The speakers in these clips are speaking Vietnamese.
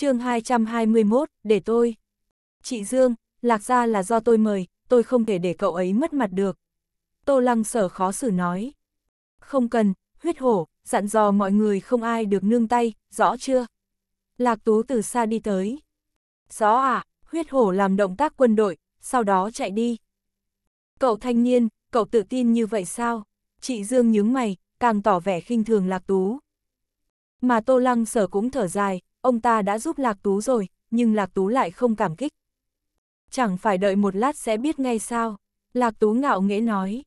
chương 221, để tôi. Chị Dương, lạc ra là do tôi mời, tôi không thể để cậu ấy mất mặt được. Tô lăng sở khó xử nói. Không cần, huyết hổ, dặn dò mọi người không ai được nương tay, rõ chưa? Lạc tú từ xa đi tới. Rõ à, huyết hổ làm động tác quân đội, sau đó chạy đi. Cậu thanh niên, cậu tự tin như vậy sao? Chị Dương nhướng mày, càng tỏ vẻ khinh thường lạc tú. Mà tô lăng sở cũng thở dài, ông ta đã giúp Lạc Tú rồi, nhưng Lạc Tú lại không cảm kích. Chẳng phải đợi một lát sẽ biết ngay sao, Lạc Tú ngạo nghễ nói.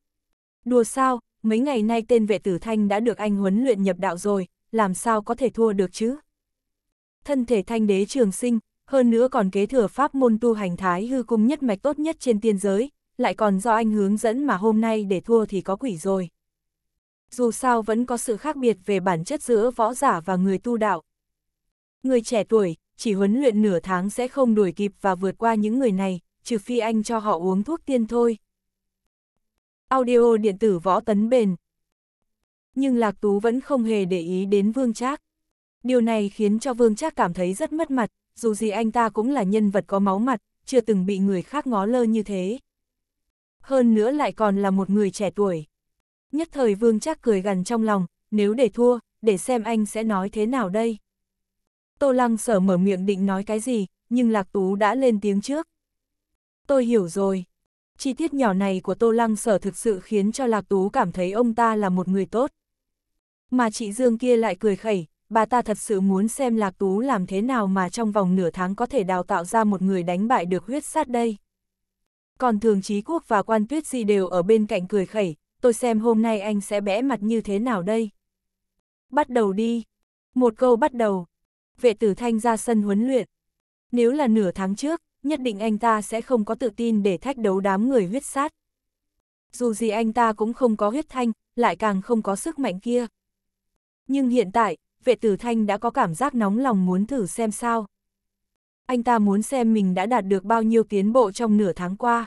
Đùa sao, mấy ngày nay tên vệ tử Thanh đã được anh huấn luyện nhập đạo rồi, làm sao có thể thua được chứ? Thân thể Thanh đế trường sinh, hơn nữa còn kế thừa pháp môn tu hành thái hư cung nhất mạch tốt nhất trên tiên giới, lại còn do anh hướng dẫn mà hôm nay để thua thì có quỷ rồi. Dù sao vẫn có sự khác biệt về bản chất giữa võ giả và người tu đạo, Người trẻ tuổi, chỉ huấn luyện nửa tháng sẽ không đuổi kịp và vượt qua những người này, trừ phi anh cho họ uống thuốc tiên thôi. Audio điện tử võ tấn bền. Nhưng Lạc Tú vẫn không hề để ý đến Vương Trác. Điều này khiến cho Vương Trác cảm thấy rất mất mặt, dù gì anh ta cũng là nhân vật có máu mặt, chưa từng bị người khác ngó lơ như thế. Hơn nữa lại còn là một người trẻ tuổi. Nhất thời Vương Trác cười gần trong lòng, nếu để thua, để xem anh sẽ nói thế nào đây. Tô Lăng sở mở miệng định nói cái gì, nhưng Lạc Tú đã lên tiếng trước. Tôi hiểu rồi. Chi tiết nhỏ này của Tô Lăng sở thực sự khiến cho Lạc Tú cảm thấy ông ta là một người tốt. Mà chị Dương kia lại cười khẩy, bà ta thật sự muốn xem Lạc Tú làm thế nào mà trong vòng nửa tháng có thể đào tạo ra một người đánh bại được huyết sát đây. Còn Thường Trí Quốc và Quan Tuyết Di đều ở bên cạnh cười khẩy, tôi xem hôm nay anh sẽ bẽ mặt như thế nào đây. Bắt đầu đi. Một câu bắt đầu, vệ tử thanh ra sân huấn luyện. Nếu là nửa tháng trước, nhất định anh ta sẽ không có tự tin để thách đấu đám người huyết sát. Dù gì anh ta cũng không có huyết thanh, lại càng không có sức mạnh kia. Nhưng hiện tại, vệ tử thanh đã có cảm giác nóng lòng muốn thử xem sao. Anh ta muốn xem mình đã đạt được bao nhiêu tiến bộ trong nửa tháng qua.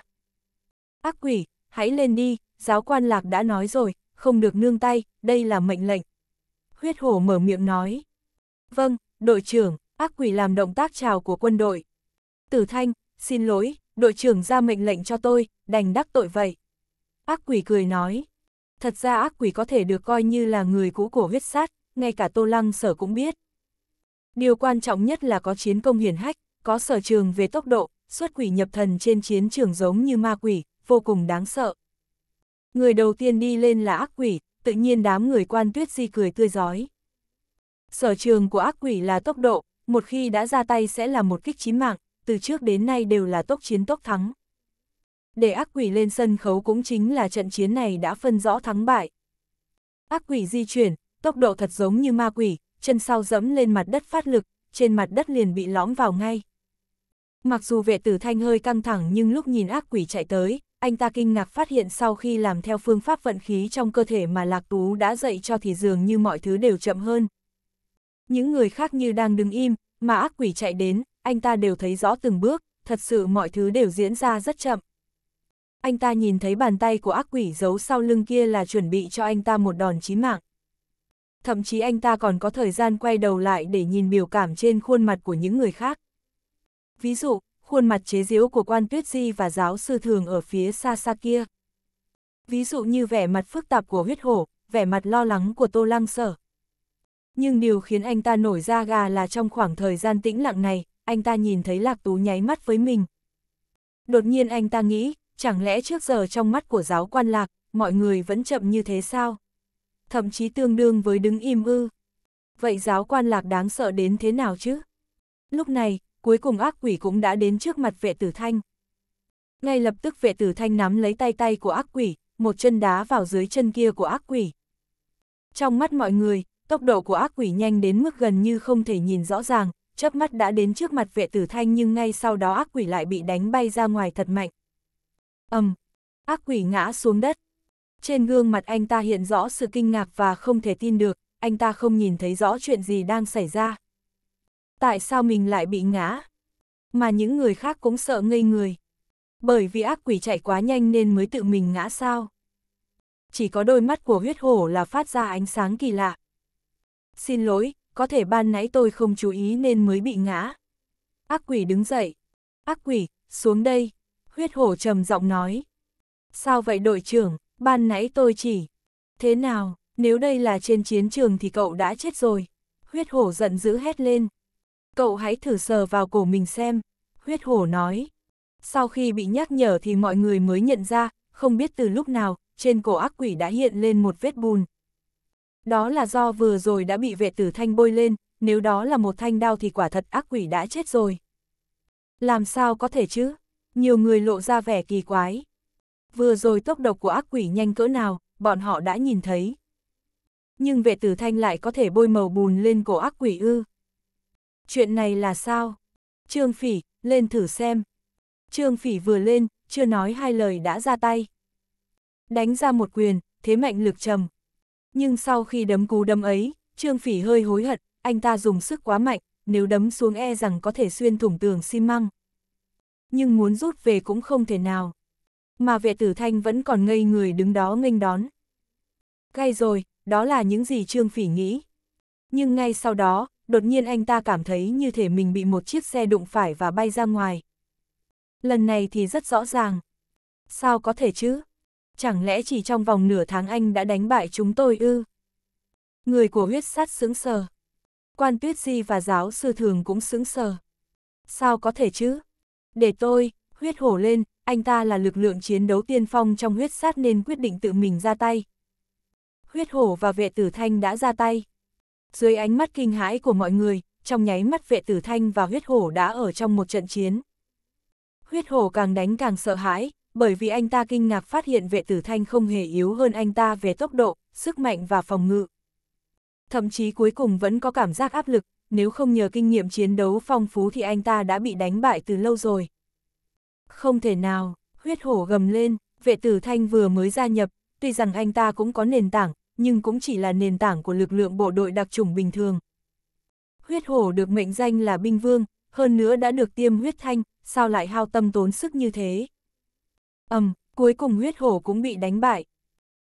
Ác quỷ, hãy lên đi, giáo quan lạc đã nói rồi, không được nương tay, đây là mệnh lệnh. Huyết hổ mở miệng nói. Vâng, đội trưởng, ác quỷ làm động tác chào của quân đội. Tử Thanh, xin lỗi, đội trưởng ra mệnh lệnh cho tôi, đành đắc tội vậy. Ác quỷ cười nói, thật ra ác quỷ có thể được coi như là người cũ của huyết sát, ngay cả Tô Lăng sở cũng biết. Điều quan trọng nhất là có chiến công hiển hách, có sở trường về tốc độ, xuất quỷ nhập thần trên chiến trường giống như ma quỷ, vô cùng đáng sợ. Người đầu tiên đi lên là ác quỷ, tự nhiên đám người quan tuyết di cười tươi giói. Sở trường của ác quỷ là tốc độ, một khi đã ra tay sẽ là một kích chí mạng, từ trước đến nay đều là tốc chiến tốc thắng. Để ác quỷ lên sân khấu cũng chính là trận chiến này đã phân rõ thắng bại. Ác quỷ di chuyển, tốc độ thật giống như ma quỷ, chân sau dẫm lên mặt đất phát lực, trên mặt đất liền bị lõm vào ngay. Mặc dù vệ tử thanh hơi căng thẳng nhưng lúc nhìn ác quỷ chạy tới, anh ta kinh ngạc phát hiện sau khi làm theo phương pháp vận khí trong cơ thể mà Lạc Tú đã dạy cho thì dường như mọi thứ đều chậm hơn, những người khác như đang đứng im, mà ác quỷ chạy đến, anh ta đều thấy rõ từng bước, thật sự mọi thứ đều diễn ra rất chậm. Anh ta nhìn thấy bàn tay của ác quỷ giấu sau lưng kia là chuẩn bị cho anh ta một đòn chí mạng. Thậm chí anh ta còn có thời gian quay đầu lại để nhìn biểu cảm trên khuôn mặt của những người khác. Ví dụ, khuôn mặt chế giễu của quan tuyết di và giáo sư thường ở phía xa xa kia. Ví dụ như vẻ mặt phức tạp của huyết hổ, vẻ mặt lo lắng của tô lăng sở, nhưng điều khiến anh ta nổi ra gà là trong khoảng thời gian tĩnh lặng này, anh ta nhìn thấy Lạc Tú nháy mắt với mình. Đột nhiên anh ta nghĩ, chẳng lẽ trước giờ trong mắt của giáo quan Lạc, mọi người vẫn chậm như thế sao? Thậm chí tương đương với đứng im ư. Vậy giáo quan Lạc đáng sợ đến thế nào chứ? Lúc này, cuối cùng ác quỷ cũng đã đến trước mặt vệ tử thanh. Ngay lập tức vệ tử thanh nắm lấy tay tay của ác quỷ, một chân đá vào dưới chân kia của ác quỷ. Trong mắt mọi người, tốc độ của ác quỷ nhanh đến mức gần như không thể nhìn rõ ràng, chớp mắt đã đến trước mặt vệ tử thanh nhưng ngay sau đó ác quỷ lại bị đánh bay ra ngoài thật mạnh. ầm, um, ác quỷ ngã xuống đất. Trên gương mặt anh ta hiện rõ sự kinh ngạc và không thể tin được, anh ta không nhìn thấy rõ chuyện gì đang xảy ra. Tại sao mình lại bị ngã? Mà những người khác cũng sợ ngây người. Bởi vì ác quỷ chạy quá nhanh nên mới tự mình ngã sao. Chỉ có đôi mắt của huyết hổ là phát ra ánh sáng kỳ lạ, xin lỗi, có thể ban nãy tôi không chú ý nên mới bị ngã. Ác quỷ đứng dậy. Ác quỷ, xuống đây. Huyết hổ trầm giọng nói. Sao vậy đội trưởng, ban nãy tôi chỉ. Thế nào, nếu đây là trên chiến trường thì cậu đã chết rồi. Huyết hổ giận dữ hét lên. Cậu hãy thử sờ vào cổ mình xem. Huyết hổ nói. Sau khi bị nhắc nhở thì mọi người mới nhận ra, không biết từ lúc nào, trên cổ ác quỷ đã hiện lên một vết bùn, đó là do vừa rồi đã bị vệ tử thanh bôi lên, nếu đó là một thanh đao thì quả thật ác quỷ đã chết rồi. Làm sao có thể chứ? Nhiều người lộ ra vẻ kỳ quái. Vừa rồi tốc độc của ác quỷ nhanh cỡ nào, bọn họ đã nhìn thấy. Nhưng vệ tử thanh lại có thể bôi màu bùn lên cổ ác quỷ ư. Chuyện này là sao? Trương Phỉ, lên thử xem. Trương Phỉ vừa lên, chưa nói hai lời đã ra tay. Đánh ra một quyền, thế mạnh lực trầm, nhưng sau khi đấm cú đấm ấy, Trương Phỉ hơi hối hận, anh ta dùng sức quá mạnh, nếu đấm xuống e rằng có thể xuyên thủng tường xi măng. Nhưng muốn rút về cũng không thể nào. Mà vệ tử thanh vẫn còn ngây người đứng đó nghênh đón. Gây rồi, đó là những gì Trương Phỉ nghĩ. Nhưng ngay sau đó, đột nhiên anh ta cảm thấy như thể mình bị một chiếc xe đụng phải và bay ra ngoài. Lần này thì rất rõ ràng. Sao có thể chứ? chẳng lẽ chỉ trong vòng nửa tháng anh đã đánh bại chúng tôi ư? Người của huyết sát sững sờ. Quan tuyết di và giáo sư thường cũng sững sờ. Sao có thể chứ? Để tôi, huyết hổ lên, anh ta là lực lượng chiến đấu tiên phong trong huyết sát nên quyết định tự mình ra tay. Huyết hổ và vệ tử thanh đã ra tay. Dưới ánh mắt kinh hãi của mọi người, trong nháy mắt vệ tử thanh và huyết hổ đã ở trong một trận chiến. Huyết hổ càng đánh càng sợ hãi, bởi vì anh ta kinh ngạc phát hiện vệ tử thanh không hề yếu hơn anh ta về tốc độ, sức mạnh và phòng ngự. Thậm chí cuối cùng vẫn có cảm giác áp lực, nếu không nhờ kinh nghiệm chiến đấu phong phú thì anh ta đã bị đánh bại từ lâu rồi. Không thể nào, huyết hổ gầm lên, vệ tử thanh vừa mới gia nhập, tuy rằng anh ta cũng có nền tảng, nhưng cũng chỉ là nền tảng của lực lượng bộ đội đặc trùng bình thường. Huyết hổ được mệnh danh là binh vương, hơn nữa đã được tiêm huyết thanh, sao lại hao tâm tốn sức như thế? Ầm, um, cuối cùng huyết hổ cũng bị đánh bại.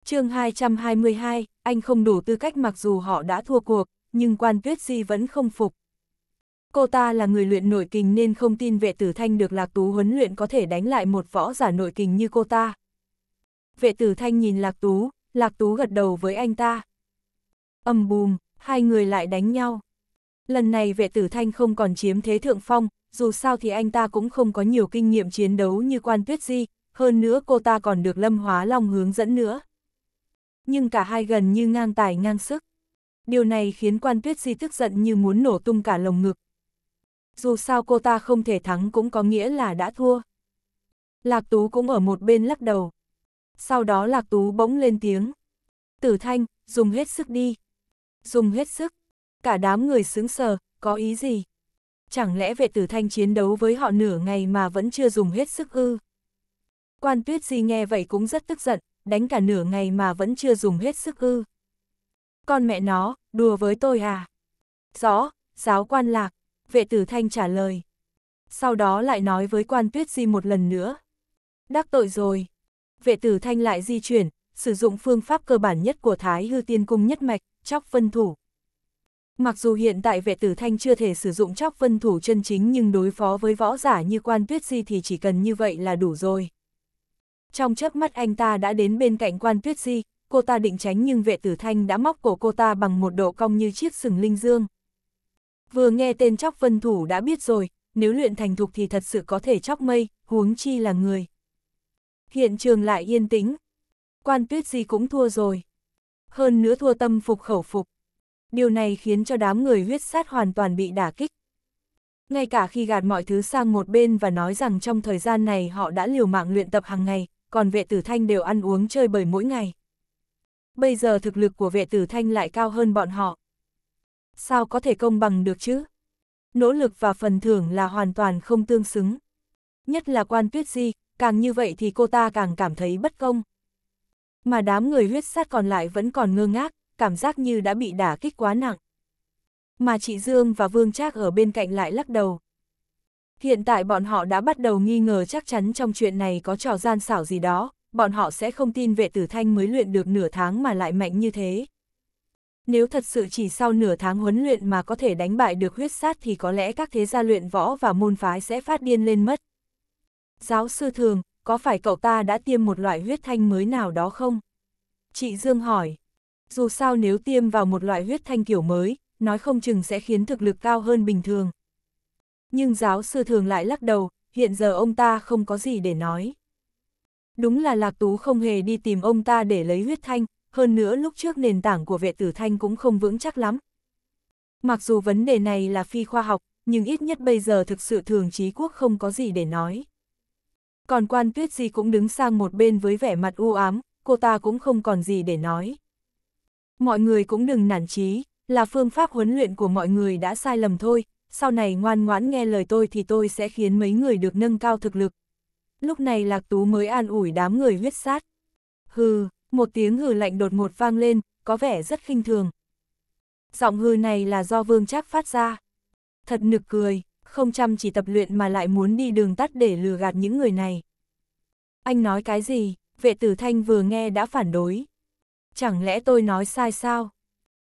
chương 222, anh không đủ tư cách mặc dù họ đã thua cuộc, nhưng quan tuyết di vẫn không phục. Cô ta là người luyện nội kình nên không tin vệ tử thanh được lạc tú huấn luyện có thể đánh lại một võ giả nội kình như cô ta. Vệ tử thanh nhìn lạc tú, lạc tú gật đầu với anh ta. ầm um bùm, hai người lại đánh nhau. Lần này vệ tử thanh không còn chiếm thế thượng phong, dù sao thì anh ta cũng không có nhiều kinh nghiệm chiến đấu như quan tuyết di, hơn nữa cô ta còn được Lâm Hóa Long hướng dẫn nữa. Nhưng cả hai gần như ngang tài ngang sức. Điều này khiến quan tuyết di tức giận như muốn nổ tung cả lồng ngực. Dù sao cô ta không thể thắng cũng có nghĩa là đã thua. Lạc Tú cũng ở một bên lắc đầu. Sau đó Lạc Tú bỗng lên tiếng. Tử Thanh, dùng hết sức đi. Dùng hết sức. Cả đám người sướng sờ, có ý gì? Chẳng lẽ vệ tử Thanh chiến đấu với họ nửa ngày mà vẫn chưa dùng hết sức ư? Quan Tuyết Di nghe vậy cũng rất tức giận, đánh cả nửa ngày mà vẫn chưa dùng hết sức ư. Con mẹ nó, đùa với tôi à? Rõ, giáo quan lạc, vệ tử thanh trả lời. Sau đó lại nói với quan tuyết di một lần nữa. Đắc tội rồi. Vệ tử thanh lại di chuyển, sử dụng phương pháp cơ bản nhất của Thái hư tiên cung nhất mạch, chóc vân thủ. Mặc dù hiện tại vệ tử thanh chưa thể sử dụng chóc vân thủ chân chính nhưng đối phó với võ giả như quan tuyết di thì chỉ cần như vậy là đủ rồi trong chớp mắt anh ta đã đến bên cạnh quan tuyết di, cô ta định tránh nhưng vệ tử thanh đã móc cổ cô ta bằng một độ cong như chiếc sừng linh dương. Vừa nghe tên chóc vân thủ đã biết rồi, nếu luyện thành thục thì thật sự có thể chóc mây, huống chi là người. Hiện trường lại yên tĩnh. Quan tuyết di cũng thua rồi. Hơn nữa thua tâm phục khẩu phục. Điều này khiến cho đám người huyết sát hoàn toàn bị đả kích. Ngay cả khi gạt mọi thứ sang một bên và nói rằng trong thời gian này họ đã liều mạng luyện tập hàng ngày, còn vệ tử thanh đều ăn uống chơi bời mỗi ngày. Bây giờ thực lực của vệ tử thanh lại cao hơn bọn họ. Sao có thể công bằng được chứ? Nỗ lực và phần thưởng là hoàn toàn không tương xứng. Nhất là quan tuyết di, càng như vậy thì cô ta càng cảm thấy bất công. Mà đám người huyết sát còn lại vẫn còn ngơ ngác, cảm giác như đã bị đả kích quá nặng. Mà chị Dương và Vương Trác ở bên cạnh lại lắc đầu, Hiện tại bọn họ đã bắt đầu nghi ngờ chắc chắn trong chuyện này có trò gian xảo gì đó, bọn họ sẽ không tin vệ tử thanh mới luyện được nửa tháng mà lại mạnh như thế. Nếu thật sự chỉ sau nửa tháng huấn luyện mà có thể đánh bại được huyết sát thì có lẽ các thế gia luyện võ và môn phái sẽ phát điên lên mất. Giáo sư thường, có phải cậu ta đã tiêm một loại huyết thanh mới nào đó không? Chị Dương hỏi. Dù sao nếu tiêm vào một loại huyết thanh kiểu mới, nói không chừng sẽ khiến thực lực cao hơn bình thường nhưng giáo sư thường lại lắc đầu, hiện giờ ông ta không có gì để nói. Đúng là Lạc Tú không hề đi tìm ông ta để lấy huyết thanh, hơn nữa lúc trước nền tảng của vệ tử thanh cũng không vững chắc lắm. Mặc dù vấn đề này là phi khoa học, nhưng ít nhất bây giờ thực sự thường trí quốc không có gì để nói. Còn quan tuyết gì cũng đứng sang một bên với vẻ mặt u ám, cô ta cũng không còn gì để nói. Mọi người cũng đừng nản chí, là phương pháp huấn luyện của mọi người đã sai lầm thôi, sau này ngoan ngoãn nghe lời tôi thì tôi sẽ khiến mấy người được nâng cao thực lực. Lúc này Lạc Tú mới an ủi đám người huyết sát. Hừ, một tiếng hừ lạnh đột ngột vang lên, có vẻ rất khinh thường. Giọng hừ này là do Vương Trác phát ra. Thật nực cười, không chăm chỉ tập luyện mà lại muốn đi đường tắt để lừa gạt những người này. Anh nói cái gì, vệ tử thanh vừa nghe đã phản đối. Chẳng lẽ tôi nói sai sao?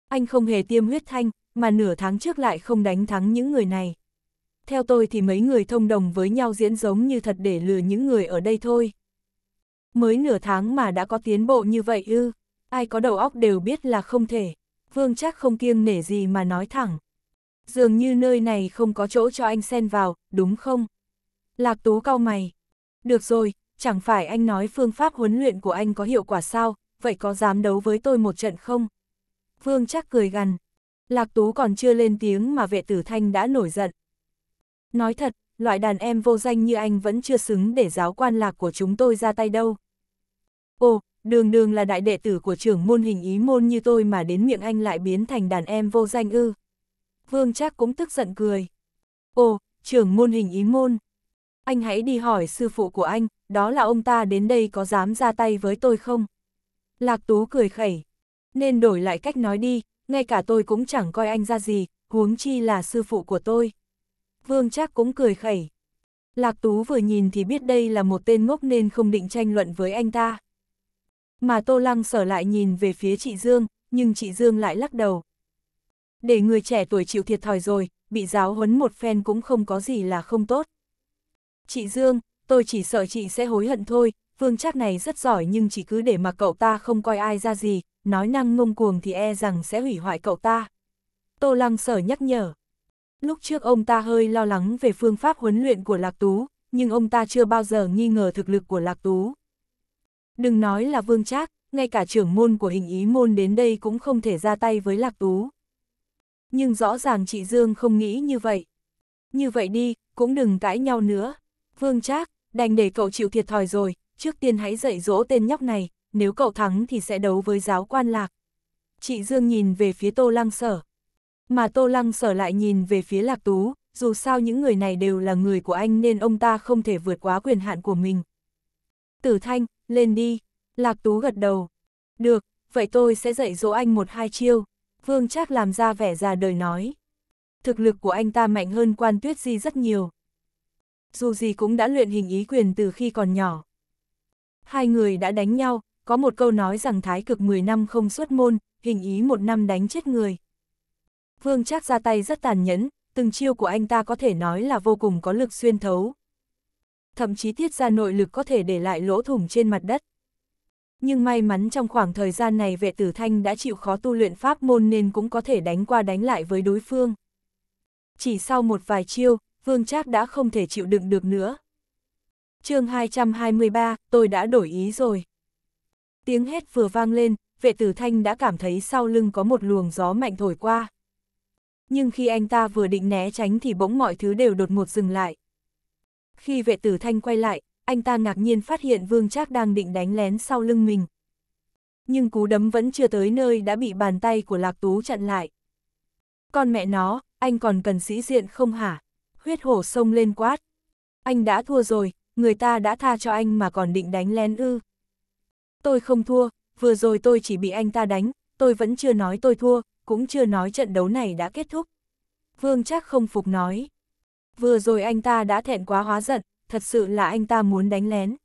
Anh không hề tiêm huyết thanh, mà nửa tháng trước lại không đánh thắng những người này. Theo tôi thì mấy người thông đồng với nhau diễn giống như thật để lừa những người ở đây thôi. Mới nửa tháng mà đã có tiến bộ như vậy ư, ai có đầu óc đều biết là không thể, vương chắc không kiêng nể gì mà nói thẳng. Dường như nơi này không có chỗ cho anh xen vào, đúng không? Lạc Tú cau mày. Được rồi, chẳng phải anh nói phương pháp huấn luyện của anh có hiệu quả sao, vậy có dám đấu với tôi một trận không? Vương chắc cười gằn, Lạc Tú còn chưa lên tiếng mà vệ tử thanh đã nổi giận. Nói thật, loại đàn em vô danh như anh vẫn chưa xứng để giáo quan lạc của chúng tôi ra tay đâu. Ồ, đường đường là đại đệ tử của trưởng môn hình ý môn như tôi mà đến miệng anh lại biến thành đàn em vô danh ư. Vương Trác cũng tức giận cười. Ồ, trưởng môn hình ý môn. Anh hãy đi hỏi sư phụ của anh, đó là ông ta đến đây có dám ra tay với tôi không? Lạc Tú cười khẩy. Nên đổi lại cách nói đi, ngay cả tôi cũng chẳng coi anh ra gì, huống chi là sư phụ của tôi. Vương Trác cũng cười khẩy. Lạc Tú vừa nhìn thì biết đây là một tên ngốc nên không định tranh luận với anh ta. Mà Tô Lăng sở lại nhìn về phía chị Dương, nhưng chị Dương lại lắc đầu. Để người trẻ tuổi chịu thiệt thòi rồi, bị giáo huấn một phen cũng không có gì là không tốt. Chị Dương, tôi chỉ sợ chị sẽ hối hận thôi, Vương Trác này rất giỏi nhưng chỉ cứ để mà cậu ta không coi ai ra gì, nói năng ngông cuồng thì e rằng sẽ hủy hoại cậu ta. Tô Lăng Sở nhắc nhở. Lúc trước ông ta hơi lo lắng về phương pháp huấn luyện của Lạc Tú, nhưng ông ta chưa bao giờ nghi ngờ thực lực của Lạc Tú. Đừng nói là Vương Trác, ngay cả trưởng môn của hình ý môn đến đây cũng không thể ra tay với Lạc Tú. Nhưng rõ ràng chị Dương không nghĩ như vậy. Như vậy đi, cũng đừng cãi nhau nữa. Vương Trác, đành để cậu chịu thiệt thòi rồi, trước tiên hãy dạy dỗ tên nhóc này, nếu cậu thắng thì sẽ đấu với giáo quan lạc. Chị Dương nhìn về phía Tô Lăng Sở. Mà Tô Lăng Sở lại nhìn về phía Lạc Tú, dù sao những người này đều là người của anh nên ông ta không thể vượt quá quyền hạn của mình. Tử Thanh, lên đi. Lạc Tú gật đầu. Được, vậy tôi sẽ dạy dỗ anh một hai chiêu. Vương Trác làm ra vẻ già đời nói. Thực lực của anh ta mạnh hơn quan tuyết di rất nhiều. Dù gì cũng đã luyện hình ý quyền từ khi còn nhỏ. Hai người đã đánh nhau, có một câu nói rằng thái cực 10 năm không xuất môn, hình ý một năm đánh chết người. Vương Trác ra tay rất tàn nhẫn, từng chiêu của anh ta có thể nói là vô cùng có lực xuyên thấu. Thậm chí tiết ra nội lực có thể để lại lỗ thủng trên mặt đất. Nhưng may mắn trong khoảng thời gian này vệ tử thanh đã chịu khó tu luyện pháp môn nên cũng có thể đánh qua đánh lại với đối phương. Chỉ sau một vài chiêu, Vương Trác đã không thể chịu đựng được nữa. chương 223, tôi đã đổi ý rồi. Tiếng hét vừa vang lên, vệ tử thanh đã cảm thấy sau lưng có một luồng gió mạnh thổi qua. Nhưng khi anh ta vừa định né tránh thì bỗng mọi thứ đều đột ngột dừng lại. Khi vệ tử thanh quay lại, anh ta ngạc nhiên phát hiện vương trác đang định đánh lén sau lưng mình. Nhưng cú đấm vẫn chưa tới nơi đã bị bàn tay của Lạc Tú chặn lại. Con mẹ nó, anh còn cần sĩ diện không hả? Huyết hổ sông lên quát. Anh đã thua rồi, người ta đã tha cho anh mà còn định đánh lén ư tôi không thua, vừa rồi tôi chỉ bị anh ta đánh, tôi vẫn chưa nói tôi thua, cũng chưa nói trận đấu này đã kết thúc. Vương Trác không phục nói. Vừa rồi anh ta đã thẹn quá hóa giận, thật sự là anh ta muốn đánh lén.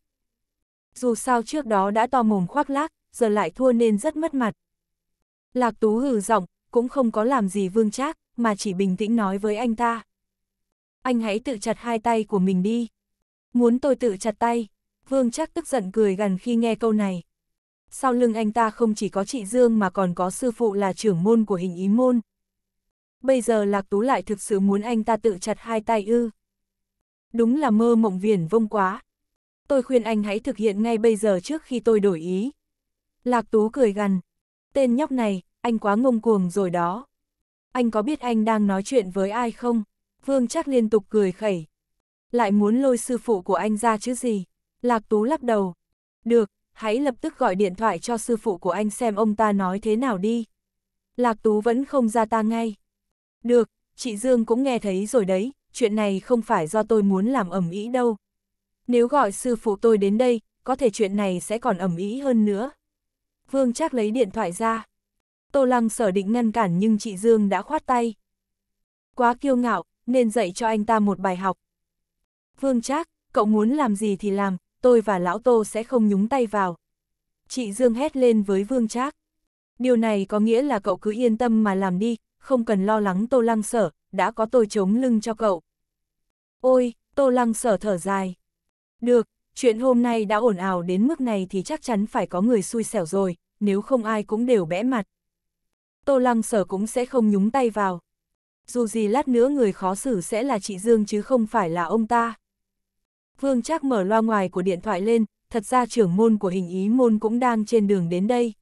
Dù sao trước đó đã to mồm khoác lác, giờ lại thua nên rất mất mặt. Lạc Tú hừ giọng, cũng không có làm gì Vương Trác, mà chỉ bình tĩnh nói với anh ta. Anh hãy tự chặt hai tay của mình đi. Muốn tôi tự chặt tay. Vương Trác tức giận cười gần khi nghe câu này. Sau lưng anh ta không chỉ có chị Dương mà còn có sư phụ là trưởng môn của hình ý môn. Bây giờ Lạc Tú lại thực sự muốn anh ta tự chặt hai tay ư. Đúng là mơ mộng viển vông quá. Tôi khuyên anh hãy thực hiện ngay bây giờ trước khi tôi đổi ý. Lạc Tú cười gằn. Tên nhóc này, anh quá ngông cuồng rồi đó. Anh có biết anh đang nói chuyện với ai không? Vương chắc liên tục cười khẩy. Lại muốn lôi sư phụ của anh ra chứ gì? Lạc Tú lắc đầu. Được, hãy lập tức gọi điện thoại cho sư phụ của anh xem ông ta nói thế nào đi. Lạc Tú vẫn không ra ta ngay. Được, chị Dương cũng nghe thấy rồi đấy, chuyện này không phải do tôi muốn làm ẩm ý đâu. Nếu gọi sư phụ tôi đến đây, có thể chuyện này sẽ còn ẩm ý hơn nữa. Vương chắc lấy điện thoại ra. Tô Lăng sở định ngăn cản nhưng chị Dương đã khoát tay. Quá kiêu ngạo, nên dạy cho anh ta một bài học. Vương Trác, cậu muốn làm gì thì làm, tôi và lão Tô sẽ không nhúng tay vào. Chị Dương hét lên với Vương Trác. Điều này có nghĩa là cậu cứ yên tâm mà làm đi, không cần lo lắng Tô Lăng Sở, đã có tôi chống lưng cho cậu. Ôi, Tô Lăng Sở thở dài. Được, chuyện hôm nay đã ổn ào đến mức này thì chắc chắn phải có người xui xẻo rồi, nếu không ai cũng đều bẽ mặt. Tô Lăng Sở cũng sẽ không nhúng tay vào. Dù gì lát nữa người khó xử sẽ là chị Dương chứ không phải là ông ta. Vương Trác mở loa ngoài của điện thoại lên, thật ra trưởng môn của hình ý môn cũng đang trên đường đến đây.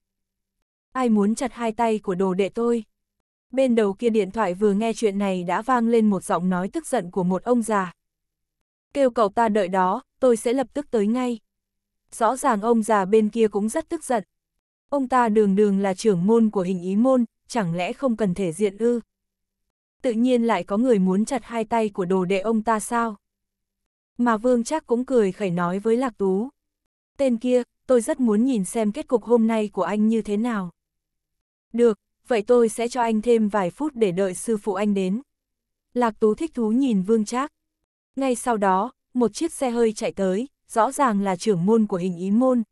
Ai muốn chặt hai tay của đồ đệ tôi? Bên đầu kia điện thoại vừa nghe chuyện này đã vang lên một giọng nói tức giận của một ông già. Kêu cậu ta đợi đó, tôi sẽ lập tức tới ngay. Rõ ràng ông già bên kia cũng rất tức giận. Ông ta đường đường là trưởng môn của hình ý môn, chẳng lẽ không cần thể diện ư? Tự nhiên lại có người muốn chặt hai tay của đồ đệ ông ta sao? mà Vương chắc cũng cười khẩy nói với Lạc Tú. Tên kia, tôi rất muốn nhìn xem kết cục hôm nay của anh như thế nào. Được, vậy tôi sẽ cho anh thêm vài phút để đợi sư phụ anh đến. Lạc Tú thích thú nhìn Vương chắc Ngay sau đó, một chiếc xe hơi chạy tới, rõ ràng là trưởng môn của hình ý môn.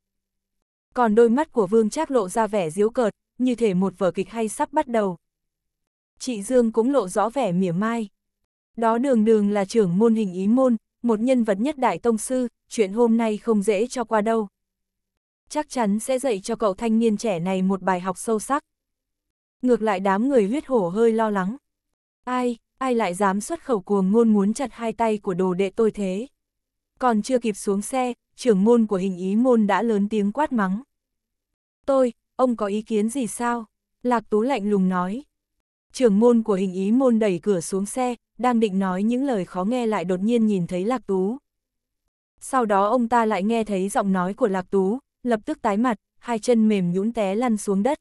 Còn đôi mắt của Vương chắc lộ ra vẻ diếu cợt, như thể một vở kịch hay sắp bắt đầu. Chị Dương cũng lộ rõ vẻ mỉa mai. Đó đường đường là trưởng môn hình ý môn, một nhân vật nhất đại tông sư, chuyện hôm nay không dễ cho qua đâu. Chắc chắn sẽ dạy cho cậu thanh niên trẻ này một bài học sâu sắc. Ngược lại đám người huyết hổ hơi lo lắng. Ai, ai lại dám xuất khẩu cuồng ngôn muốn chặt hai tay của đồ đệ tôi thế? Còn chưa kịp xuống xe, trưởng môn của hình ý môn đã lớn tiếng quát mắng. Tôi, ông có ý kiến gì sao? Lạc Tú lạnh lùng nói trưởng môn của hình ý môn đẩy cửa xuống xe, đang định nói những lời khó nghe lại đột nhiên nhìn thấy Lạc Tú. Sau đó ông ta lại nghe thấy giọng nói của Lạc Tú, lập tức tái mặt, hai chân mềm nhũn té lăn xuống đất.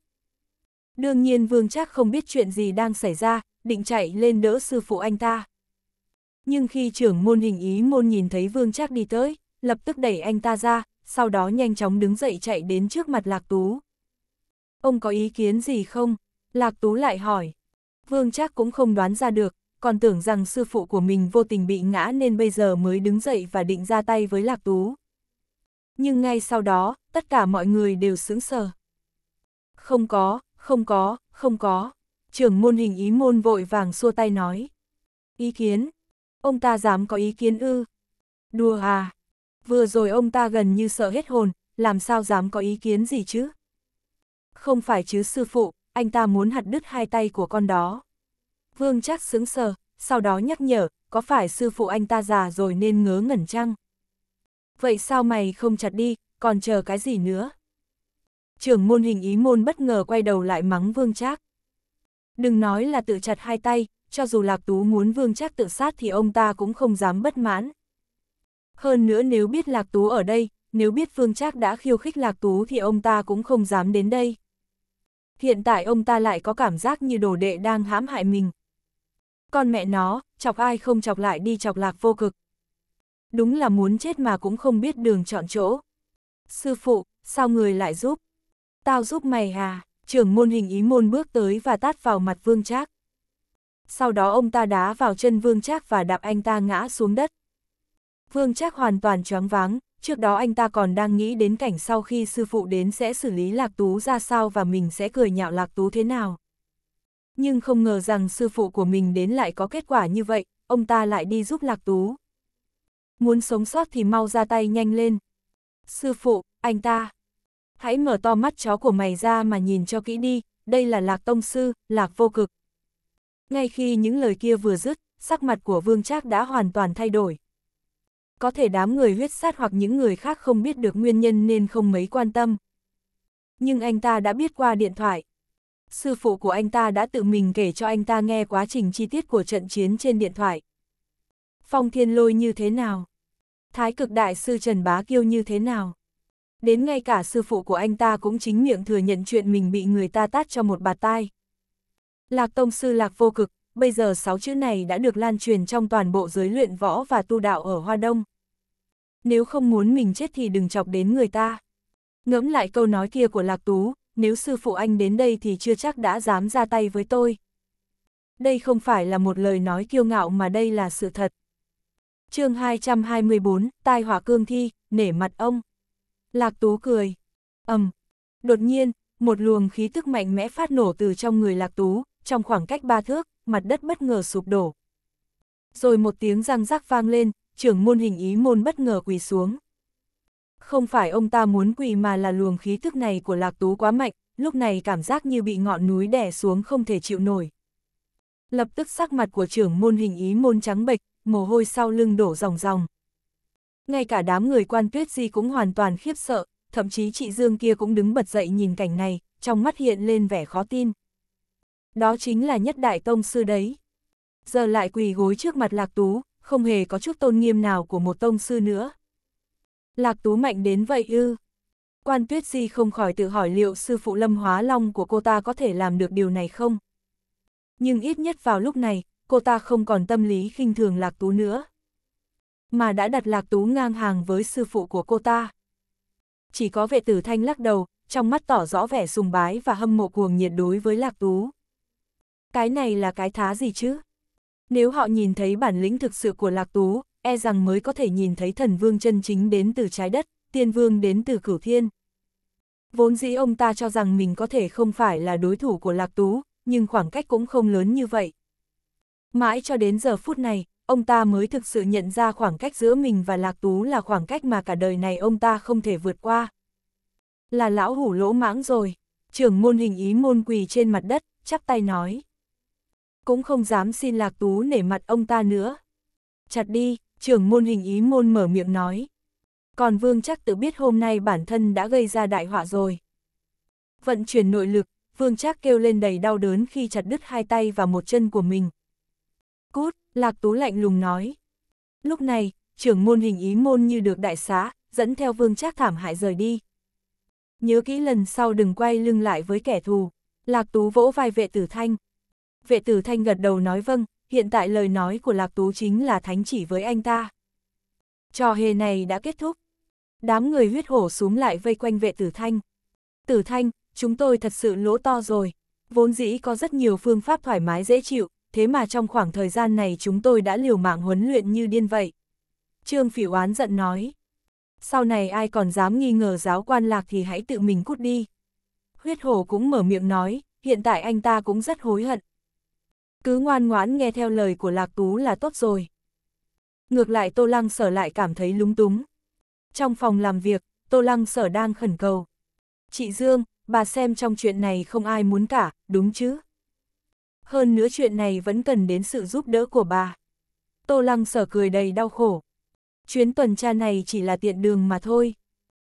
Đương nhiên Vương Trác không biết chuyện gì đang xảy ra, định chạy lên đỡ sư phụ anh ta. Nhưng khi trưởng môn hình ý môn nhìn thấy Vương Trác đi tới, lập tức đẩy anh ta ra, sau đó nhanh chóng đứng dậy chạy đến trước mặt Lạc Tú. Ông có ý kiến gì không? Lạc Tú lại hỏi. Vương Trác cũng không đoán ra được, còn tưởng rằng sư phụ của mình vô tình bị ngã nên bây giờ mới đứng dậy và định ra tay với Lạc Tú. Nhưng ngay sau đó, tất cả mọi người đều sững sờ. Không có, không có, không có. Trưởng môn hình ý môn vội vàng xua tay nói. Ý kiến? Ông ta dám có ý kiến ư? Đùa à? Vừa rồi ông ta gần như sợ hết hồn, làm sao dám có ý kiến gì chứ? Không phải chứ sư phụ, anh ta muốn hạt đứt hai tay của con đó. Vương Trác sững sờ, sau đó nhắc nhở, có phải sư phụ anh ta già rồi nên ngớ ngẩn chăng? Vậy sao mày không chặt đi, còn chờ cái gì nữa? Trưởng môn hình ý môn bất ngờ quay đầu lại mắng Vương Trác. Đừng nói là tự chặt hai tay, cho dù Lạc Tú muốn Vương Trác tự sát thì ông ta cũng không dám bất mãn. Hơn nữa nếu biết Lạc Tú ở đây, nếu biết Vương Trác đã khiêu khích Lạc Tú thì ông ta cũng không dám đến đây hiện tại ông ta lại có cảm giác như đồ đệ đang hãm hại mình. Con mẹ nó, chọc ai không chọc lại đi chọc lạc vô cực. Đúng là muốn chết mà cũng không biết đường chọn chỗ. Sư phụ, sao người lại giúp? Tao giúp mày à? Trưởng môn hình ý môn bước tới và tát vào mặt vương trác. Sau đó ông ta đá vào chân vương trác và đạp anh ta ngã xuống đất. Vương trác hoàn toàn choáng váng, Trước đó anh ta còn đang nghĩ đến cảnh sau khi sư phụ đến sẽ xử lý Lạc Tú ra sao và mình sẽ cười nhạo Lạc Tú thế nào. Nhưng không ngờ rằng sư phụ của mình đến lại có kết quả như vậy, ông ta lại đi giúp Lạc Tú. Muốn sống sót thì mau ra tay nhanh lên. Sư phụ, anh ta. Hãy mở to mắt chó của mày ra mà nhìn cho kỹ đi, đây là Lạc Tông Sư, Lạc Vô Cực. Ngay khi những lời kia vừa dứt, sắc mặt của Vương Trác đã hoàn toàn thay đổi có thể đám người huyết sát hoặc những người khác không biết được nguyên nhân nên không mấy quan tâm. Nhưng anh ta đã biết qua điện thoại. Sư phụ của anh ta đã tự mình kể cho anh ta nghe quá trình chi tiết của trận chiến trên điện thoại. Phong thiên lôi như thế nào? Thái cực đại sư Trần Bá Kiêu như thế nào? Đến ngay cả sư phụ của anh ta cũng chính miệng thừa nhận chuyện mình bị người ta tát cho một bạt tai. Lạc tông sư lạc vô cực, bây giờ sáu chữ này đã được lan truyền trong toàn bộ giới luyện võ và tu đạo ở Hoa Đông nếu không muốn mình chết thì đừng chọc đến người ta. Ngẫm lại câu nói kia của Lạc Tú, nếu sư phụ anh đến đây thì chưa chắc đã dám ra tay với tôi. Đây không phải là một lời nói kiêu ngạo mà đây là sự thật. chương 224, tai hỏa cương thi, nể mặt ông. Lạc Tú cười. ầm um. Đột nhiên, một luồng khí tức mạnh mẽ phát nổ từ trong người Lạc Tú, trong khoảng cách ba thước, mặt đất bất ngờ sụp đổ. Rồi một tiếng răng rắc vang lên, trưởng môn hình ý môn bất ngờ quỳ xuống. Không phải ông ta muốn quỳ mà là luồng khí thức này của lạc tú quá mạnh, lúc này cảm giác như bị ngọn núi đè xuống không thể chịu nổi. Lập tức sắc mặt của trưởng môn hình ý môn trắng bệch, mồ hôi sau lưng đổ ròng ròng. Ngay cả đám người quan tuyết di cũng hoàn toàn khiếp sợ, thậm chí chị Dương kia cũng đứng bật dậy nhìn cảnh này, trong mắt hiện lên vẻ khó tin. Đó chính là nhất đại tông sư đấy. Giờ lại quỳ gối trước mặt lạc tú, không hề có chút tôn nghiêm nào của một tông sư nữa. Lạc Tú mạnh đến vậy ư? Quan Tuyết Di không khỏi tự hỏi liệu sư phụ Lâm Hóa Long của cô ta có thể làm được điều này không? Nhưng ít nhất vào lúc này, cô ta không còn tâm lý khinh thường Lạc Tú nữa. Mà đã đặt Lạc Tú ngang hàng với sư phụ của cô ta. Chỉ có vệ tử thanh lắc đầu, trong mắt tỏ rõ vẻ sùng bái và hâm mộ cuồng nhiệt đối với Lạc Tú. Cái này là cái thá gì chứ? Nếu họ nhìn thấy bản lĩnh thực sự của Lạc Tú, e rằng mới có thể nhìn thấy thần vương chân chính đến từ trái đất, tiên vương đến từ cửu thiên. Vốn dĩ ông ta cho rằng mình có thể không phải là đối thủ của Lạc Tú, nhưng khoảng cách cũng không lớn như vậy. Mãi cho đến giờ phút này, ông ta mới thực sự nhận ra khoảng cách giữa mình và Lạc Tú là khoảng cách mà cả đời này ông ta không thể vượt qua. Là lão hủ lỗ mãng rồi, trưởng môn hình ý môn quỳ trên mặt đất, chắp tay nói cũng không dám xin Lạc Tú nể mặt ông ta nữa. Chặt đi, trưởng môn hình ý môn mở miệng nói. Còn Vương chắc tự biết hôm nay bản thân đã gây ra đại họa rồi. Vận chuyển nội lực, Vương chắc kêu lên đầy đau đớn khi chặt đứt hai tay và một chân của mình. Cút, Lạc Tú lạnh lùng nói. Lúc này, trưởng môn hình ý môn như được đại xá, dẫn theo Vương chắc thảm hại rời đi. Nhớ kỹ lần sau đừng quay lưng lại với kẻ thù. Lạc Tú vỗ vai vệ tử thanh, vệ tử thanh gật đầu nói vâng, hiện tại lời nói của Lạc Tú chính là thánh chỉ với anh ta. Trò hề này đã kết thúc. Đám người huyết hổ xuống lại vây quanh vệ tử thanh. Tử thanh, chúng tôi thật sự lỗ to rồi. Vốn dĩ có rất nhiều phương pháp thoải mái dễ chịu, thế mà trong khoảng thời gian này chúng tôi đã liều mạng huấn luyện như điên vậy. Trương Phỉ Oán giận nói. Sau này ai còn dám nghi ngờ giáo quan lạc thì hãy tự mình cút đi. Huyết hổ cũng mở miệng nói, hiện tại anh ta cũng rất hối hận, cứ ngoan ngoãn nghe theo lời của Lạc Tú là tốt rồi. Ngược lại Tô Lăng Sở lại cảm thấy lúng túng. Trong phòng làm việc, Tô Lăng Sở đang khẩn cầu. Chị Dương, bà xem trong chuyện này không ai muốn cả, đúng chứ? Hơn nữa chuyện này vẫn cần đến sự giúp đỡ của bà. Tô Lăng Sở cười đầy đau khổ. Chuyến tuần tra này chỉ là tiện đường mà thôi.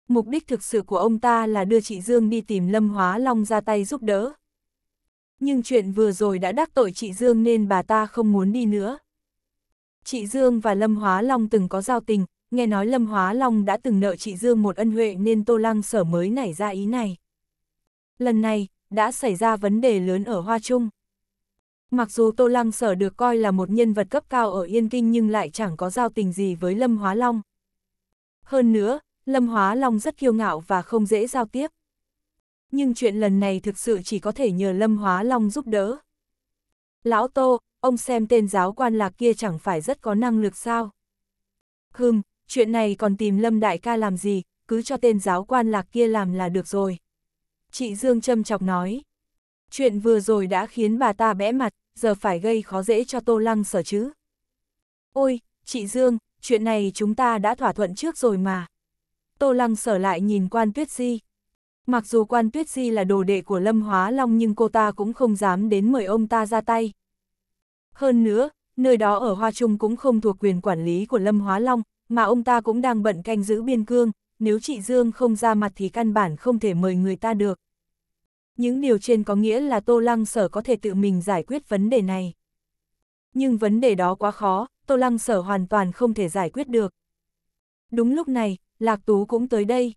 Mục đích thực sự của ông ta là đưa chị Dương đi tìm Lâm Hóa Long ra tay giúp đỡ nhưng chuyện vừa rồi đã đắc tội chị Dương nên bà ta không muốn đi nữa. Chị Dương và Lâm Hóa Long từng có giao tình, nghe nói Lâm Hóa Long đã từng nợ chị Dương một ân huệ nên Tô Lăng sở mới nảy ra ý này. Lần này, đã xảy ra vấn đề lớn ở Hoa Trung. Mặc dù Tô Lăng sở được coi là một nhân vật cấp cao ở Yên Kinh nhưng lại chẳng có giao tình gì với Lâm Hóa Long. Hơn nữa, Lâm Hóa Long rất kiêu ngạo và không dễ giao tiếp nhưng chuyện lần này thực sự chỉ có thể nhờ Lâm Hóa Long giúp đỡ. Lão Tô, ông xem tên giáo quan lạc kia chẳng phải rất có năng lực sao? Hừm, chuyện này còn tìm Lâm Đại ca làm gì, cứ cho tên giáo quan lạc kia làm là được rồi. Chị Dương châm chọc nói. Chuyện vừa rồi đã khiến bà ta bẽ mặt, giờ phải gây khó dễ cho Tô Lăng sở chứ. Ôi, chị Dương, chuyện này chúng ta đã thỏa thuận trước rồi mà. Tô Lăng sở lại nhìn quan tuyết di. Mặc dù quan tuyết di là đồ đệ của Lâm Hóa Long nhưng cô ta cũng không dám đến mời ông ta ra tay. Hơn nữa, nơi đó ở Hoa Trung cũng không thuộc quyền quản lý của Lâm Hóa Long, mà ông ta cũng đang bận canh giữ biên cương, nếu chị Dương không ra mặt thì căn bản không thể mời người ta được. Những điều trên có nghĩa là Tô Lăng Sở có thể tự mình giải quyết vấn đề này. Nhưng vấn đề đó quá khó, Tô Lăng Sở hoàn toàn không thể giải quyết được. Đúng lúc này, Lạc Tú cũng tới đây,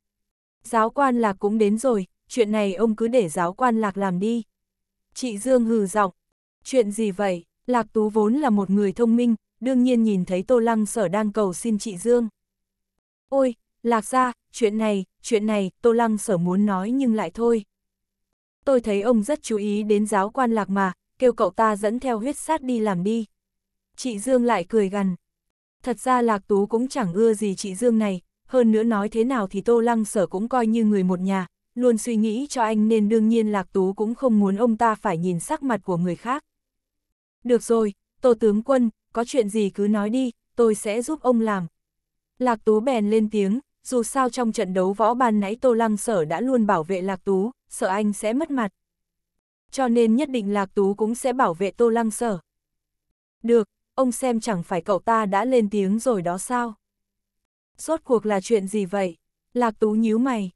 Giáo quan lạc cũng đến rồi, chuyện này ông cứ để giáo quan lạc làm đi. Chị Dương hừ giọng, chuyện gì vậy, lạc tú vốn là một người thông minh, đương nhiên nhìn thấy tô lăng sở đang cầu xin chị Dương. Ôi, lạc ra, chuyện này, chuyện này, tô lăng sở muốn nói nhưng lại thôi. Tôi thấy ông rất chú ý đến giáo quan lạc mà, kêu cậu ta dẫn theo huyết sát đi làm đi. Chị Dương lại cười gần, Thật ra Lạc Tú cũng chẳng ưa gì chị Dương này, hơn nữa nói thế nào thì Tô Lăng Sở cũng coi như người một nhà, luôn suy nghĩ cho anh nên đương nhiên Lạc Tú cũng không muốn ông ta phải nhìn sắc mặt của người khác. Được rồi, Tô Tướng Quân, có chuyện gì cứ nói đi, tôi sẽ giúp ông làm. Lạc Tú bèn lên tiếng, dù sao trong trận đấu võ ban nãy Tô Lăng Sở đã luôn bảo vệ Lạc Tú, sợ anh sẽ mất mặt. Cho nên nhất định Lạc Tú cũng sẽ bảo vệ Tô Lăng Sở. Được, ông xem chẳng phải cậu ta đã lên tiếng rồi đó sao? rốt cuộc là chuyện gì vậy? Lạc Tú nhíu mày.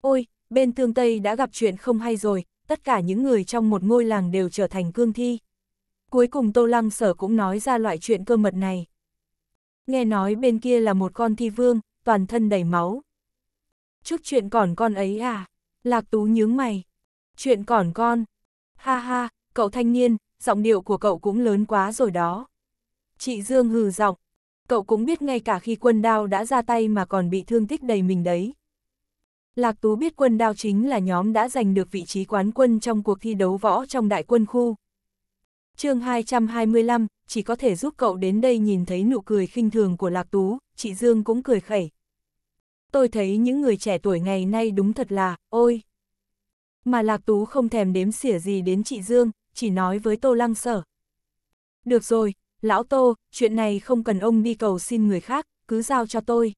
Ôi, bên Thương Tây đã gặp chuyện không hay rồi, tất cả những người trong một ngôi làng đều trở thành cương thi. Cuối cùng Tô Lăng Sở cũng nói ra loại chuyện cơ mật này. Nghe nói bên kia là một con thi vương, toàn thân đầy máu. Chút chuyện còn con ấy à? Lạc Tú nhướng mày. Chuyện còn con. Ha ha, cậu thanh niên, giọng điệu của cậu cũng lớn quá rồi đó. Chị Dương hừ giọng, cậu cũng biết ngay cả khi quân đao đã ra tay mà còn bị thương tích đầy mình đấy. Lạc Tú biết quân đao chính là nhóm đã giành được vị trí quán quân trong cuộc thi đấu võ trong đại quân khu. chương 225, chỉ có thể giúp cậu đến đây nhìn thấy nụ cười khinh thường của Lạc Tú, chị Dương cũng cười khẩy. Tôi thấy những người trẻ tuổi ngày nay đúng thật là, ôi! Mà Lạc Tú không thèm đếm xỉa gì đến chị Dương, chỉ nói với Tô Lăng Sở. Được rồi, Lão Tô, chuyện này không cần ông đi cầu xin người khác, cứ giao cho tôi.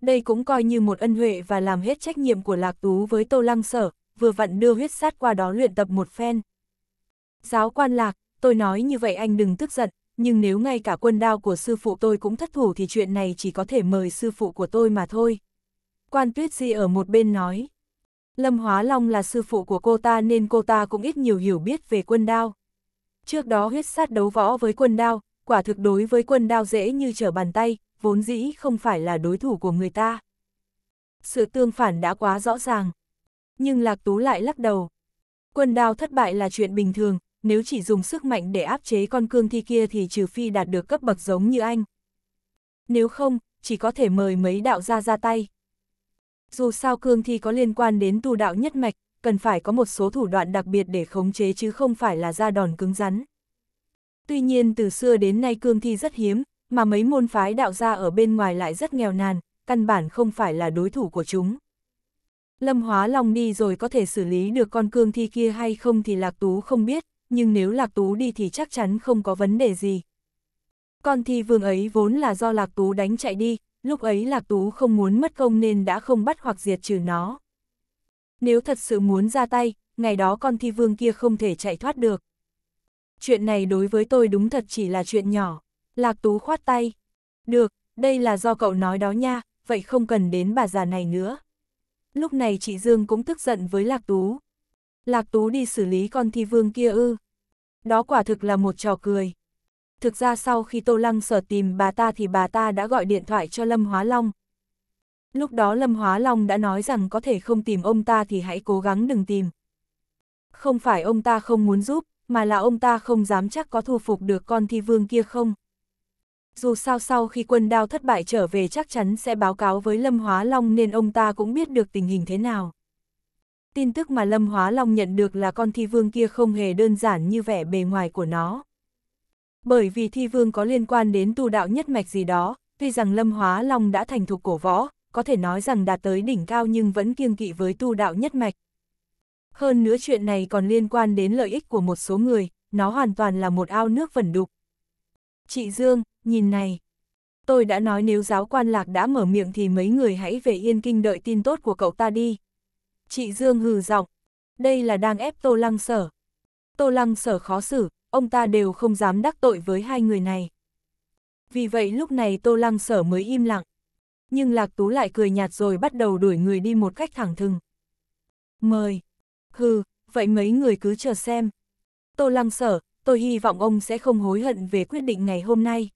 Đây cũng coi như một ân huệ và làm hết trách nhiệm của Lạc Tú với Tô Lăng Sở, vừa vặn đưa huyết sát qua đó luyện tập một phen. Giáo quan Lạc, tôi nói như vậy anh đừng tức giận, nhưng nếu ngay cả quân đao của sư phụ tôi cũng thất thủ thì chuyện này chỉ có thể mời sư phụ của tôi mà thôi. Quan Tuyết Di ở một bên nói. Lâm Hóa Long là sư phụ của cô ta nên cô ta cũng ít nhiều hiểu biết về quân đao. Trước đó huyết sát đấu võ với quân đao, quả thực đối với quân đao dễ như trở bàn tay, vốn dĩ không phải là đối thủ của người ta. Sự tương phản đã quá rõ ràng. Nhưng Lạc Tú lại lắc đầu. Quân đao thất bại là chuyện bình thường, nếu chỉ dùng sức mạnh để áp chế con cương thi kia thì trừ phi đạt được cấp bậc giống như anh. Nếu không, chỉ có thể mời mấy đạo gia ra tay. Dù sao cương thi có liên quan đến tu đạo nhất mạch, cần phải có một số thủ đoạn đặc biệt để khống chế chứ không phải là ra đòn cứng rắn. Tuy nhiên từ xưa đến nay cương thi rất hiếm, mà mấy môn phái đạo gia ở bên ngoài lại rất nghèo nàn, căn bản không phải là đối thủ của chúng. Lâm Hóa Long đi rồi có thể xử lý được con cương thi kia hay không thì Lạc Tú không biết, nhưng nếu Lạc Tú đi thì chắc chắn không có vấn đề gì. Con thi vương ấy vốn là do Lạc Tú đánh chạy đi, lúc ấy Lạc Tú không muốn mất công nên đã không bắt hoặc diệt trừ nó. Nếu thật sự muốn ra tay, ngày đó con thi vương kia không thể chạy thoát được. Chuyện này đối với tôi đúng thật chỉ là chuyện nhỏ. Lạc Tú khoát tay. Được, đây là do cậu nói đó nha, vậy không cần đến bà già này nữa. Lúc này chị Dương cũng tức giận với Lạc Tú. Lạc Tú đi xử lý con thi vương kia ư. Đó quả thực là một trò cười. Thực ra sau khi Tô Lăng sở tìm bà ta thì bà ta đã gọi điện thoại cho Lâm Hóa Long, Lúc đó Lâm Hóa Long đã nói rằng có thể không tìm ông ta thì hãy cố gắng đừng tìm. Không phải ông ta không muốn giúp, mà là ông ta không dám chắc có thu phục được con thi vương kia không. Dù sao sau khi quân đao thất bại trở về chắc chắn sẽ báo cáo với Lâm Hóa Long nên ông ta cũng biết được tình hình thế nào. Tin tức mà Lâm Hóa Long nhận được là con thi vương kia không hề đơn giản như vẻ bề ngoài của nó. Bởi vì thi vương có liên quan đến tu đạo nhất mạch gì đó, tuy rằng Lâm Hóa Long đã thành thục cổ võ, có thể nói rằng đạt tới đỉnh cao nhưng vẫn kiêng kỵ với tu đạo nhất mạch. Hơn nữa chuyện này còn liên quan đến lợi ích của một số người, nó hoàn toàn là một ao nước vẩn đục. Chị Dương, nhìn này. Tôi đã nói nếu giáo quan lạc đã mở miệng thì mấy người hãy về Yên Kinh đợi tin tốt của cậu ta đi. Chị Dương hừ giọng. Đây là đang ép Tô Lăng Sở. Tô Lăng Sở khó xử, ông ta đều không dám đắc tội với hai người này. Vì vậy lúc này Tô Lăng Sở mới im lặng nhưng Lạc Tú lại cười nhạt rồi bắt đầu đuổi người đi một cách thẳng thừng. Mời! Hừ, vậy mấy người cứ chờ xem. Tô Lăng Sở, tôi hy vọng ông sẽ không hối hận về quyết định ngày hôm nay.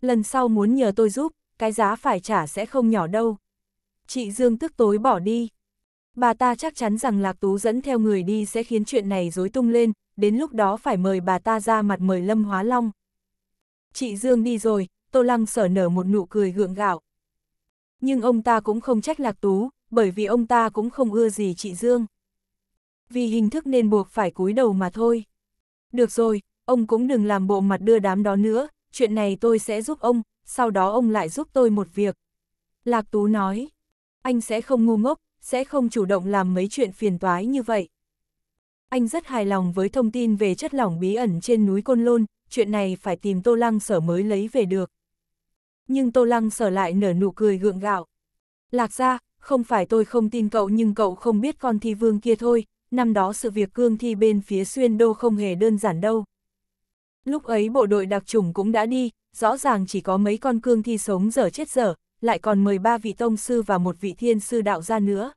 Lần sau muốn nhờ tôi giúp, cái giá phải trả sẽ không nhỏ đâu. Chị Dương tức tối bỏ đi. Bà ta chắc chắn rằng Lạc Tú dẫn theo người đi sẽ khiến chuyện này rối tung lên, đến lúc đó phải mời bà ta ra mặt mời Lâm Hóa Long. Chị Dương đi rồi, Tô Lăng sở nở một nụ cười gượng gạo, nhưng ông ta cũng không trách Lạc Tú, bởi vì ông ta cũng không ưa gì chị Dương. Vì hình thức nên buộc phải cúi đầu mà thôi. Được rồi, ông cũng đừng làm bộ mặt đưa đám đó nữa, chuyện này tôi sẽ giúp ông, sau đó ông lại giúp tôi một việc. Lạc Tú nói, anh sẽ không ngu ngốc, sẽ không chủ động làm mấy chuyện phiền toái như vậy. Anh rất hài lòng với thông tin về chất lỏng bí ẩn trên núi Côn Lôn, chuyện này phải tìm Tô Lăng sở mới lấy về được nhưng Tô Lăng sở lại nở nụ cười gượng gạo. Lạc ra, không phải tôi không tin cậu nhưng cậu không biết con thi vương kia thôi, năm đó sự việc cương thi bên phía xuyên đô không hề đơn giản đâu. Lúc ấy bộ đội đặc trùng cũng đã đi, rõ ràng chỉ có mấy con cương thi sống dở chết dở, lại còn mời ba vị tông sư và một vị thiên sư đạo ra nữa.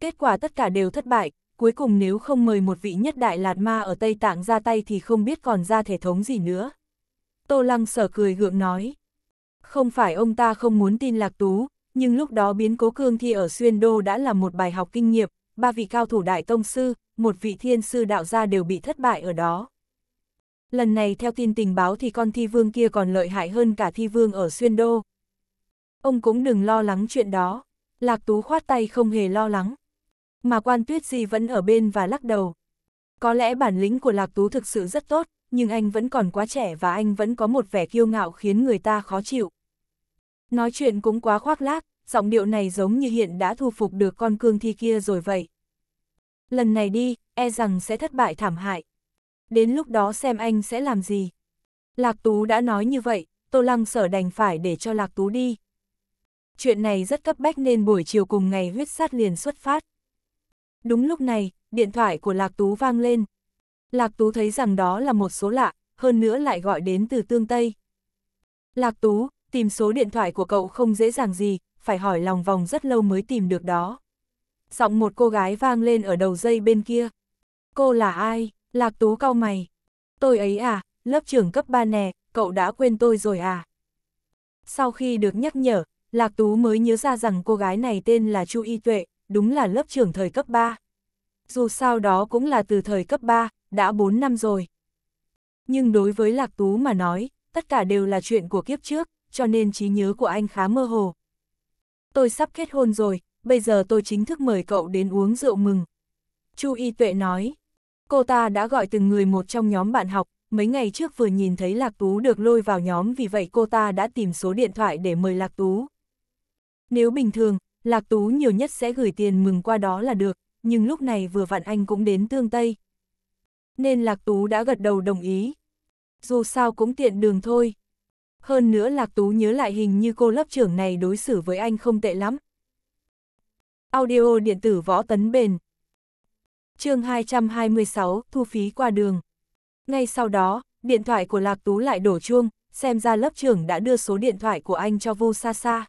Kết quả tất cả đều thất bại, cuối cùng nếu không mời một vị nhất đại lạt ma ở Tây Tạng ra tay thì không biết còn ra thể thống gì nữa. Tô Lăng sở cười gượng nói. Không phải ông ta không muốn tin Lạc Tú, nhưng lúc đó biến cố cương thi ở Xuyên Đô đã là một bài học kinh nghiệm, ba vị cao thủ đại tông sư, một vị thiên sư đạo gia đều bị thất bại ở đó. Lần này theo tin tình báo thì con thi vương kia còn lợi hại hơn cả thi vương ở Xuyên Đô. Ông cũng đừng lo lắng chuyện đó, Lạc Tú khoát tay không hề lo lắng. Mà quan tuyết di vẫn ở bên và lắc đầu. Có lẽ bản lĩnh của Lạc Tú thực sự rất tốt, nhưng anh vẫn còn quá trẻ và anh vẫn có một vẻ kiêu ngạo khiến người ta khó chịu. Nói chuyện cũng quá khoác lác, giọng điệu này giống như hiện đã thu phục được con cương thi kia rồi vậy. Lần này đi, e rằng sẽ thất bại thảm hại. Đến lúc đó xem anh sẽ làm gì. Lạc Tú đã nói như vậy, Tô Lăng sở đành phải để cho Lạc Tú đi. Chuyện này rất cấp bách nên buổi chiều cùng ngày huyết sát liền xuất phát. Đúng lúc này, điện thoại của Lạc Tú vang lên, Lạc Tú thấy rằng đó là một số lạ, hơn nữa lại gọi đến từ tương Tây. Lạc Tú, tìm số điện thoại của cậu không dễ dàng gì, phải hỏi lòng vòng rất lâu mới tìm được đó. Giọng một cô gái vang lên ở đầu dây bên kia. Cô là ai? Lạc Tú cau mày. Tôi ấy à, lớp trưởng cấp 3 nè, cậu đã quên tôi rồi à? Sau khi được nhắc nhở, Lạc Tú mới nhớ ra rằng cô gái này tên là Chu Y Tuệ, đúng là lớp trưởng thời cấp 3. Dù sao đó cũng là từ thời cấp 3, đã 4 năm rồi. Nhưng đối với Lạc Tú mà nói, tất cả đều là chuyện của kiếp trước, cho nên trí nhớ của anh khá mơ hồ. Tôi sắp kết hôn rồi, bây giờ tôi chính thức mời cậu đến uống rượu mừng. Chu Y Tuệ nói, cô ta đã gọi từng người một trong nhóm bạn học, mấy ngày trước vừa nhìn thấy Lạc Tú được lôi vào nhóm vì vậy cô ta đã tìm số điện thoại để mời Lạc Tú. Nếu bình thường, Lạc Tú nhiều nhất sẽ gửi tiền mừng qua đó là được, nhưng lúc này vừa vặn anh cũng đến Tương Tây, nên Lạc Tú đã gật đầu đồng ý. Dù sao cũng tiện đường thôi. Hơn nữa Lạc Tú nhớ lại hình như cô lớp trưởng này đối xử với anh không tệ lắm. Audio điện tử võ tấn bền. chương 226, thu phí qua đường. Ngay sau đó, điện thoại của Lạc Tú lại đổ chuông, xem ra lớp trưởng đã đưa số điện thoại của anh cho vu xa xa.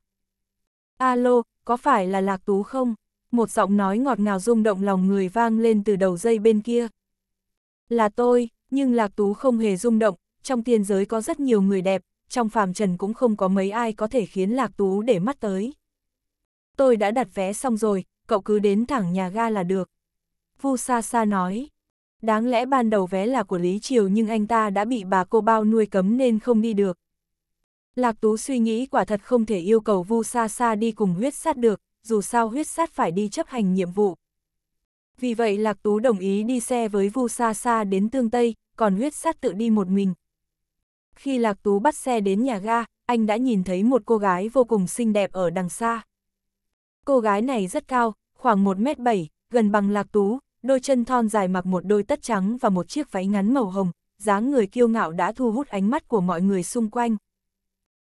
Alo, có phải là Lạc Tú không? Một giọng nói ngọt ngào rung động lòng người vang lên từ đầu dây bên kia. Là tôi, nhưng Lạc Tú không hề rung động, trong tiên giới có rất nhiều người đẹp, trong phàm trần cũng không có mấy ai có thể khiến Lạc Tú để mắt tới. Tôi đã đặt vé xong rồi, cậu cứ đến thẳng nhà ga là được. Vu Sa Sa nói, đáng lẽ ban đầu vé là của Lý Triều nhưng anh ta đã bị bà cô bao nuôi cấm nên không đi được. Lạc Tú suy nghĩ quả thật không thể yêu cầu Vu Sa Sa đi cùng huyết sát được, dù sao huyết sát phải đi chấp hành nhiệm vụ. Vì vậy Lạc Tú đồng ý đi xe với Vu Sa Sa đến Tương Tây, còn huyết sát tự đi một mình. Khi Lạc Tú bắt xe đến nhà ga, anh đã nhìn thấy một cô gái vô cùng xinh đẹp ở đằng xa. Cô gái này rất cao, khoảng 1m7, gần bằng Lạc Tú, đôi chân thon dài mặc một đôi tất trắng và một chiếc váy ngắn màu hồng, dáng người kiêu ngạo đã thu hút ánh mắt của mọi người xung quanh.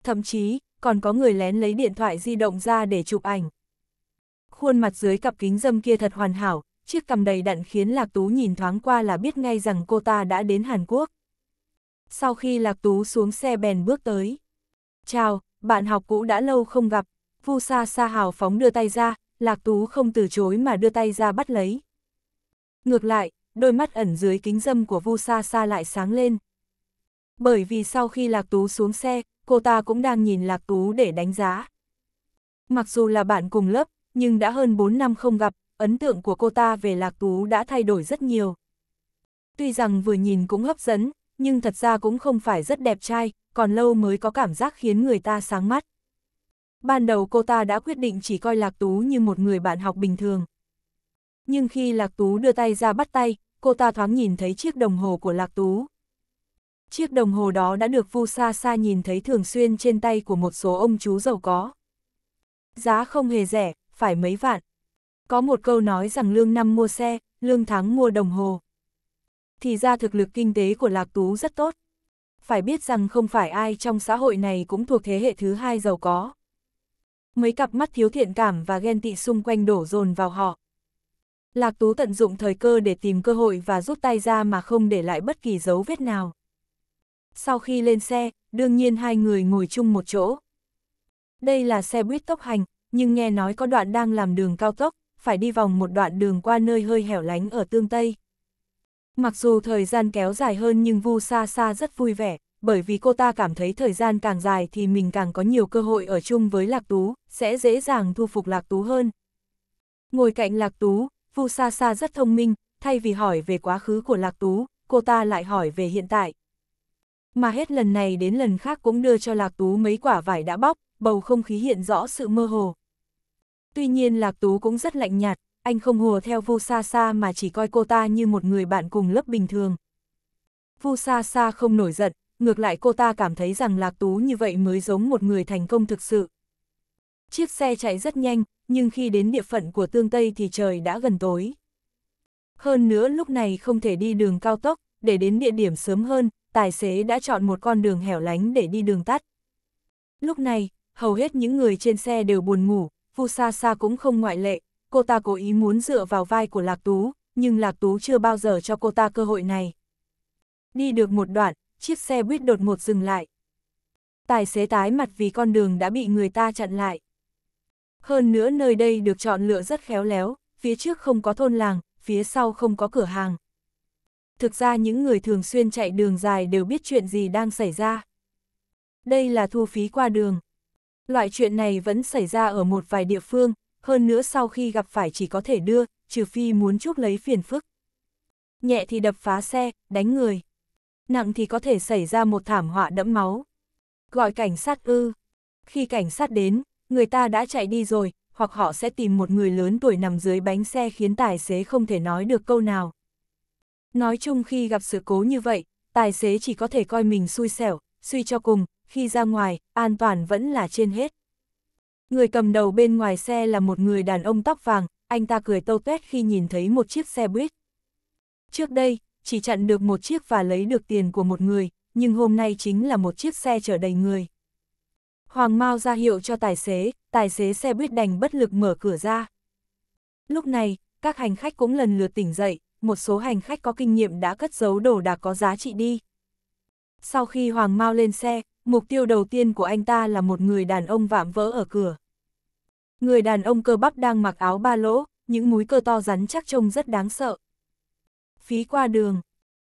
Thậm chí, còn có người lén lấy điện thoại di động ra để chụp ảnh. Khuôn mặt dưới cặp kính dâm kia thật hoàn hảo, chiếc cầm đầy đặn khiến Lạc Tú nhìn thoáng qua là biết ngay rằng cô ta đã đến Hàn Quốc. Sau khi Lạc Tú xuống xe bèn bước tới. Chào, bạn học cũ đã lâu không gặp, Vu Sa Sa hào phóng đưa tay ra, Lạc Tú không từ chối mà đưa tay ra bắt lấy. Ngược lại, đôi mắt ẩn dưới kính dâm của Vu Sa Sa lại sáng lên. Bởi vì sau khi Lạc Tú xuống xe, cô ta cũng đang nhìn Lạc Tú để đánh giá. Mặc dù là bạn cùng lớp, nhưng đã hơn 4 năm không gặp, ấn tượng của cô ta về Lạc Tú đã thay đổi rất nhiều. Tuy rằng vừa nhìn cũng hấp dẫn, nhưng thật ra cũng không phải rất đẹp trai, còn lâu mới có cảm giác khiến người ta sáng mắt. Ban đầu cô ta đã quyết định chỉ coi Lạc Tú như một người bạn học bình thường. Nhưng khi Lạc Tú đưa tay ra bắt tay, cô ta thoáng nhìn thấy chiếc đồng hồ của Lạc Tú. Chiếc đồng hồ đó đã được Vu Sa Sa nhìn thấy thường xuyên trên tay của một số ông chú giàu có. Giá không hề rẻ, phải mấy vạn. Có một câu nói rằng lương năm mua xe, lương tháng mua đồng hồ. Thì ra thực lực kinh tế của Lạc Tú rất tốt. Phải biết rằng không phải ai trong xã hội này cũng thuộc thế hệ thứ hai giàu có. Mấy cặp mắt thiếu thiện cảm và ghen tị xung quanh đổ dồn vào họ. Lạc Tú tận dụng thời cơ để tìm cơ hội và rút tay ra mà không để lại bất kỳ dấu vết nào. Sau khi lên xe, đương nhiên hai người ngồi chung một chỗ. Đây là xe buýt tốc hành, nhưng nghe nói có đoạn đang làm đường cao tốc, phải đi vòng một đoạn đường qua nơi hơi hẻo lánh ở tương Tây. Mặc dù thời gian kéo dài hơn nhưng Vu Sa Sa rất vui vẻ, bởi vì cô ta cảm thấy thời gian càng dài thì mình càng có nhiều cơ hội ở chung với Lạc Tú, sẽ dễ dàng thu phục Lạc Tú hơn. Ngồi cạnh Lạc Tú, Vu Sa Sa rất thông minh, thay vì hỏi về quá khứ của Lạc Tú, cô ta lại hỏi về hiện tại. Mà hết lần này đến lần khác cũng đưa cho Lạc Tú mấy quả vải đã bóc, bầu không khí hiện rõ sự mơ hồ. Tuy nhiên Lạc Tú cũng rất lạnh nhạt, anh không hùa theo Vu Sa Sa mà chỉ coi cô ta như một người bạn cùng lớp bình thường. Vu Sa Sa không nổi giận, ngược lại cô ta cảm thấy rằng Lạc Tú như vậy mới giống một người thành công thực sự. Chiếc xe chạy rất nhanh, nhưng khi đến địa phận của Tương Tây thì trời đã gần tối. Hơn nữa lúc này không thể đi đường cao tốc, để đến địa điểm sớm hơn, tài xế đã chọn một con đường hẻo lánh để đi đường tắt. Lúc này, hầu hết những người trên xe đều buồn ngủ, Phu Sa Sa cũng không ngoại lệ, cô ta cố ý muốn dựa vào vai của Lạc Tú, nhưng Lạc Tú chưa bao giờ cho cô ta cơ hội này. Đi được một đoạn, chiếc xe buýt đột ngột dừng lại. Tài xế tái mặt vì con đường đã bị người ta chặn lại. Hơn nữa nơi đây được chọn lựa rất khéo léo, phía trước không có thôn làng, phía sau không có cửa hàng. Thực ra những người thường xuyên chạy đường dài đều biết chuyện gì đang xảy ra. Đây là thu phí qua đường. Loại chuyện này vẫn xảy ra ở một vài địa phương, hơn nữa sau khi gặp phải chỉ có thể đưa, trừ phi muốn chúc lấy phiền phức. Nhẹ thì đập phá xe, đánh người. Nặng thì có thể xảy ra một thảm họa đẫm máu. Gọi cảnh sát ư. Khi cảnh sát đến, người ta đã chạy đi rồi, hoặc họ sẽ tìm một người lớn tuổi nằm dưới bánh xe khiến tài xế không thể nói được câu nào. Nói chung khi gặp sự cố như vậy, tài xế chỉ có thể coi mình xui xẻo, suy cho cùng, khi ra ngoài, an toàn vẫn là trên hết. Người cầm đầu bên ngoài xe là một người đàn ông tóc vàng, anh ta cười tâu tuét khi nhìn thấy một chiếc xe buýt. Trước đây, chỉ chặn được một chiếc và lấy được tiền của một người, nhưng hôm nay chính là một chiếc xe chở đầy người. Hoàng Mao ra hiệu cho tài xế, tài xế xe buýt đành bất lực mở cửa ra. Lúc này, các hành khách cũng lần lượt tỉnh dậy, một số hành khách có kinh nghiệm đã cất giấu đồ đạc có giá trị đi, sau khi Hoàng Mao lên xe, mục tiêu đầu tiên của anh ta là một người đàn ông vạm vỡ ở cửa. Người đàn ông cơ bắp đang mặc áo ba lỗ, những múi cơ to rắn chắc trông rất đáng sợ. Phí qua đường.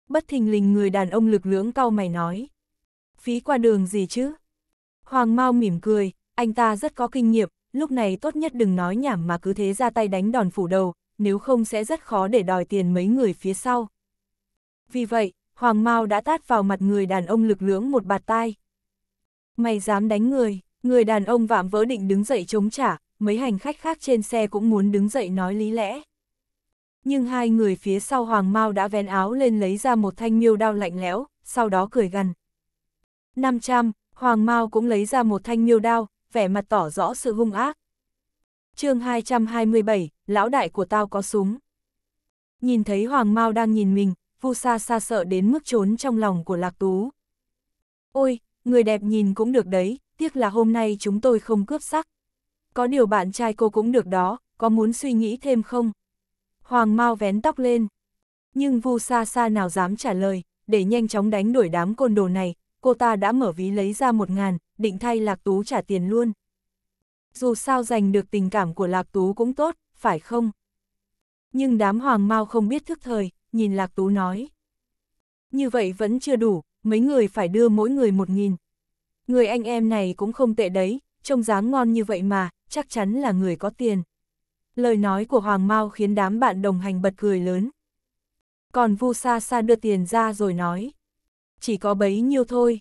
Bất thình lình người đàn ông lực lưỡng cau mày nói. Phí qua đường gì chứ? Hoàng Mao mỉm cười, anh ta rất có kinh nghiệm, lúc này tốt nhất đừng nói nhảm mà cứ thế ra tay đánh đòn phủ đầu, nếu không sẽ rất khó để đòi tiền mấy người phía sau. Vì vậy, Hoàng Mao đã tát vào mặt người đàn ông lực lưỡng một bạt tai. Mày dám đánh người, người đàn ông vạm vỡ định đứng dậy chống trả, mấy hành khách khác trên xe cũng muốn đứng dậy nói lý lẽ. Nhưng hai người phía sau Hoàng Mao đã vén áo lên lấy ra một thanh miêu đao lạnh lẽo, sau đó cười gằn. 500, Hoàng Mao cũng lấy ra một thanh miêu đao, vẻ mặt tỏ rõ sự hung ác. chương 227, lão đại của tao có súng. Nhìn thấy Hoàng Mao đang nhìn mình, Vu Sa Sa sợ đến mức trốn trong lòng của Lạc Tú. Ôi, người đẹp nhìn cũng được đấy, tiếc là hôm nay chúng tôi không cướp sắc. Có điều bạn trai cô cũng được đó, có muốn suy nghĩ thêm không? Hoàng Mao vén tóc lên. Nhưng Vu Sa Sa nào dám trả lời, để nhanh chóng đánh đuổi đám côn đồ này, cô ta đã mở ví lấy ra một ngàn, định thay Lạc Tú trả tiền luôn. Dù sao giành được tình cảm của Lạc Tú cũng tốt, phải không? Nhưng đám Hoàng Mao không biết thức thời, nhìn Lạc Tú nói. Như vậy vẫn chưa đủ, mấy người phải đưa mỗi người một nghìn. Người anh em này cũng không tệ đấy, trông dáng ngon như vậy mà, chắc chắn là người có tiền. Lời nói của Hoàng Mao khiến đám bạn đồng hành bật cười lớn. Còn Vu Sa Sa đưa tiền ra rồi nói. Chỉ có bấy nhiêu thôi.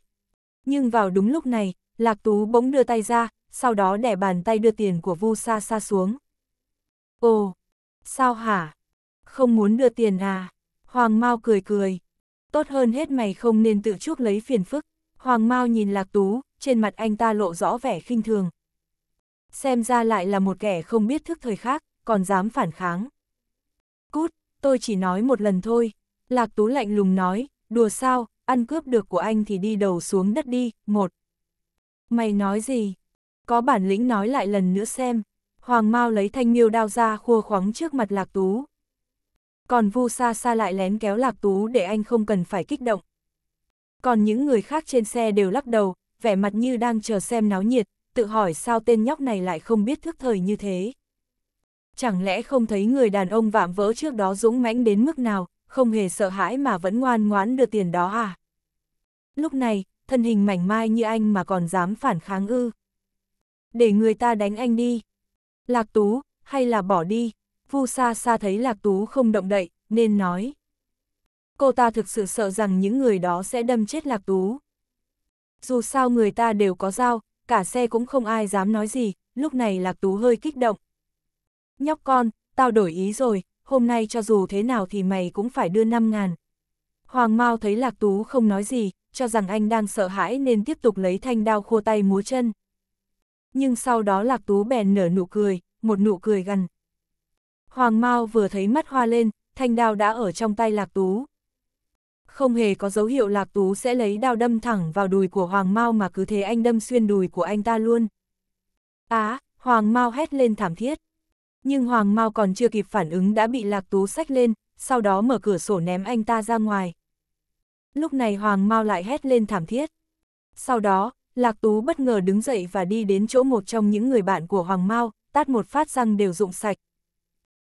Nhưng vào đúng lúc này, Lạc Tú bỗng đưa tay ra, sau đó đẻ bàn tay đưa tiền của Vu Sa Sa xuống. Ồ, sao hả? Không muốn đưa tiền à? Hoàng Mao cười cười. Tốt hơn hết mày không nên tự chuốc lấy phiền phức. Hoàng Mao nhìn Lạc Tú, trên mặt anh ta lộ rõ vẻ khinh thường. Xem ra lại là một kẻ không biết thức thời khác, còn dám phản kháng. Cút, tôi chỉ nói một lần thôi. Lạc Tú lạnh lùng nói, đùa sao, ăn cướp được của anh thì đi đầu xuống đất đi, một. Mày nói gì? Có bản lĩnh nói lại lần nữa xem. Hoàng Mao lấy thanh miêu đao ra khua khoáng trước mặt Lạc Tú, còn Vu xa xa lại lén kéo Lạc Tú để anh không cần phải kích động. Còn những người khác trên xe đều lắc đầu, vẻ mặt như đang chờ xem náo nhiệt, tự hỏi sao tên nhóc này lại không biết thức thời như thế. Chẳng lẽ không thấy người đàn ông vạm vỡ trước đó dũng mãnh đến mức nào, không hề sợ hãi mà vẫn ngoan ngoãn đưa tiền đó à? Lúc này, thân hình mảnh mai như anh mà còn dám phản kháng ư. Để người ta đánh anh đi. Lạc Tú, hay là bỏ đi. Vu Sa Sa thấy Lạc Tú không động đậy, nên nói. Cô ta thực sự sợ rằng những người đó sẽ đâm chết Lạc Tú. Dù sao người ta đều có dao, cả xe cũng không ai dám nói gì, lúc này Lạc Tú hơi kích động. Nhóc con, tao đổi ý rồi, hôm nay cho dù thế nào thì mày cũng phải đưa 5 ngàn. Hoàng Mao thấy Lạc Tú không nói gì, cho rằng anh đang sợ hãi nên tiếp tục lấy thanh đao khua tay múa chân. Nhưng sau đó Lạc Tú bèn nở nụ cười, một nụ cười gần, Hoàng Mao vừa thấy mắt hoa lên, thanh đao đã ở trong tay Lạc Tú. Không hề có dấu hiệu Lạc Tú sẽ lấy đao đâm thẳng vào đùi của Hoàng Mao mà cứ thế anh đâm xuyên đùi của anh ta luôn. Á, à, Hoàng Mao hét lên thảm thiết. Nhưng Hoàng Mao còn chưa kịp phản ứng đã bị Lạc Tú sách lên, sau đó mở cửa sổ ném anh ta ra ngoài. Lúc này Hoàng Mao lại hét lên thảm thiết. Sau đó, Lạc Tú bất ngờ đứng dậy và đi đến chỗ một trong những người bạn của Hoàng Mao, tát một phát răng đều rụng sạch,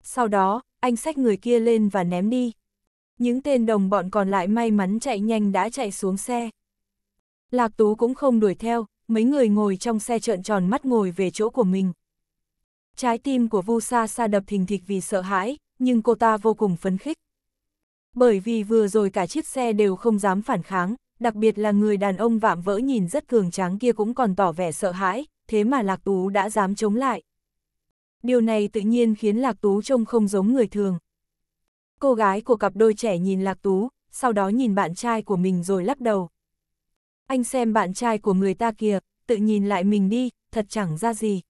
sau đó, anh xách người kia lên và ném đi. Những tên đồng bọn còn lại may mắn chạy nhanh đã chạy xuống xe. Lạc Tú cũng không đuổi theo, mấy người ngồi trong xe trợn tròn mắt ngồi về chỗ của mình. Trái tim của Vu Sa Sa đập thình thịch vì sợ hãi, nhưng cô ta vô cùng phấn khích. Bởi vì vừa rồi cả chiếc xe đều không dám phản kháng, đặc biệt là người đàn ông vạm vỡ nhìn rất cường tráng kia cũng còn tỏ vẻ sợ hãi, thế mà Lạc Tú đã dám chống lại. Điều này tự nhiên khiến Lạc Tú trông không giống người thường. Cô gái của cặp đôi trẻ nhìn Lạc Tú, sau đó nhìn bạn trai của mình rồi lắc đầu. Anh xem bạn trai của người ta kìa, tự nhìn lại mình đi, thật chẳng ra gì.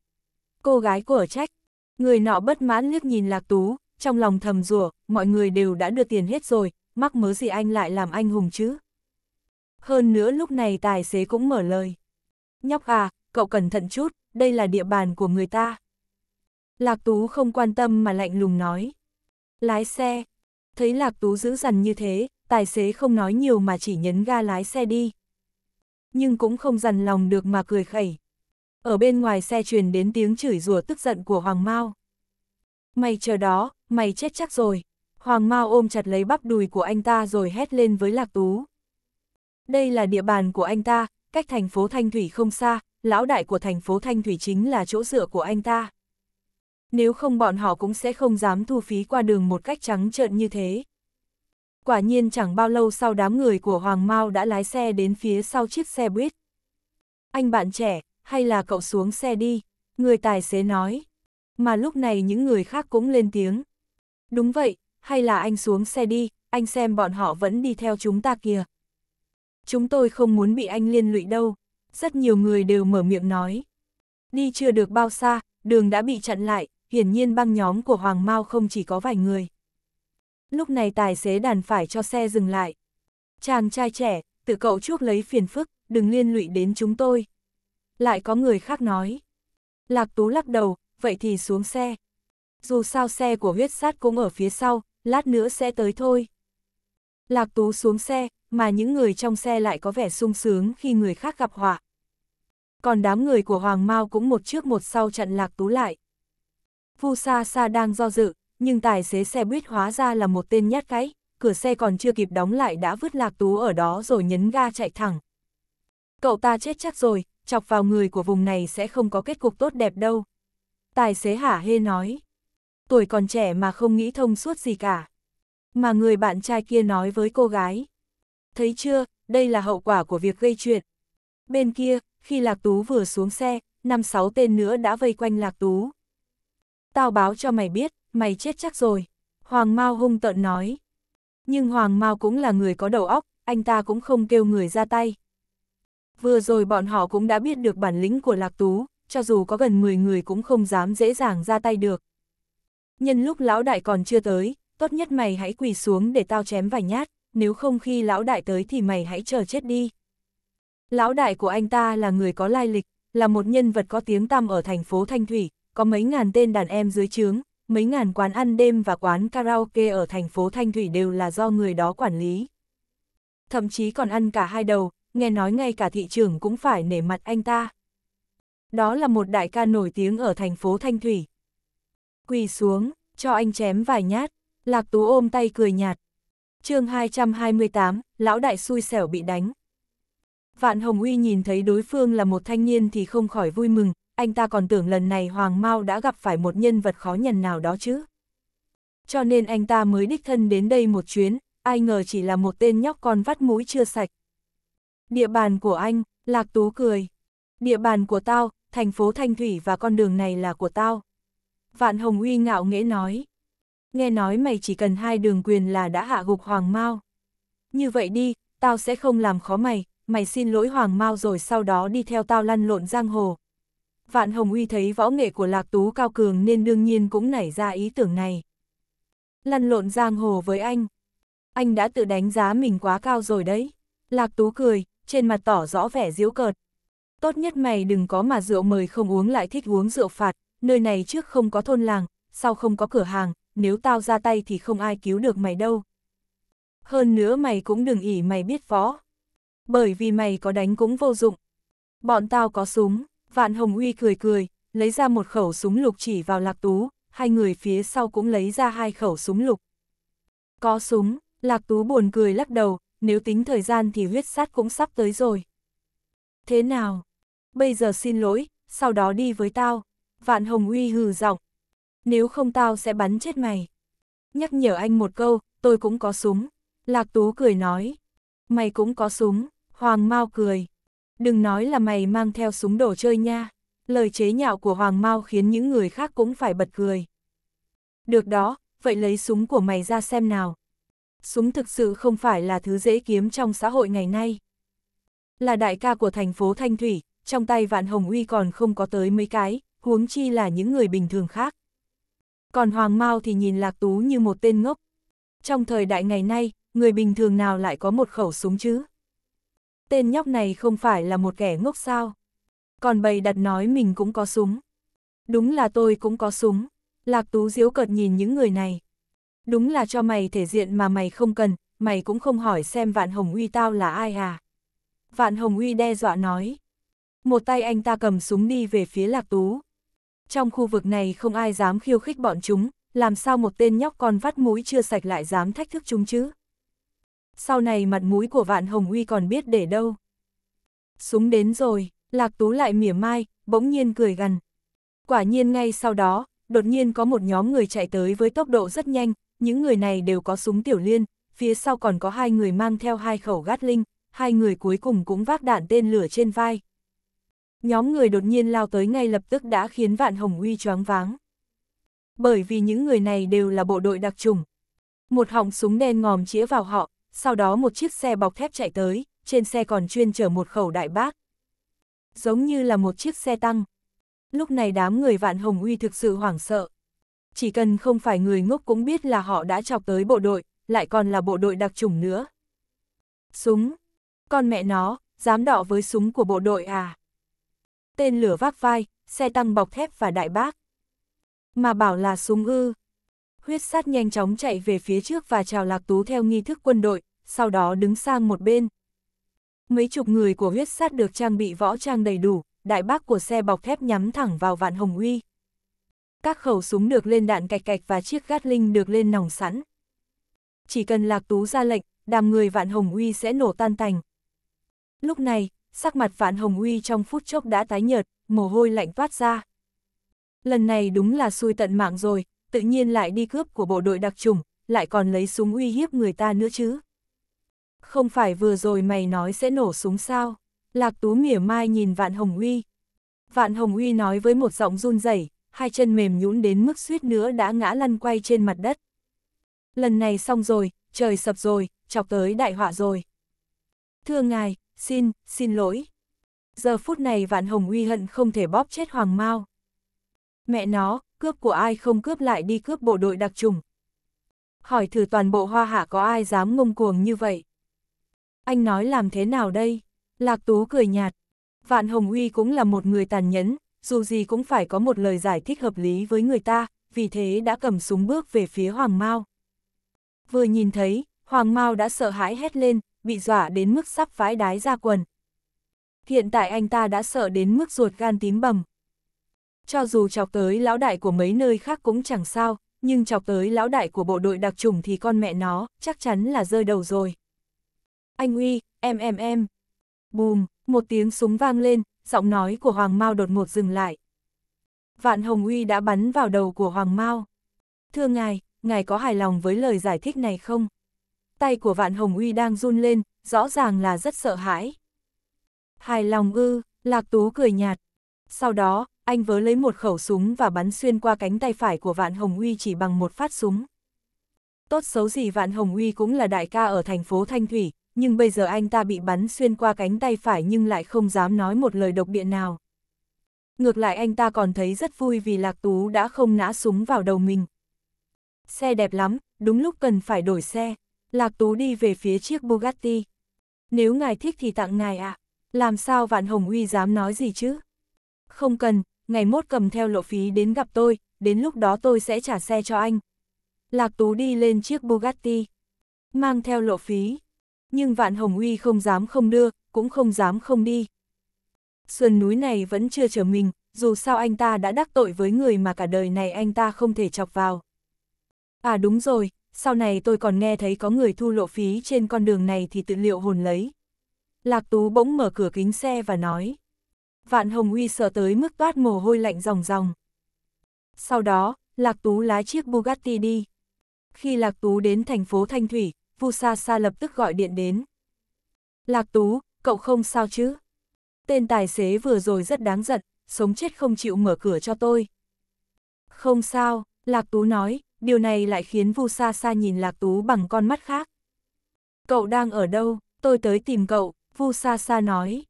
Cô gái của trách, người nọ bất mãn liếc nhìn Lạc Tú, trong lòng thầm rủa, mọi người đều đã đưa tiền hết rồi, mắc mớ gì anh lại làm anh hùng chứ. Hơn nữa lúc này tài xế cũng mở lời. Nhóc à, cậu cẩn thận chút, đây là địa bàn của người ta. Lạc Tú không quan tâm mà lạnh lùng nói. Lái xe. Thấy Lạc Tú giữ dằn như thế, tài xế không nói nhiều mà chỉ nhấn ga lái xe đi. Nhưng cũng không dằn lòng được mà cười khẩy. Ở bên ngoài xe truyền đến tiếng chửi rủa tức giận của Hoàng Mao. Mày chờ đó, mày chết chắc rồi. Hoàng Mao ôm chặt lấy bắp đùi của anh ta rồi hét lên với Lạc Tú. Đây là địa bàn của anh ta, cách thành phố Thanh Thủy không xa, lão đại của thành phố Thanh Thủy chính là chỗ dựa của anh ta. Nếu không bọn họ cũng sẽ không dám thu phí qua đường một cách trắng trợn như thế. Quả nhiên chẳng bao lâu sau đám người của Hoàng Mao đã lái xe đến phía sau chiếc xe buýt. Anh bạn trẻ, hay là cậu xuống xe đi, người tài xế nói. Mà lúc này những người khác cũng lên tiếng. Đúng vậy, hay là anh xuống xe đi, anh xem bọn họ vẫn đi theo chúng ta kìa. Chúng tôi không muốn bị anh liên lụy đâu, rất nhiều người đều mở miệng nói. Đi chưa được bao xa, đường đã bị chặn lại, hiển nhiên băng nhóm của Hoàng Mao không chỉ có vài người. Lúc này tài xế đàn phải cho xe dừng lại. Chàng trai trẻ, tự cậu chuốc lấy phiền phức, đừng liên lụy đến chúng tôi. Lại có người khác nói. Lạc Tú lắc đầu, vậy thì xuống xe. Dù sao xe của huyết sát cũng ở phía sau, lát nữa sẽ tới thôi. Lạc Tú xuống xe, mà những người trong xe lại có vẻ sung sướng khi người khác gặp họa. Còn đám người của Hoàng Mao cũng một trước một sau chặn Lạc Tú lại. Vu Sa Sa đang do dự, nhưng tài xế xe buýt hóa ra là một tên nhát cái, cửa xe còn chưa kịp đóng lại đã vứt lạc tú ở đó rồi nhấn ga chạy thẳng. Cậu ta chết chắc rồi, chọc vào người của vùng này sẽ không có kết cục tốt đẹp đâu. Tài xế hả hê nói. Tuổi còn trẻ mà không nghĩ thông suốt gì cả. Mà người bạn trai kia nói với cô gái. Thấy chưa, đây là hậu quả của việc gây chuyện. Bên kia, khi Lạc Tú vừa xuống xe, năm sáu tên nữa đã vây quanh Lạc Tú, tao báo cho mày biết, mày chết chắc rồi. Hoàng Mao hung tợn nói. Nhưng Hoàng Mao cũng là người có đầu óc, anh ta cũng không kêu người ra tay. Vừa rồi bọn họ cũng đã biết được bản lĩnh của Lạc Tú, cho dù có gần 10 người cũng không dám dễ dàng ra tay được. Nhân lúc lão đại còn chưa tới, tốt nhất mày hãy quỳ xuống để tao chém vài nhát, nếu không khi lão đại tới thì mày hãy chờ chết đi. Lão đại của anh ta là người có lai lịch, là một nhân vật có tiếng tăm ở thành phố Thanh Thủy, có mấy ngàn tên đàn em dưới trướng, mấy ngàn quán ăn đêm và quán karaoke ở thành phố Thanh Thủy đều là do người đó quản lý. Thậm chí còn ăn cả hai đầu, nghe nói ngay cả thị trường cũng phải nể mặt anh ta. Đó là một đại ca nổi tiếng ở thành phố Thanh Thủy. Quỳ xuống, cho anh chém vài nhát, Lạc Tú ôm tay cười nhạt. chương 228, lão đại xui xẻo bị đánh. Vạn Hồng Uy nhìn thấy đối phương là một thanh niên thì không khỏi vui mừng, anh ta còn tưởng lần này Hoàng Mao đã gặp phải một nhân vật khó nhằn nào đó chứ. Cho nên anh ta mới đích thân đến đây một chuyến, ai ngờ chỉ là một tên nhóc con vắt mũi chưa sạch. Địa bàn của anh, Lạc Tú cười. Địa bàn của tao, thành phố Thanh Thủy và con đường này là của tao. Vạn Hồng Uy ngạo nghễ nói. Nghe nói mày chỉ cần hai đường quyền là đã hạ gục Hoàng Mao. Như vậy đi, tao sẽ không làm khó mày, mày xin lỗi Hoàng Mao rồi sau đó đi theo tao lăn lộn giang hồ, Vạn Hồng Uy thấy võ nghệ của Lạc Tú cao cường nên đương nhiên cũng nảy ra ý tưởng này. Lăn lộn giang hồ với anh. Anh đã tự đánh giá mình quá cao rồi đấy. Lạc Tú cười, trên mặt tỏ rõ vẻ diễu cợt. Tốt nhất mày đừng có mà rượu mời không uống lại thích uống rượu phạt, nơi này trước không có thôn làng, sau không có cửa hàng, nếu tao ra tay thì không ai cứu được mày đâu. Hơn nữa mày cũng đừng ỉ mày biết võ. Bởi vì mày có đánh cũng vô dụng. Bọn tao có súng. Vạn Hồng Uy cười cười, lấy ra một khẩu súng lục chỉ vào Lạc Tú, hai người phía sau cũng lấy ra hai khẩu súng lục. Có súng, Lạc Tú buồn cười lắc đầu, nếu tính thời gian thì huyết sát cũng sắp tới rồi. Thế nào? Bây giờ xin lỗi, sau đó đi với tao. Vạn Hồng Uy hừ giọng. Nếu không tao sẽ bắn chết mày. Nhắc nhở anh một câu, tôi cũng có súng. Lạc Tú cười nói. Mày cũng có súng. Hoàng Mao cười. Đừng nói là mày mang theo súng đồ chơi nha. Lời chế nhạo của Hoàng Mao khiến những người khác cũng phải bật cười. Được đó, vậy lấy súng của mày ra xem nào. Súng thực sự không phải là thứ dễ kiếm trong xã hội ngày nay. Là đại ca của thành phố Thanh Thủy, trong tay Vạn Hồng Uy còn không có tới mấy cái, huống chi là những người bình thường khác. Còn Hoàng Mao thì nhìn Lạc Tú như một tên ngốc. Trong thời đại ngày nay, người bình thường nào lại có một khẩu súng chứ? tên nhóc này không phải là một kẻ ngốc sao. Còn bầy đặt nói mình cũng có súng. Đúng là tôi cũng có súng. Lạc Tú diếu cợt nhìn những người này. Đúng là cho mày thể diện mà mày không cần, mày cũng không hỏi xem Vạn Hồng Uy tao là ai à. Vạn Hồng Uy đe dọa nói. Một tay anh ta cầm súng đi về phía Lạc Tú. Trong khu vực này không ai dám khiêu khích bọn chúng, làm sao một tên nhóc con vắt mũi chưa sạch lại dám thách thức chúng chứ? sau này mặt mũi của vạn hồng uy còn biết để đâu. Súng đến rồi, lạc tú lại mỉa mai, bỗng nhiên cười gần. Quả nhiên ngay sau đó, đột nhiên có một nhóm người chạy tới với tốc độ rất nhanh, những người này đều có súng tiểu liên, phía sau còn có hai người mang theo hai khẩu gát linh, hai người cuối cùng cũng vác đạn tên lửa trên vai. Nhóm người đột nhiên lao tới ngay lập tức đã khiến Vạn Hồng Uy choáng váng. Bởi vì những người này đều là bộ đội đặc trùng. Một họng súng đen ngòm chĩa vào họ, sau đó một chiếc xe bọc thép chạy tới, trên xe còn chuyên chở một khẩu đại bác. Giống như là một chiếc xe tăng. Lúc này đám người vạn hồng uy thực sự hoảng sợ. Chỉ cần không phải người ngốc cũng biết là họ đã chọc tới bộ đội, lại còn là bộ đội đặc chủng nữa. Súng. Con mẹ nó, dám đọ với súng của bộ đội à. Tên lửa vác vai, xe tăng bọc thép và đại bác. Mà bảo là súng ư. Huyết sát nhanh chóng chạy về phía trước và chào Lạc Tú theo nghi thức quân đội, sau đó đứng sang một bên. Mấy chục người của huyết sát được trang bị võ trang đầy đủ, đại bác của xe bọc thép nhắm thẳng vào vạn hồng uy. Các khẩu súng được lên đạn cạch cạch và chiếc gát linh được lên nòng sẵn. Chỉ cần lạc tú ra lệnh, đàm người vạn hồng uy sẽ nổ tan tành. Lúc này, sắc mặt vạn hồng uy trong phút chốc đã tái nhợt, mồ hôi lạnh toát ra. Lần này đúng là xui tận mạng rồi, tự nhiên lại đi cướp của bộ đội đặc trùng, lại còn lấy súng uy hiếp người ta nữa chứ không phải vừa rồi mày nói sẽ nổ súng sao? Lạc Tú mỉa mai nhìn Vạn Hồng Uy. Vạn Hồng Uy nói với một giọng run rẩy, hai chân mềm nhũn đến mức suýt nữa đã ngã lăn quay trên mặt đất. Lần này xong rồi, trời sập rồi, chọc tới đại họa rồi. Thưa ngài, xin, xin lỗi. Giờ phút này Vạn Hồng Uy hận không thể bóp chết Hoàng Mao. Mẹ nó, cướp của ai không cướp lại đi cướp bộ đội đặc trùng. Hỏi thử toàn bộ hoa hạ có ai dám ngông cuồng như vậy. Anh nói làm thế nào đây? Lạc Tú cười nhạt. Vạn Hồng Uy cũng là một người tàn nhẫn, dù gì cũng phải có một lời giải thích hợp lý với người ta, vì thế đã cầm súng bước về phía Hoàng Mao. Vừa nhìn thấy, Hoàng Mao đã sợ hãi hét lên, bị dọa đến mức sắp vãi đái ra quần. Hiện tại anh ta đã sợ đến mức ruột gan tím bầm. Cho dù chọc tới lão đại của mấy nơi khác cũng chẳng sao, nhưng chọc tới lão đại của bộ đội đặc chủng thì con mẹ nó chắc chắn là rơi đầu rồi anh uy, em em em. Bùm, một tiếng súng vang lên, giọng nói của Hoàng Mao đột ngột dừng lại. Vạn Hồng Uy đã bắn vào đầu của Hoàng Mao. Thưa ngài, ngài có hài lòng với lời giải thích này không? Tay của Vạn Hồng Uy đang run lên, rõ ràng là rất sợ hãi. Hài lòng ư, Lạc Tú cười nhạt. Sau đó, anh vớ lấy một khẩu súng và bắn xuyên qua cánh tay phải của Vạn Hồng Uy chỉ bằng một phát súng. Tốt xấu gì Vạn Hồng Uy cũng là đại ca ở thành phố Thanh Thủy, nhưng bây giờ anh ta bị bắn xuyên qua cánh tay phải nhưng lại không dám nói một lời độc địa nào. Ngược lại anh ta còn thấy rất vui vì Lạc Tú đã không nã súng vào đầu mình. Xe đẹp lắm, đúng lúc cần phải đổi xe. Lạc Tú đi về phía chiếc Bugatti. Nếu ngài thích thì tặng ngài ạ. À. Làm sao Vạn Hồng Uy dám nói gì chứ? Không cần, ngày mốt cầm theo lộ phí đến gặp tôi, đến lúc đó tôi sẽ trả xe cho anh. Lạc Tú đi lên chiếc Bugatti. Mang theo lộ phí. Nhưng Vạn Hồng Uy không dám không đưa, cũng không dám không đi. Sườn núi này vẫn chưa chờ mình, dù sao anh ta đã đắc tội với người mà cả đời này anh ta không thể chọc vào. À đúng rồi, sau này tôi còn nghe thấy có người thu lộ phí trên con đường này thì tự liệu hồn lấy. Lạc Tú bỗng mở cửa kính xe và nói. Vạn Hồng Uy sợ tới mức toát mồ hôi lạnh ròng ròng. Sau đó, Lạc Tú lái chiếc Bugatti đi. Khi Lạc Tú đến thành phố Thanh Thủy, Vu Sa Sa lập tức gọi điện đến. Lạc Tú, cậu không sao chứ? Tên tài xế vừa rồi rất đáng giận, sống chết không chịu mở cửa cho tôi. Không sao, Lạc Tú nói, điều này lại khiến Vu Sa Sa nhìn Lạc Tú bằng con mắt khác. Cậu đang ở đâu? Tôi tới tìm cậu, Vu Sa Sa nói.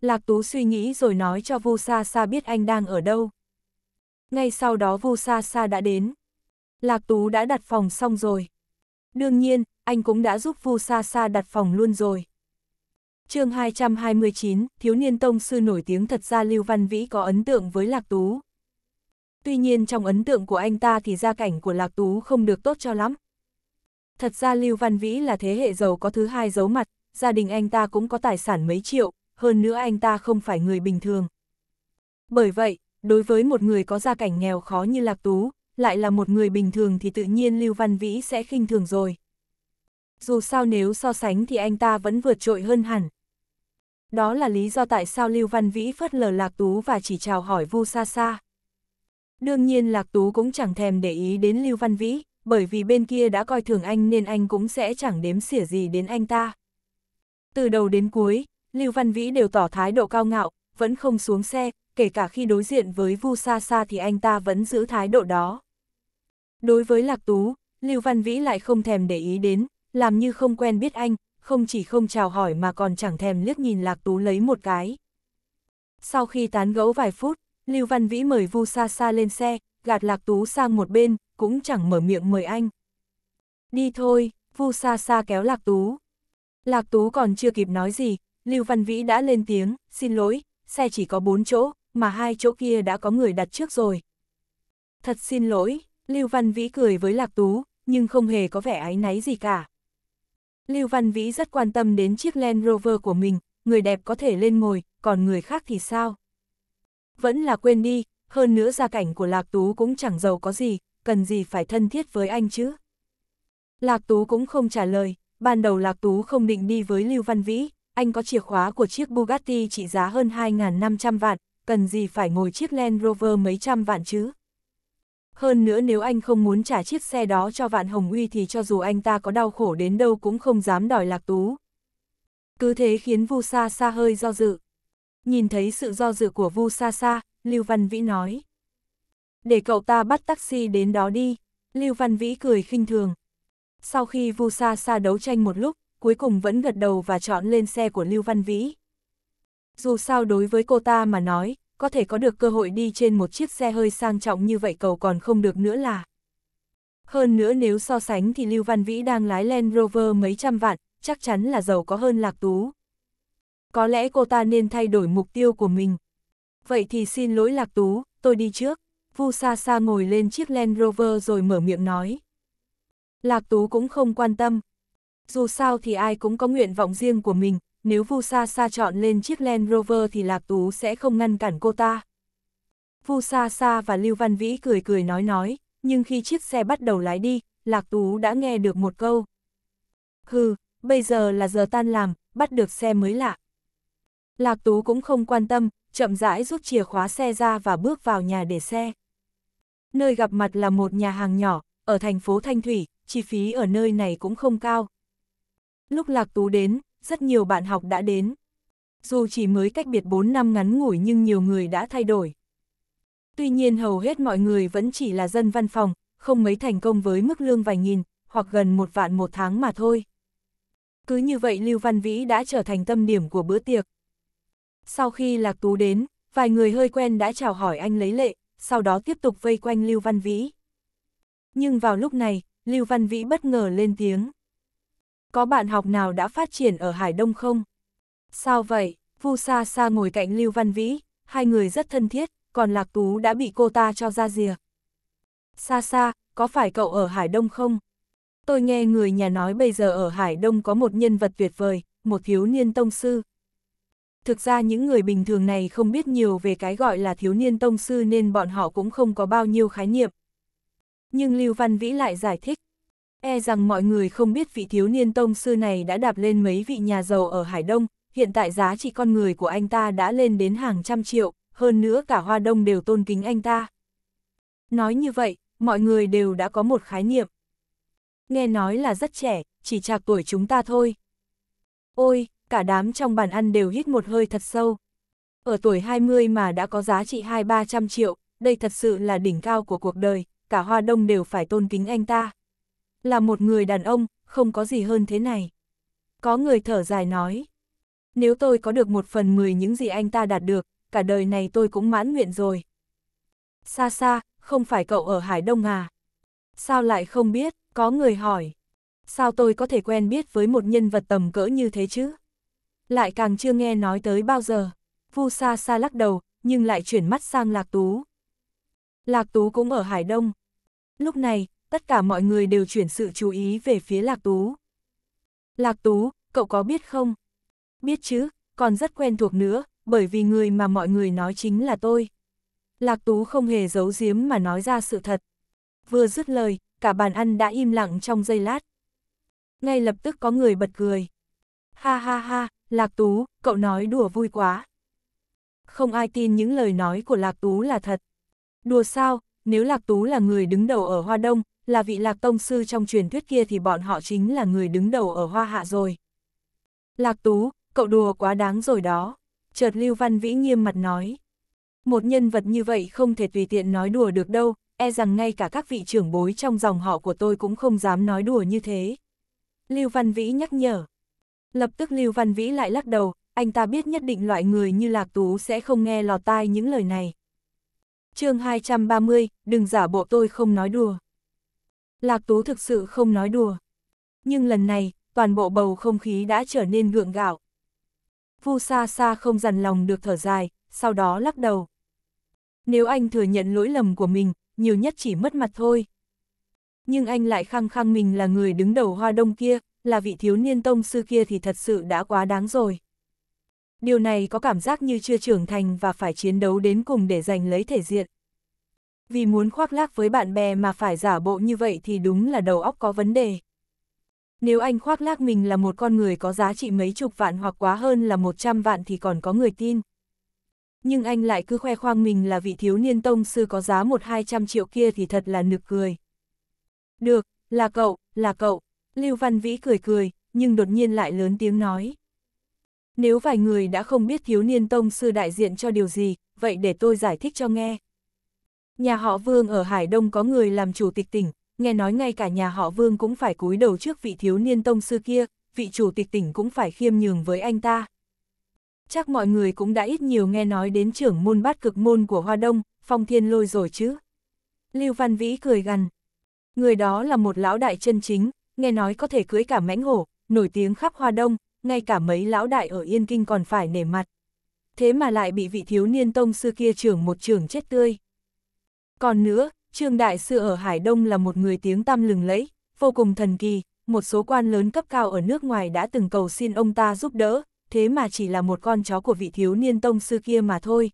Lạc Tú suy nghĩ rồi nói cho Vu Sa Sa biết anh đang ở đâu. Ngay sau đó Vu Sa Sa đã đến. Lạc Tú đã đặt phòng xong rồi. Đương nhiên, anh cũng đã giúp Vu Sa Sa đặt phòng luôn rồi. chương 229, thiếu niên tông sư nổi tiếng thật ra Lưu Văn Vĩ có ấn tượng với Lạc Tú. Tuy nhiên trong ấn tượng của anh ta thì gia cảnh của Lạc Tú không được tốt cho lắm. Thật ra Lưu Văn Vĩ là thế hệ giàu có thứ hai giấu mặt, gia đình anh ta cũng có tài sản mấy triệu, hơn nữa anh ta không phải người bình thường. Bởi vậy, đối với một người có gia cảnh nghèo khó như Lạc Tú, lại là một người bình thường thì tự nhiên Lưu Văn Vĩ sẽ khinh thường rồi dù sao nếu so sánh thì anh ta vẫn vượt trội hơn hẳn. Đó là lý do tại sao Lưu Văn Vĩ phớt lờ Lạc Tú và chỉ chào hỏi Vu Sa Sa. Đương nhiên Lạc Tú cũng chẳng thèm để ý đến Lưu Văn Vĩ, bởi vì bên kia đã coi thường anh nên anh cũng sẽ chẳng đếm xỉa gì đến anh ta. Từ đầu đến cuối, Lưu Văn Vĩ đều tỏ thái độ cao ngạo, vẫn không xuống xe, kể cả khi đối diện với Vu Sa Sa thì anh ta vẫn giữ thái độ đó. Đối với Lạc Tú, Lưu Văn Vĩ lại không thèm để ý đến, làm như không quen biết anh, không chỉ không chào hỏi mà còn chẳng thèm liếc nhìn Lạc Tú lấy một cái. Sau khi tán gẫu vài phút, Lưu Văn Vĩ mời Vu Sa Sa lên xe, gạt Lạc Tú sang một bên, cũng chẳng mở miệng mời anh. Đi thôi, Vu Sa Sa kéo Lạc Tú. Lạc Tú còn chưa kịp nói gì, Lưu Văn Vĩ đã lên tiếng, xin lỗi, xe chỉ có bốn chỗ, mà hai chỗ kia đã có người đặt trước rồi. Thật xin lỗi, Lưu Văn Vĩ cười với Lạc Tú, nhưng không hề có vẻ áy náy gì cả. Lưu Văn Vĩ rất quan tâm đến chiếc Land Rover của mình, người đẹp có thể lên ngồi, còn người khác thì sao? Vẫn là quên đi, hơn nữa gia cảnh của Lạc Tú cũng chẳng giàu có gì, cần gì phải thân thiết với anh chứ? Lạc Tú cũng không trả lời, ban đầu Lạc Tú không định đi với Lưu Văn Vĩ, anh có chìa khóa của chiếc Bugatti trị giá hơn 2.500 vạn, cần gì phải ngồi chiếc Land Rover mấy trăm vạn chứ? hơn nữa nếu anh không muốn trả chiếc xe đó cho Vạn Hồng Uy thì cho dù anh ta có đau khổ đến đâu cũng không dám đòi Lạc Tú. Cứ thế khiến Vu Sa Sa hơi do dự. Nhìn thấy sự do dự của Vu Sa Sa, Lưu Văn Vĩ nói. Để cậu ta bắt taxi đến đó đi, Lưu Văn Vĩ cười khinh thường. Sau khi Vu Sa Sa đấu tranh một lúc, cuối cùng vẫn gật đầu và chọn lên xe của Lưu Văn Vĩ. Dù sao đối với cô ta mà nói, có thể có được cơ hội đi trên một chiếc xe hơi sang trọng như vậy cầu còn không được nữa là. Hơn nữa nếu so sánh thì Lưu Văn Vĩ đang lái Land Rover mấy trăm vạn, chắc chắn là giàu có hơn Lạc Tú. Có lẽ cô ta nên thay đổi mục tiêu của mình. Vậy thì xin lỗi Lạc Tú, tôi đi trước. Vu Sa Sa ngồi lên chiếc Land Rover rồi mở miệng nói. Lạc Tú cũng không quan tâm. Dù sao thì ai cũng có nguyện vọng riêng của mình, nếu Vu Sa Sa chọn lên chiếc Land Rover thì Lạc Tú sẽ không ngăn cản cô ta. Vu Sa Sa và Lưu Văn Vĩ cười cười nói nói, nhưng khi chiếc xe bắt đầu lái đi, Lạc Tú đã nghe được một câu. Hừ, bây giờ là giờ tan làm, bắt được xe mới lạ. Lạc Tú cũng không quan tâm, chậm rãi rút chìa khóa xe ra và bước vào nhà để xe. Nơi gặp mặt là một nhà hàng nhỏ, ở thành phố Thanh Thủy, chi phí ở nơi này cũng không cao. Lúc Lạc Tú đến, rất nhiều bạn học đã đến. Dù chỉ mới cách biệt 4 năm ngắn ngủi nhưng nhiều người đã thay đổi. Tuy nhiên hầu hết mọi người vẫn chỉ là dân văn phòng, không mấy thành công với mức lương vài nghìn, hoặc gần một vạn một tháng mà thôi. Cứ như vậy Lưu Văn Vĩ đã trở thành tâm điểm của bữa tiệc. Sau khi Lạc Tú đến, vài người hơi quen đã chào hỏi anh lấy lệ, sau đó tiếp tục vây quanh Lưu Văn Vĩ. Nhưng vào lúc này, Lưu Văn Vĩ bất ngờ lên tiếng. Có bạn học nào đã phát triển ở Hải Đông không? Sao vậy? Vu Sa Sa ngồi cạnh Lưu Văn Vĩ, hai người rất thân thiết, còn Lạc Tú đã bị cô ta cho ra rìa. Sa Sa, có phải cậu ở Hải Đông không? Tôi nghe người nhà nói bây giờ ở Hải Đông có một nhân vật tuyệt vời, một thiếu niên tông sư. Thực ra những người bình thường này không biết nhiều về cái gọi là thiếu niên tông sư nên bọn họ cũng không có bao nhiêu khái niệm. Nhưng Lưu Văn Vĩ lại giải thích. E rằng mọi người không biết vị thiếu niên tông sư này đã đạp lên mấy vị nhà giàu ở Hải Đông, hiện tại giá trị con người của anh ta đã lên đến hàng trăm triệu, hơn nữa cả Hoa Đông đều tôn kính anh ta. Nói như vậy, mọi người đều đã có một khái niệm. Nghe nói là rất trẻ, chỉ chạc tuổi chúng ta thôi. Ôi, cả đám trong bàn ăn đều hít một hơi thật sâu. Ở tuổi 20 mà đã có giá trị 2-300 triệu, đây thật sự là đỉnh cao của cuộc đời, cả Hoa Đông đều phải tôn kính anh ta là một người đàn ông, không có gì hơn thế này. Có người thở dài nói, nếu tôi có được một phần mười những gì anh ta đạt được, cả đời này tôi cũng mãn nguyện rồi. Xa xa, không phải cậu ở Hải Đông à? Sao lại không biết, có người hỏi. Sao tôi có thể quen biết với một nhân vật tầm cỡ như thế chứ? Lại càng chưa nghe nói tới bao giờ. Vu xa xa lắc đầu, nhưng lại chuyển mắt sang Lạc Tú. Lạc Tú cũng ở Hải Đông. Lúc này, tất cả mọi người đều chuyển sự chú ý về phía Lạc Tú. Lạc Tú, cậu có biết không? Biết chứ, còn rất quen thuộc nữa, bởi vì người mà mọi người nói chính là tôi. Lạc Tú không hề giấu giếm mà nói ra sự thật. Vừa dứt lời, cả bàn ăn đã im lặng trong giây lát. Ngay lập tức có người bật cười. Ha ha ha, Lạc Tú, cậu nói đùa vui quá. Không ai tin những lời nói của Lạc Tú là thật. Đùa sao, nếu Lạc Tú là người đứng đầu ở Hoa Đông, là vị lạc tông sư trong truyền thuyết kia thì bọn họ chính là người đứng đầu ở Hoa Hạ rồi. Lạc Tú, cậu đùa quá đáng rồi đó. Chợt Lưu Văn Vĩ nghiêm mặt nói. Một nhân vật như vậy không thể tùy tiện nói đùa được đâu, e rằng ngay cả các vị trưởng bối trong dòng họ của tôi cũng không dám nói đùa như thế. Lưu Văn Vĩ nhắc nhở. Lập tức Lưu Văn Vĩ lại lắc đầu, anh ta biết nhất định loại người như Lạc Tú sẽ không nghe lọt tai những lời này. chương 230, đừng giả bộ tôi không nói đùa. Lạc Tú thực sự không nói đùa. Nhưng lần này, toàn bộ bầu không khí đã trở nên gượng gạo. Vu Sa Sa không dằn lòng được thở dài, sau đó lắc đầu. Nếu anh thừa nhận lỗi lầm của mình, nhiều nhất chỉ mất mặt thôi. Nhưng anh lại khăng khăng mình là người đứng đầu hoa đông kia, là vị thiếu niên tông sư kia thì thật sự đã quá đáng rồi. Điều này có cảm giác như chưa trưởng thành và phải chiến đấu đến cùng để giành lấy thể diện vì muốn khoác lác với bạn bè mà phải giả bộ như vậy thì đúng là đầu óc có vấn đề. Nếu anh khoác lác mình là một con người có giá trị mấy chục vạn hoặc quá hơn là 100 vạn thì còn có người tin. Nhưng anh lại cứ khoe khoang mình là vị thiếu niên tông sư có giá một hai trăm triệu kia thì thật là nực cười. Được, là cậu, là cậu. Lưu Văn Vĩ cười cười, nhưng đột nhiên lại lớn tiếng nói. Nếu vài người đã không biết thiếu niên tông sư đại diện cho điều gì, vậy để tôi giải thích cho nghe. Nhà họ Vương ở Hải Đông có người làm chủ tịch tỉnh, nghe nói ngay cả nhà họ Vương cũng phải cúi đầu trước vị thiếu niên tông sư kia, vị chủ tịch tỉnh cũng phải khiêm nhường với anh ta. Chắc mọi người cũng đã ít nhiều nghe nói đến trưởng môn bát cực môn của Hoa Đông, Phong Thiên Lôi rồi chứ. Lưu Văn Vĩ cười gằn. Người đó là một lão đại chân chính, nghe nói có thể cưới cả mãnh hổ, nổi tiếng khắp Hoa Đông, ngay cả mấy lão đại ở Yên Kinh còn phải nể mặt. Thế mà lại bị vị thiếu niên tông sư kia trưởng một trường chết tươi. Còn nữa, Trương Đại Sư ở Hải Đông là một người tiếng tăm lừng lẫy, vô cùng thần kỳ, một số quan lớn cấp cao ở nước ngoài đã từng cầu xin ông ta giúp đỡ, thế mà chỉ là một con chó của vị thiếu niên tông sư kia mà thôi.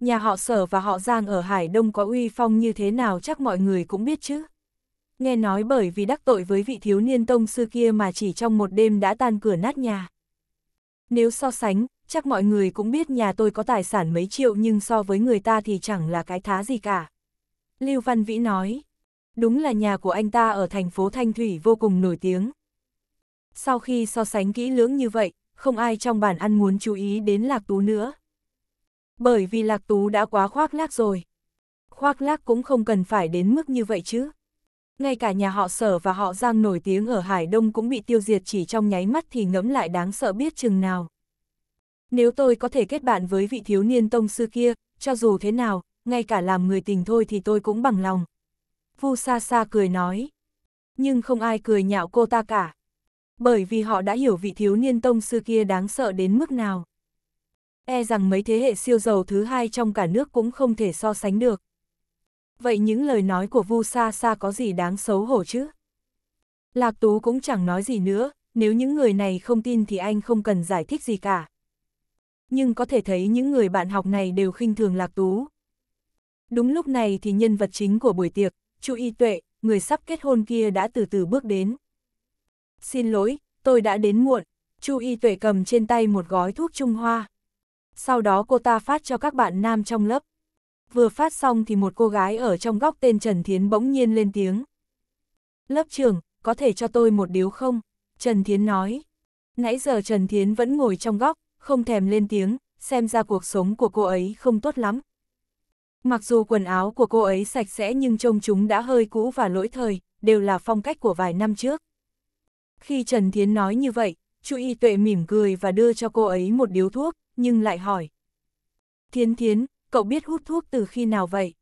Nhà họ sở và họ Giang ở Hải Đông có uy phong như thế nào chắc mọi người cũng biết chứ. Nghe nói bởi vì đắc tội với vị thiếu niên tông sư kia mà chỉ trong một đêm đã tan cửa nát nhà. Nếu so sánh, chắc mọi người cũng biết nhà tôi có tài sản mấy triệu nhưng so với người ta thì chẳng là cái thá gì cả. Lưu Văn Vĩ nói, đúng là nhà của anh ta ở thành phố Thanh Thủy vô cùng nổi tiếng. Sau khi so sánh kỹ lưỡng như vậy, không ai trong bàn ăn muốn chú ý đến Lạc Tú nữa. Bởi vì Lạc Tú đã quá khoác lác rồi. Khoác lác cũng không cần phải đến mức như vậy chứ. Ngay cả nhà họ sở và họ giang nổi tiếng ở Hải Đông cũng bị tiêu diệt chỉ trong nháy mắt thì ngẫm lại đáng sợ biết chừng nào. Nếu tôi có thể kết bạn với vị thiếu niên tông sư kia, cho dù thế nào, ngay cả làm người tình thôi thì tôi cũng bằng lòng. Vu Sa Sa cười nói. Nhưng không ai cười nhạo cô ta cả. Bởi vì họ đã hiểu vị thiếu niên tông sư kia đáng sợ đến mức nào. E rằng mấy thế hệ siêu giàu thứ hai trong cả nước cũng không thể so sánh được. Vậy những lời nói của Vu Sa Sa có gì đáng xấu hổ chứ? Lạc Tú cũng chẳng nói gì nữa, nếu những người này không tin thì anh không cần giải thích gì cả nhưng có thể thấy những người bạn học này đều khinh thường Lạc Tú. Đúng lúc này thì nhân vật chính của buổi tiệc, Chu Y Tuệ, người sắp kết hôn kia đã từ từ bước đến. Xin lỗi, tôi đã đến muộn. Chu Y Tuệ cầm trên tay một gói thuốc Trung Hoa. Sau đó cô ta phát cho các bạn nam trong lớp. Vừa phát xong thì một cô gái ở trong góc tên Trần Thiến bỗng nhiên lên tiếng. Lớp trưởng, có thể cho tôi một điếu không? Trần Thiến nói. Nãy giờ Trần Thiến vẫn ngồi trong góc, không thèm lên tiếng, xem ra cuộc sống của cô ấy không tốt lắm. Mặc dù quần áo của cô ấy sạch sẽ nhưng trông chúng đã hơi cũ và lỗi thời, đều là phong cách của vài năm trước. Khi Trần Thiến nói như vậy, Chu Y Tuệ mỉm cười và đưa cho cô ấy một điếu thuốc, nhưng lại hỏi. Thiến Thiến, cậu biết hút thuốc từ khi nào vậy?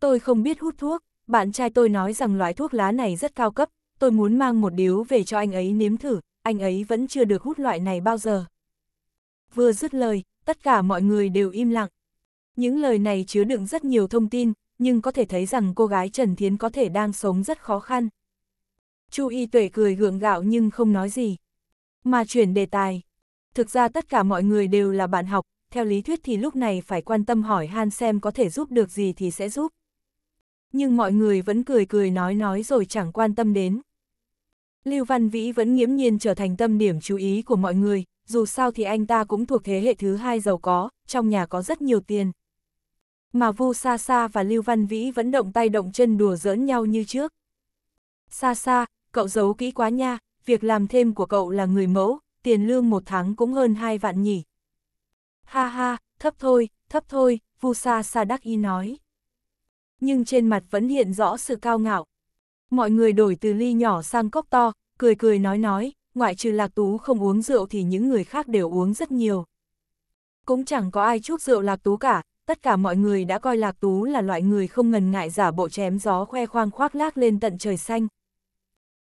Tôi không biết hút thuốc, bạn trai tôi nói rằng loại thuốc lá này rất cao cấp, tôi muốn mang một điếu về cho anh ấy nếm thử, anh ấy vẫn chưa được hút loại này bao giờ vừa dứt lời, tất cả mọi người đều im lặng. Những lời này chứa đựng rất nhiều thông tin, nhưng có thể thấy rằng cô gái Trần Thiến có thể đang sống rất khó khăn. Chu Y Tuệ cười gượng gạo nhưng không nói gì. Mà chuyển đề tài. Thực ra tất cả mọi người đều là bạn học, theo lý thuyết thì lúc này phải quan tâm hỏi Han xem có thể giúp được gì thì sẽ giúp. Nhưng mọi người vẫn cười cười nói nói rồi chẳng quan tâm đến. Lưu Văn Vĩ vẫn nghiễm nhiên trở thành tâm điểm chú ý của mọi người, dù sao thì anh ta cũng thuộc thế hệ thứ hai giàu có, trong nhà có rất nhiều tiền. Mà Vu Sa Sa và Lưu Văn Vĩ vẫn động tay động chân đùa giỡn nhau như trước. Sa Sa, cậu giấu kỹ quá nha, việc làm thêm của cậu là người mẫu, tiền lương một tháng cũng hơn hai vạn nhỉ. Ha ha, thấp thôi, thấp thôi, Vu Sa Sa đắc ý nói. Nhưng trên mặt vẫn hiện rõ sự cao ngạo. Mọi người đổi từ ly nhỏ sang cốc to, cười cười nói nói, ngoại trừ Lạc Tú không uống rượu thì những người khác đều uống rất nhiều. Cũng chẳng có ai chúc rượu Lạc Tú cả, tất cả mọi người đã coi Lạc Tú là loại người không ngần ngại giả bộ chém gió khoe khoang khoác lác lên tận trời xanh.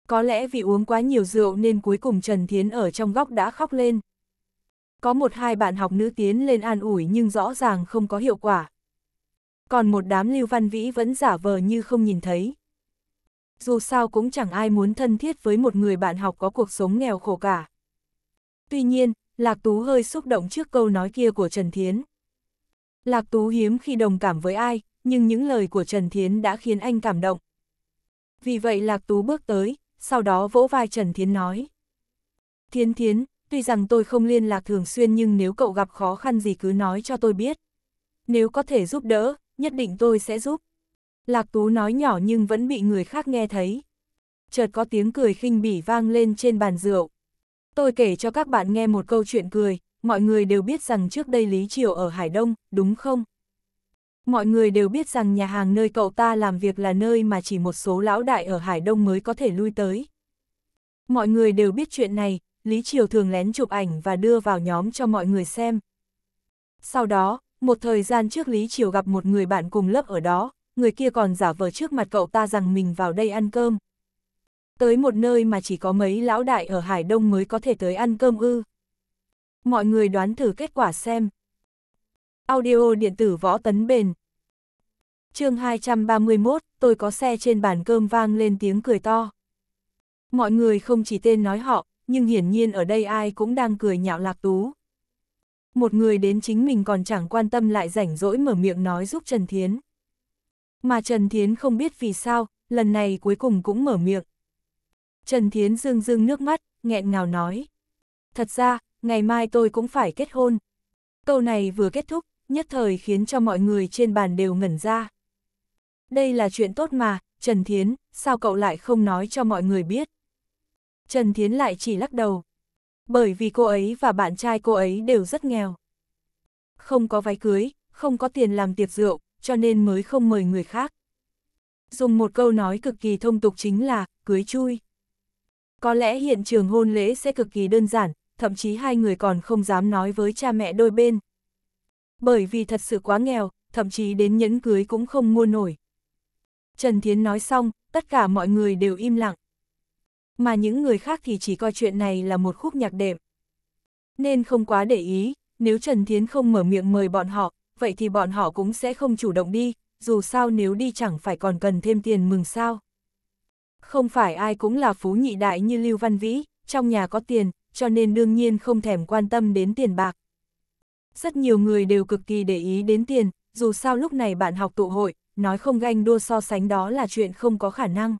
Có lẽ vì uống quá nhiều rượu nên cuối cùng Trần Thiến ở trong góc đã khóc lên. Có một hai bạn học nữ tiến lên an ủi nhưng rõ ràng không có hiệu quả. Còn một đám lưu văn vĩ vẫn giả vờ như không nhìn thấy dù sao cũng chẳng ai muốn thân thiết với một người bạn học có cuộc sống nghèo khổ cả. Tuy nhiên, Lạc Tú hơi xúc động trước câu nói kia của Trần Thiến. Lạc Tú hiếm khi đồng cảm với ai, nhưng những lời của Trần Thiến đã khiến anh cảm động. Vì vậy Lạc Tú bước tới, sau đó vỗ vai Trần Thiến nói. Thiến Thiến, tuy rằng tôi không liên lạc thường xuyên nhưng nếu cậu gặp khó khăn gì cứ nói cho tôi biết. Nếu có thể giúp đỡ, nhất định tôi sẽ giúp. Lạc Tú nói nhỏ nhưng vẫn bị người khác nghe thấy. Chợt có tiếng cười khinh bỉ vang lên trên bàn rượu. Tôi kể cho các bạn nghe một câu chuyện cười, mọi người đều biết rằng trước đây Lý Triều ở Hải Đông, đúng không? Mọi người đều biết rằng nhà hàng nơi cậu ta làm việc là nơi mà chỉ một số lão đại ở Hải Đông mới có thể lui tới. Mọi người đều biết chuyện này, Lý Triều thường lén chụp ảnh và đưa vào nhóm cho mọi người xem. Sau đó, một thời gian trước Lý Triều gặp một người bạn cùng lớp ở đó, người kia còn giả vờ trước mặt cậu ta rằng mình vào đây ăn cơm. Tới một nơi mà chỉ có mấy lão đại ở Hải Đông mới có thể tới ăn cơm ư. Mọi người đoán thử kết quả xem. Audio điện tử võ tấn bền. chương 231, tôi có xe trên bàn cơm vang lên tiếng cười to. Mọi người không chỉ tên nói họ, nhưng hiển nhiên ở đây ai cũng đang cười nhạo lạc tú. Một người đến chính mình còn chẳng quan tâm lại rảnh rỗi mở miệng nói giúp Trần Thiến. Mà Trần Thiến không biết vì sao, lần này cuối cùng cũng mở miệng. Trần Thiến dương dương nước mắt, nghẹn ngào nói. Thật ra, ngày mai tôi cũng phải kết hôn. Câu này vừa kết thúc, nhất thời khiến cho mọi người trên bàn đều ngẩn ra. Đây là chuyện tốt mà, Trần Thiến, sao cậu lại không nói cho mọi người biết? Trần Thiến lại chỉ lắc đầu. Bởi vì cô ấy và bạn trai cô ấy đều rất nghèo. Không có váy cưới, không có tiền làm tiệc rượu, cho nên mới không mời người khác. Dùng một câu nói cực kỳ thông tục chính là, cưới chui. Có lẽ hiện trường hôn lễ sẽ cực kỳ đơn giản, thậm chí hai người còn không dám nói với cha mẹ đôi bên. Bởi vì thật sự quá nghèo, thậm chí đến nhẫn cưới cũng không mua nổi. Trần Thiến nói xong, tất cả mọi người đều im lặng. Mà những người khác thì chỉ coi chuyện này là một khúc nhạc đệm. Nên không quá để ý, nếu Trần Thiến không mở miệng mời bọn họ, vậy thì bọn họ cũng sẽ không chủ động đi, dù sao nếu đi chẳng phải còn cần thêm tiền mừng sao. Không phải ai cũng là phú nhị đại như Lưu Văn Vĩ, trong nhà có tiền, cho nên đương nhiên không thèm quan tâm đến tiền bạc. Rất nhiều người đều cực kỳ để ý đến tiền, dù sao lúc này bạn học tụ hội, nói không ganh đua so sánh đó là chuyện không có khả năng.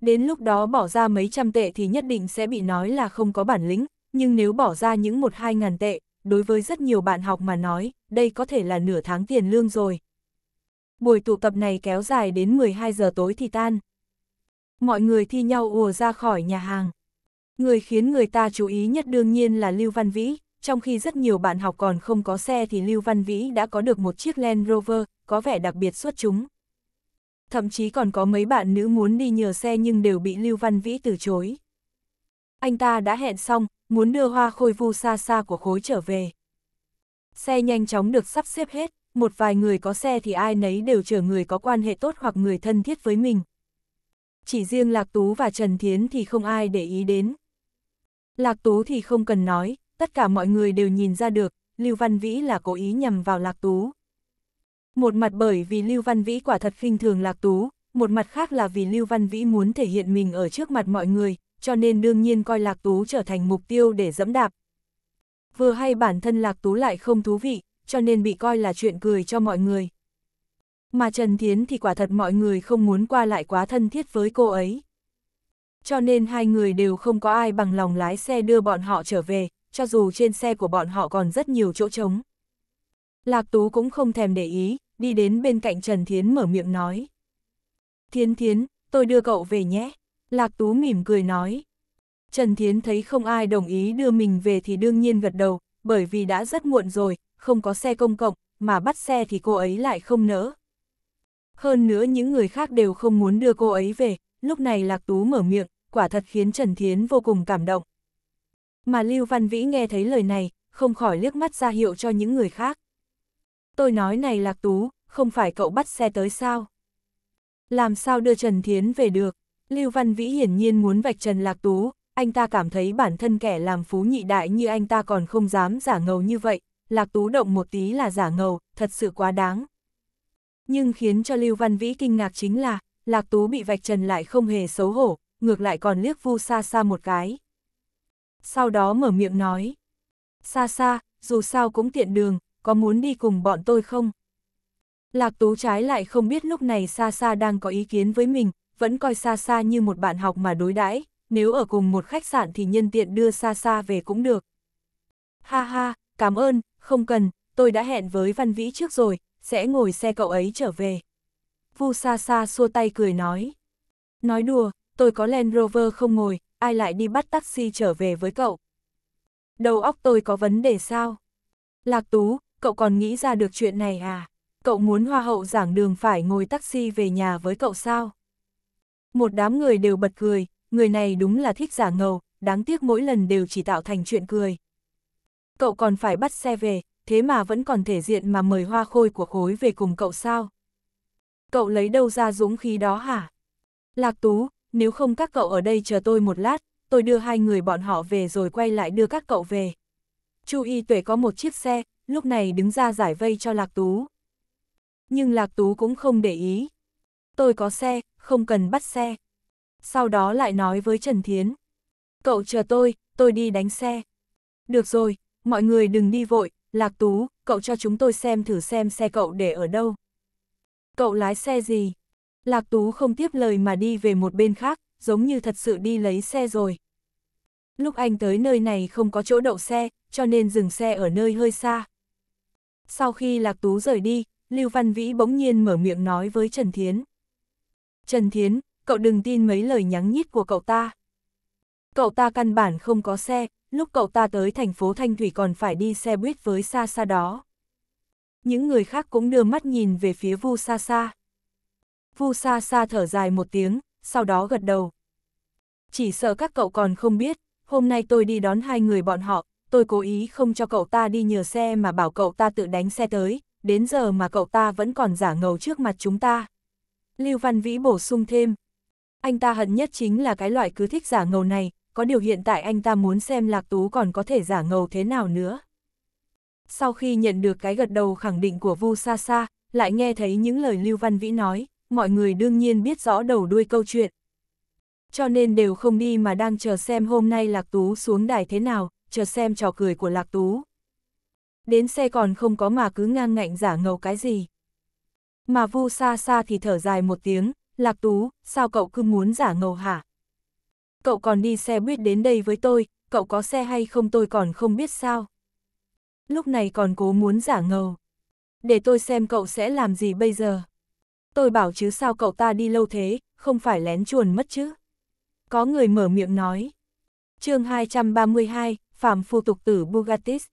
Đến lúc đó bỏ ra mấy trăm tệ thì nhất định sẽ bị nói là không có bản lĩnh, nhưng nếu bỏ ra những một hai ngàn tệ, đối với rất nhiều bạn học mà nói, đây có thể là nửa tháng tiền lương rồi. Buổi tụ tập này kéo dài đến 12 giờ tối thì tan. Mọi người thi nhau ùa ra khỏi nhà hàng. Người khiến người ta chú ý nhất đương nhiên là Lưu Văn Vĩ, trong khi rất nhiều bạn học còn không có xe thì Lưu Văn Vĩ đã có được một chiếc Land Rover, có vẻ đặc biệt xuất chúng. Thậm chí còn có mấy bạn nữ muốn đi nhờ xe nhưng đều bị Lưu Văn Vĩ từ chối. Anh ta đã hẹn xong, muốn đưa hoa khôi vu xa xa của khối trở về. Xe nhanh chóng được sắp xếp hết, một vài người có xe thì ai nấy đều chở người có quan hệ tốt hoặc người thân thiết với mình. Chỉ riêng Lạc Tú và Trần Thiến thì không ai để ý đến. Lạc Tú thì không cần nói, tất cả mọi người đều nhìn ra được, Lưu Văn Vĩ là cố ý nhằm vào Lạc Tú. Một mặt bởi vì Lưu Văn Vĩ quả thật khinh thường Lạc Tú, một mặt khác là vì Lưu Văn Vĩ muốn thể hiện mình ở trước mặt mọi người, cho nên đương nhiên coi Lạc Tú trở thành mục tiêu để dẫm đạp, vừa hay bản thân Lạc Tú lại không thú vị, cho nên bị coi là chuyện cười cho mọi người. Mà Trần Thiến thì quả thật mọi người không muốn qua lại quá thân thiết với cô ấy. Cho nên hai người đều không có ai bằng lòng lái xe đưa bọn họ trở về, cho dù trên xe của bọn họ còn rất nhiều chỗ trống. Lạc Tú cũng không thèm để ý, đi đến bên cạnh Trần Thiến mở miệng nói. Thiến Thiến, tôi đưa cậu về nhé. Lạc Tú mỉm cười nói. Trần Thiến thấy không ai đồng ý đưa mình về thì đương nhiên gật đầu, bởi vì đã rất muộn rồi, không có xe công cộng, mà bắt xe thì cô ấy lại không nỡ. Hơn nữa những người khác đều không muốn đưa cô ấy về, lúc này Lạc Tú mở miệng, quả thật khiến Trần Thiến vô cùng cảm động. Mà Lưu Văn Vĩ nghe thấy lời này, không khỏi liếc mắt ra hiệu cho những người khác. Tôi nói này Lạc Tú, không phải cậu bắt xe tới sao? Làm sao đưa Trần Thiến về được? Lưu Văn Vĩ hiển nhiên muốn vạch Trần Lạc Tú, anh ta cảm thấy bản thân kẻ làm phú nhị đại như anh ta còn không dám giả ngầu như vậy, Lạc Tú động một tí là giả ngầu, thật sự quá đáng. Nhưng khiến cho Lưu Văn Vĩ kinh ngạc chính là, Lạc Tú bị vạch trần lại không hề xấu hổ, ngược lại còn liếc vu xa xa một cái. Sau đó mở miệng nói, xa xa, dù sao cũng tiện đường, có muốn đi cùng bọn tôi không? Lạc Tú trái lại không biết lúc này xa xa đang có ý kiến với mình, vẫn coi xa xa như một bạn học mà đối đãi nếu ở cùng một khách sạn thì nhân tiện đưa xa xa về cũng được. Ha ha, cảm ơn, không cần, tôi đã hẹn với Văn Vĩ trước rồi, sẽ ngồi xe cậu ấy trở về. Vu xa xa xua tay cười nói. Nói đùa, tôi có Land Rover không ngồi, ai lại đi bắt taxi trở về với cậu. Đầu óc tôi có vấn đề sao? Lạc Tú, cậu còn nghĩ ra được chuyện này à? Cậu muốn hoa hậu giảng đường phải ngồi taxi về nhà với cậu sao? Một đám người đều bật cười, người này đúng là thích giả ngầu, đáng tiếc mỗi lần đều chỉ tạo thành chuyện cười. Cậu còn phải bắt xe về, thế mà vẫn còn thể diện mà mời hoa khôi của khối về cùng cậu sao? Cậu lấy đâu ra dũng khí đó hả? Lạc Tú, nếu không các cậu ở đây chờ tôi một lát, tôi đưa hai người bọn họ về rồi quay lại đưa các cậu về. Chu Y Tuệ có một chiếc xe, lúc này đứng ra giải vây cho Lạc Tú. Nhưng Lạc Tú cũng không để ý. Tôi có xe, không cần bắt xe sau đó lại nói với Trần Thiến. Cậu chờ tôi, tôi đi đánh xe. Được rồi, mọi người đừng đi vội, Lạc Tú, cậu cho chúng tôi xem thử xem xe cậu để ở đâu. Cậu lái xe gì? Lạc Tú không tiếp lời mà đi về một bên khác, giống như thật sự đi lấy xe rồi. Lúc anh tới nơi này không có chỗ đậu xe, cho nên dừng xe ở nơi hơi xa. Sau khi Lạc Tú rời đi, Lưu Văn Vĩ bỗng nhiên mở miệng nói với Trần Thiến. Trần Thiến, cậu đừng tin mấy lời nhắng nhít của cậu ta. Cậu ta căn bản không có xe, lúc cậu ta tới thành phố Thanh Thủy còn phải đi xe buýt với xa xa đó. Những người khác cũng đưa mắt nhìn về phía Vu Sa Sa. Vu Sa Sa thở dài một tiếng, sau đó gật đầu. Chỉ sợ các cậu còn không biết, hôm nay tôi đi đón hai người bọn họ, tôi cố ý không cho cậu ta đi nhờ xe mà bảo cậu ta tự đánh xe tới, đến giờ mà cậu ta vẫn còn giả ngầu trước mặt chúng ta. Lưu Văn Vĩ bổ sung thêm, anh ta hận nhất chính là cái loại cứ thích giả ngầu này, có điều hiện tại anh ta muốn xem Lạc Tú còn có thể giả ngầu thế nào nữa. Sau khi nhận được cái gật đầu khẳng định của Vu Sa Sa, lại nghe thấy những lời Lưu Văn Vĩ nói, mọi người đương nhiên biết rõ đầu đuôi câu chuyện. Cho nên đều không đi mà đang chờ xem hôm nay Lạc Tú xuống đài thế nào, chờ xem trò cười của Lạc Tú. Đến xe còn không có mà cứ ngang ngạnh giả ngầu cái gì. Mà Vu Sa Sa thì thở dài một tiếng, Lạc Tú, sao cậu cứ muốn giả ngầu hả? Cậu còn đi xe buýt đến đây với tôi, cậu có xe hay không tôi còn không biết sao. Lúc này còn cố muốn giả ngầu. Để tôi xem cậu sẽ làm gì bây giờ. Tôi bảo chứ sao cậu ta đi lâu thế, không phải lén chuồn mất chứ. Có người mở miệng nói. chương 232, Phạm Phu Tục Tử Bugattis.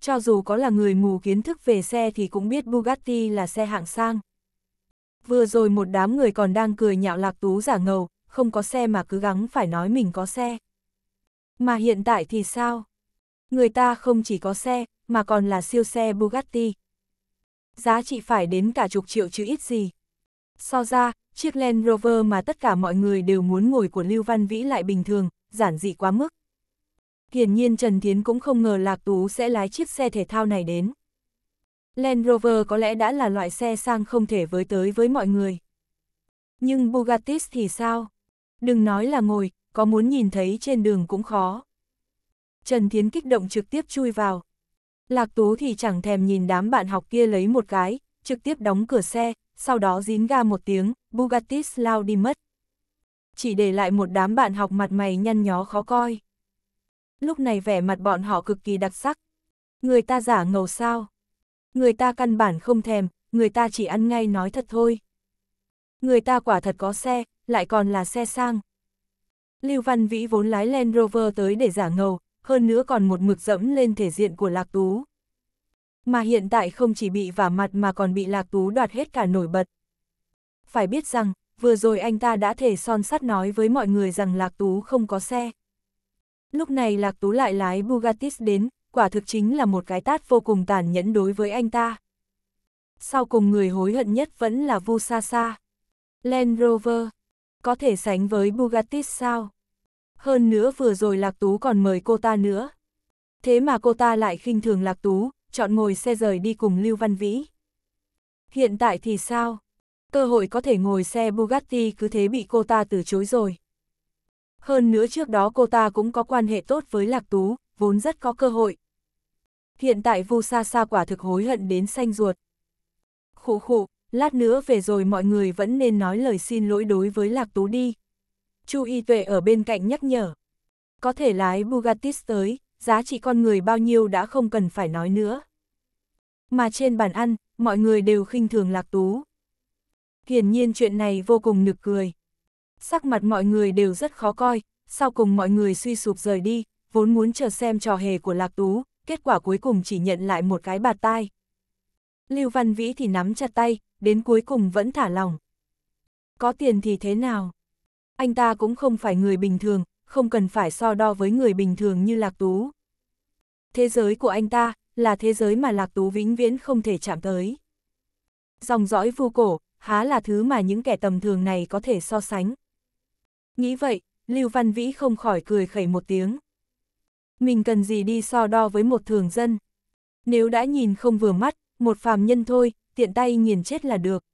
Cho dù có là người mù kiến thức về xe thì cũng biết Bugatti là xe hạng sang. Vừa rồi một đám người còn đang cười nhạo lạc tú giả ngầu, không có xe mà cứ gắng phải nói mình có xe. Mà hiện tại thì sao? Người ta không chỉ có xe, mà còn là siêu xe Bugatti. Giá trị phải đến cả chục triệu chứ ít gì. So ra, chiếc Land Rover mà tất cả mọi người đều muốn ngồi của Lưu Văn Vĩ lại bình thường, giản dị quá mức. Hiển nhiên Trần Thiến cũng không ngờ Lạc Tú sẽ lái chiếc xe thể thao này đến. Land Rover có lẽ đã là loại xe sang không thể với tới với mọi người. Nhưng Bugatti thì sao? Đừng nói là ngồi, có muốn nhìn thấy trên đường cũng khó. Trần Thiến kích động trực tiếp chui vào. Lạc Tú thì chẳng thèm nhìn đám bạn học kia lấy một cái, trực tiếp đóng cửa xe, sau đó dín ga một tiếng, Bugatti lao đi mất. Chỉ để lại một đám bạn học mặt mày nhăn nhó khó coi. Lúc này vẻ mặt bọn họ cực kỳ đặc sắc. Người ta giả ngầu sao? Người ta căn bản không thèm, người ta chỉ ăn ngay nói thật thôi. Người ta quả thật có xe, lại còn là xe sang. Lưu Văn Vĩ vốn lái Land Rover tới để giả ngầu, hơn nữa còn một mực dẫm lên thể diện của Lạc Tú. Mà hiện tại không chỉ bị vả mặt mà còn bị Lạc Tú đoạt hết cả nổi bật. Phải biết rằng, vừa rồi anh ta đã thể son sắt nói với mọi người rằng Lạc Tú không có xe. Lúc này Lạc Tú lại lái Bugatti đến, quả thực chính là một cái tát vô cùng tàn nhẫn đối với anh ta. Sau cùng người hối hận nhất vẫn là Vu Sa Sa. Land Rover, có thể sánh với Bugatti sao? Hơn nữa vừa rồi Lạc Tú còn mời cô ta nữa. Thế mà cô ta lại khinh thường Lạc Tú, chọn ngồi xe rời đi cùng Lưu Văn Vĩ. Hiện tại thì sao? Cơ hội có thể ngồi xe Bugatti cứ thế bị cô ta từ chối rồi. Hơn nữa trước đó cô ta cũng có quan hệ tốt với Lạc Tú, vốn rất có cơ hội. Hiện tại Vu Sa Sa quả thực hối hận đến xanh ruột. Khụ khụ, lát nữa về rồi mọi người vẫn nên nói lời xin lỗi đối với Lạc Tú đi. Chu Y Tuệ ở bên cạnh nhắc nhở. Có thể lái Bugatti tới, giá trị con người bao nhiêu đã không cần phải nói nữa. Mà trên bàn ăn, mọi người đều khinh thường Lạc Tú. Hiển nhiên chuyện này vô cùng nực cười. Sắc mặt mọi người đều rất khó coi, sau cùng mọi người suy sụp rời đi, vốn muốn chờ xem trò hề của Lạc Tú, kết quả cuối cùng chỉ nhận lại một cái bạt tai. Lưu Văn Vĩ thì nắm chặt tay, đến cuối cùng vẫn thả lòng. Có tiền thì thế nào? Anh ta cũng không phải người bình thường, không cần phải so đo với người bình thường như Lạc Tú. Thế giới của anh ta là thế giới mà Lạc Tú vĩnh viễn không thể chạm tới. Dòng dõi vu cổ, há là thứ mà những kẻ tầm thường này có thể so sánh. Nghĩ vậy, Lưu Văn Vĩ không khỏi cười khẩy một tiếng mình cần gì đi so đo với một thường dân. Nếu đã nhìn không vừa mắt, một phàm nhân thôi, tiện tay nghiền chết là được.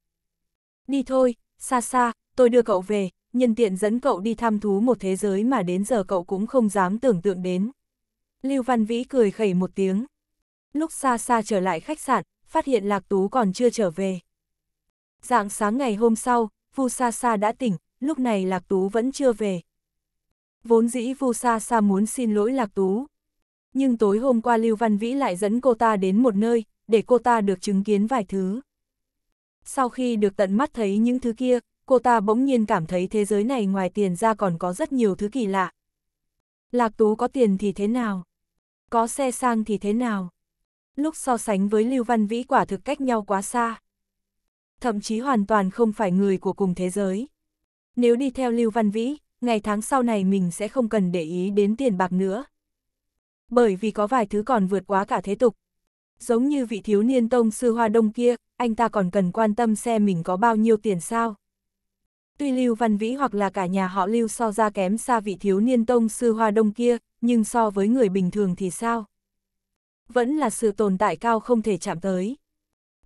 Đi thôi, xa xa, tôi đưa cậu về, nhân tiện dẫn cậu đi thăm thú một thế giới mà đến giờ cậu cũng không dám tưởng tượng đến. Lưu Văn Vĩ cười khẩy một tiếng. Lúc xa xa trở lại khách sạn, phát hiện Lạc Tú còn chưa trở về. Dạng sáng ngày hôm sau, Vu Sa Sa đã tỉnh, lúc này Lạc Tú vẫn chưa về, Vốn dĩ Vu Sa Sa muốn xin lỗi Lạc Tú. Nhưng tối hôm qua Lưu Văn Vĩ lại dẫn cô ta đến một nơi, để cô ta được chứng kiến vài thứ. Sau khi được tận mắt thấy những thứ kia, cô ta bỗng nhiên cảm thấy thế giới này ngoài tiền ra còn có rất nhiều thứ kỳ lạ. Lạc Tú có tiền thì thế nào? Có xe sang thì thế nào? Lúc so sánh với Lưu Văn Vĩ quả thực cách nhau quá xa. Thậm chí hoàn toàn không phải người của cùng thế giới. Nếu đi theo Lưu Văn Vĩ, ngày tháng sau này mình sẽ không cần để ý đến tiền bạc nữa. Bởi vì có vài thứ còn vượt quá cả thế tục. Giống như vị thiếu niên tông sư hoa đông kia, anh ta còn cần quan tâm xem mình có bao nhiêu tiền sao. Tuy Lưu Văn Vĩ hoặc là cả nhà họ Lưu so ra kém xa vị thiếu niên tông sư hoa đông kia, nhưng so với người bình thường thì sao? Vẫn là sự tồn tại cao không thể chạm tới.